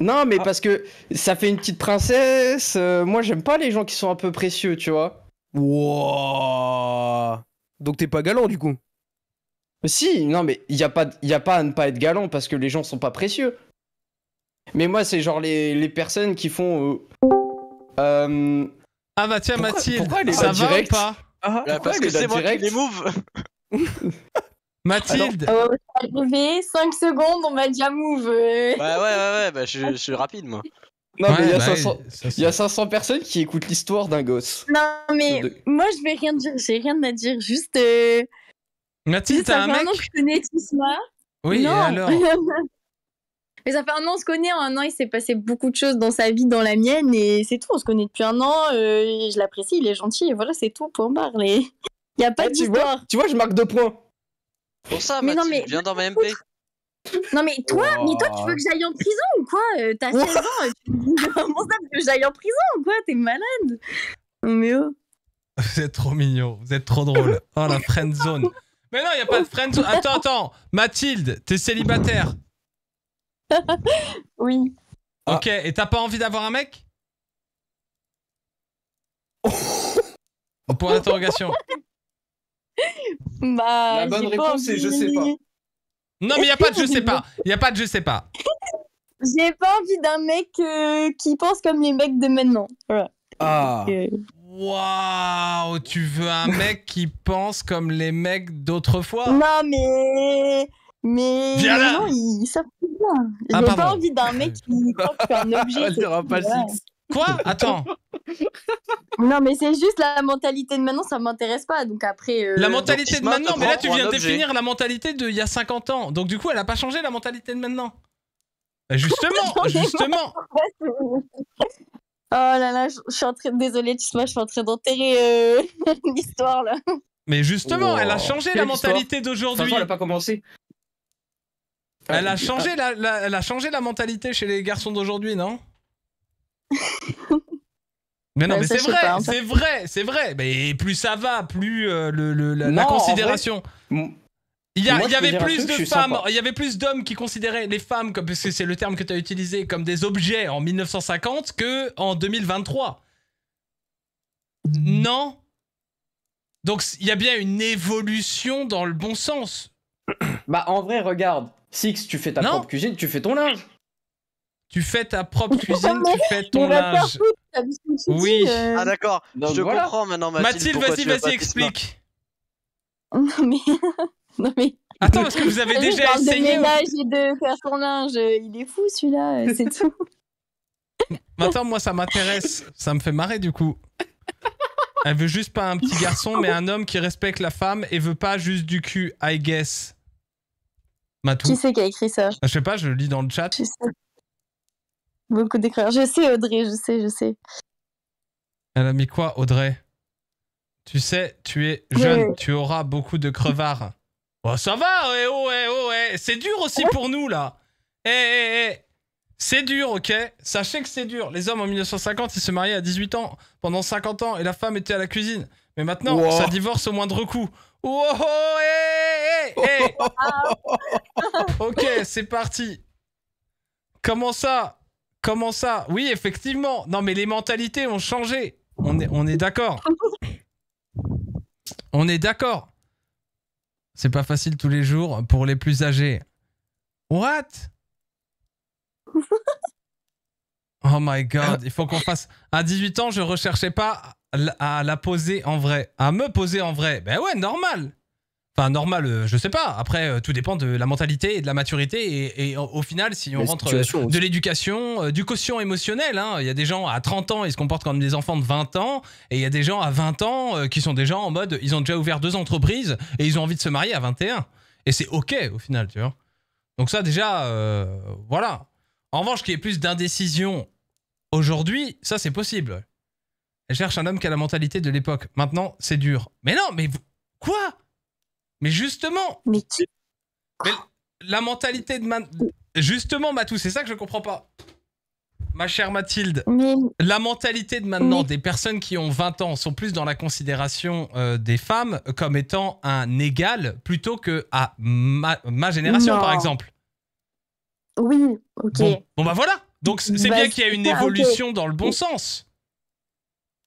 Non, mais ah. parce que ça fait une petite princesse. Euh, moi, j'aime pas les gens qui sont un peu précieux, tu vois. Wow. Donc t'es pas galant, du coup Si, non, mais il n'y a, pas, y a pas à ne pas être galant parce que les gens sont pas précieux. Mais moi, c'est genre les, les, personnes qui font. Euh, euh, ah bah tiens, Mathilde, pourquoi ça va ou pas ah, Parce que c'est moi qui les move Mathilde 5 euh, secondes, on m'a déjà ah, move. Ouais, ouais, ouais, ouais bah, je, suis rapide, moi. Non, mais il y, a 500, bah personnes qui écoutent l'histoire d'un gosse. Non, mais moi, je vais rien dire, j'ai rien à dire, juste... Euh, Mathilde, t'as un mec un que je connais Oui, alors Mais ça fait un an, on se connaît. En un an, il s'est passé beaucoup de choses dans sa vie, dans la mienne, et c'est tout. On se connaît depuis un an. Euh, je l'apprécie, il est gentil, et voilà, c'est tout. pour en parler. Il n'y a pas ah, d'histoire. Tu, tu vois, je marque deux points. Pour ça, mais Mathilde, viens dans ma MP. Non mais toi, mais toi tu veux que j'aille en prison ou quoi euh, T'as 16 ans, tu comment ça que j'aille en prison ou quoi T'es malade Mais oh. Vous êtes trop mignon, vous êtes trop drôle. Oh la friend zone. Mais non, il y a pas de friend zone. Attends, attends. Mathilde, t'es célibataire Oui. Ah. OK, et t'as pas envie d'avoir un mec Point d'interrogation bah, La bonne réponse c'est je sais pas. Non, mais il a pas de je sais pas. Il a pas de je sais pas. J'ai pas envie d'un mec euh, qui pense comme les mecs de maintenant. Ah. Euh, Waouh, tu veux un mec qui pense comme les mecs d'autrefois Non, mais. Mais. Viens là ils savent bien. Ah, j'ai pas envie d'un mec qui pense un objet. Quoi Attends. Non, mais c'est juste la mentalité de maintenant, ça m'intéresse pas. Donc après. Euh, la mentalité de maintenant, mais là tu viens définir la mentalité d'il y a 50 ans. Donc du coup, elle a pas changé la mentalité de maintenant. Bah, justement, justement. Oh là là, je, suis en train. Désolée, tu je suis en train d'enterrer euh, l'histoire là. Mais justement, elle a changé la mentalité d'aujourd'hui. elle a pas commencé. Elle a changé la- elle a changé la mentalité chez les garçons d'aujourd'hui, non Mais non, ben, mais c'est vrai, c'est vrai, c'est vrai. Mais plus ça va, plus euh, la, considération. il y, avait plus de femmes, il y avait plus d'hommes qui considéraient les femmes, comme, parce que c'est le terme que tu as utilisé, comme des objets en 1950 que en 2023. Mm-hmm. Non Donc il y a bien une évolution dans le bon sens. Bah en vrai, regarde, Six, tu fais ta propre cuisine, tu fais ton linge tu fais ta propre cuisine, tu fais ton linge. Oui. Euh. Ah d'accord, je comprends maintenant Mathilde. Mathilde, vas-y, vas-y, explique. Non mais... non mais... Attends, parce que vous avez déjà parle essayé... De hein. ménage et de faire son linge, il est fou celui-là, euh, c'est tout. Attends, moi, ça m'intéresse. Ça me fait marrer, du coup. Elle veut juste pas un petit garçon, mais un homme qui respecte la femme et veut pas juste du cul, I guess. Matou. Qui c'est qui a écrit ça Je sais pas, je le lis dans le chat. sais. Beaucoup d'écrire. Je sais, Audrey, je sais, je sais. Elle a mis quoi, Audrey Tu sais, tu es jeune, tu auras beaucoup de crevards. oh, ça va, ouais, ouais, ouais. C'est dur aussi pour nous, là. Eh, eh, eh. C'est dur, ok Sachez que c'est dur. Les hommes en 1950, ils se mariaient à 18 ans, pendant 50 ans, et la femme était à la cuisine. Mais maintenant, ça divorce au moindre coup. Oh, oh hé, oh, hé eh, ah. ok, c'est parti. Comment ça Comment ça Oui, effectivement. Non, mais les mentalités ont changé. On est, on est d'accord. On est d'accord. C'est pas facile tous les jours pour les plus âgés. What Oh my god, il faut qu'on fasse. À 18 ans, je recherchais pas à la poser en vrai, à me poser en vrai. Ben ouais, normal. Enfin, normal, euh, je sais pas. Après, euh, tout dépend de la mentalité et de la maturité. Et, au final, si on rentre euh, de l'éducation, du quotient émotionnel, hein. il y a des gens à 30 ans, ils se comportent comme des enfants de 20 ans. Et il y a des gens à 20 ans qui sont des gens en mode, ils ont déjà ouvert deux entreprises et ils ont envie de se marier à 21. Et c'est OK au final, tu vois. Donc, ça, déjà, voilà. En revanche, qu'il y ait plus d'indécision aujourd'hui, ça, c'est possible. Elle cherche un homme qui a la mentalité de l'époque. Maintenant, c'est dur. Mais non, mais quoi mais justement. la mentalité de. maintenant... Justement, Matou, c'est ça que je comprends pas. Ma chère Mathilde, la mentalité de maintenant des personnes qui ont 20 ans sont plus dans la considération euh, des femmes comme étant un égal plutôt que à ma, génération, par exemple. Oui, ok. Bon, bah voilà. Donc c'est bien bah, qu'il y a une évolution dans le bon sens.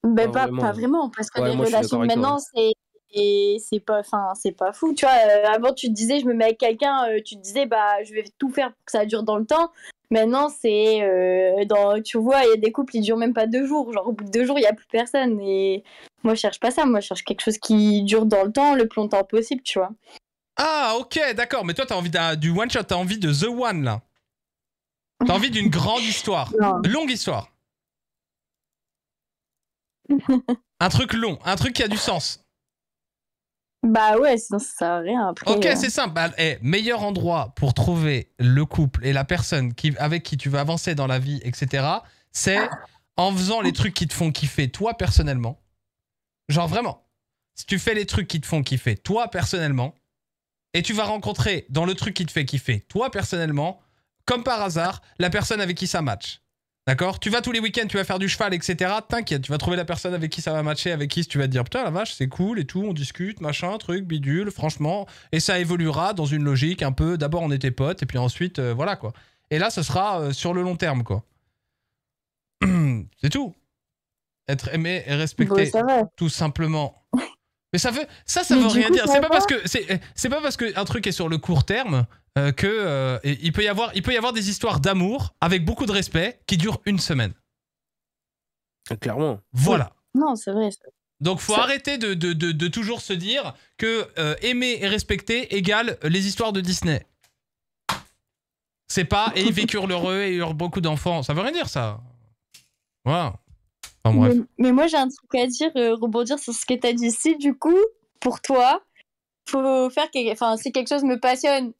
Mais bah, ah pas, vraiment, parce que les relations maintenant, hein. c'est et c'est pas enfin c'est pas fou tu vois euh, avant tu te disais je me mets avec quelqu'un euh, tu te disais bah je vais tout faire pour que ça dure dans le temps maintenant c'est euh, dans tu vois il y a des couples ils durent même pas deux jours genre au bout de deux jours il y a plus personne et moi je cherche pas ça moi je cherche quelque chose qui dure dans le temps le plus longtemps possible tu vois ah ok d'accord mais toi t'as envie du one shot t'as envie de the one là t'as envie d'une grande histoire longue histoire un truc long un truc qui a du sens bah ouais, ça rien Ok, euh. c'est simple. Bah, eh, meilleur endroit pour trouver le couple et la personne avec qui tu vas avancer dans la vie, etc., c'est en faisant les trucs qui te font kiffer toi personnellement. Genre vraiment. Si tu fais les trucs qui te font kiffer toi personnellement, et tu vas rencontrer dans le truc qui te fait kiffer toi personnellement, comme par hasard, la personne avec qui ça match. D'accord Tu vas tous les week-ends, tu vas faire du cheval, etc. T'inquiète, tu vas trouver la personne avec qui ça va matcher, avec qui tu vas te dire putain la vache, c'est cool et tout, on discute, machin, truc, bidule, franchement. Et ça évoluera dans une logique un peu d'abord on était potes et puis ensuite euh, voilà quoi. Et là, ce sera euh, sur le long terme quoi. c'est tout. Être aimé et respecté, tout simplement. Mais ça veut, ça, ça veut rien dire. C'est pas, parce que c'est pas parce que un truc est sur le court terme euh, que euh, il, peut y avoir, il peut y avoir des histoires d'amour avec beaucoup de respect qui durent une semaine. Clairement. Voilà. Non, c'est vrai. Donc faut arrêter de, toujours se dire que euh, aimer et respecter égale les histoires de Disney. C'est pas et ils vécurent l'heureux et eurent beaucoup d'enfants. Ça veut rien dire ça. Voilà. bref. Mais, moi j'ai un truc à dire, rebondir sur ce que t'as dit. Si du coup, pour toi, faut faire que... Enfin, si quelque chose me passionne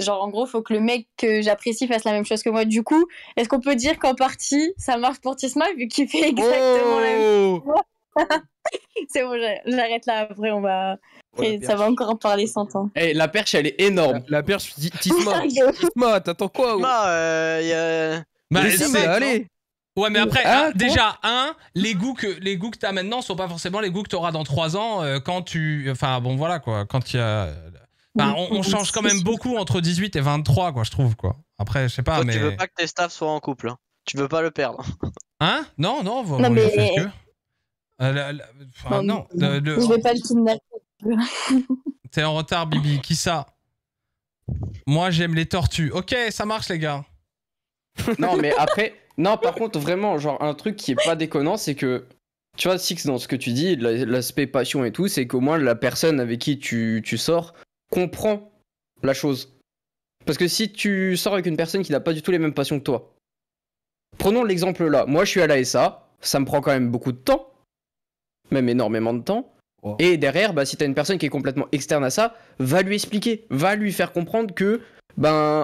genre en gros, faut que le mec que j'apprécie fasse la même chose que moi. Du coup, est-ce qu'on peut dire qu'en partie, ça marche pour Tisma vu qu'il fait exactement la même oh chose C'est bon, j'arrête là. Après, on va. Oh, ça va encore en parler 100 ans. et eh, la perche, elle est énorme. La, perche, Tisma. Tisma, t'attends quoi Non, il euh, y a... Bah, allez. Ouais, mais après, ah, déjà, un, les goûts que les goûts que t'as maintenant sont pas forcément les goûts que t'auras dans 3 ans euh, quand tu, enfin bon voilà quoi, quand il y a bah on, change quand même beaucoup entre 18 et 23, quoi, je trouve, quoi. Après, je sais pas, mais... Tu veux pas que tes staffs soient en couple, hein. Tu veux pas le perdre. Hein Non, non, non mais... Euh, non, non Je vais pas le kidnapper. T'es en retard, Bibi. Qui ça Moi, j'aime les tortues. Ok, ça marche, les gars. non, mais après... Non, par contre, vraiment, genre, un truc qui est pas déconnant, c'est que tu vois, Six, dans ce que tu dis, l'aspect passion et tout, c'est qu'au moins la personne avec qui tu, tu sors, comprends la chose. Parce que si tu sors avec une personne qui n'a pas du tout les mêmes passions que toi, prenons l'exemple là. Moi, je suis à la SA, ça me prend quand même beaucoup de temps, même énormément de temps. Et derrière, bah, si t'as une personne qui est complètement externe à ça, va lui expliquer, va lui faire comprendre que ben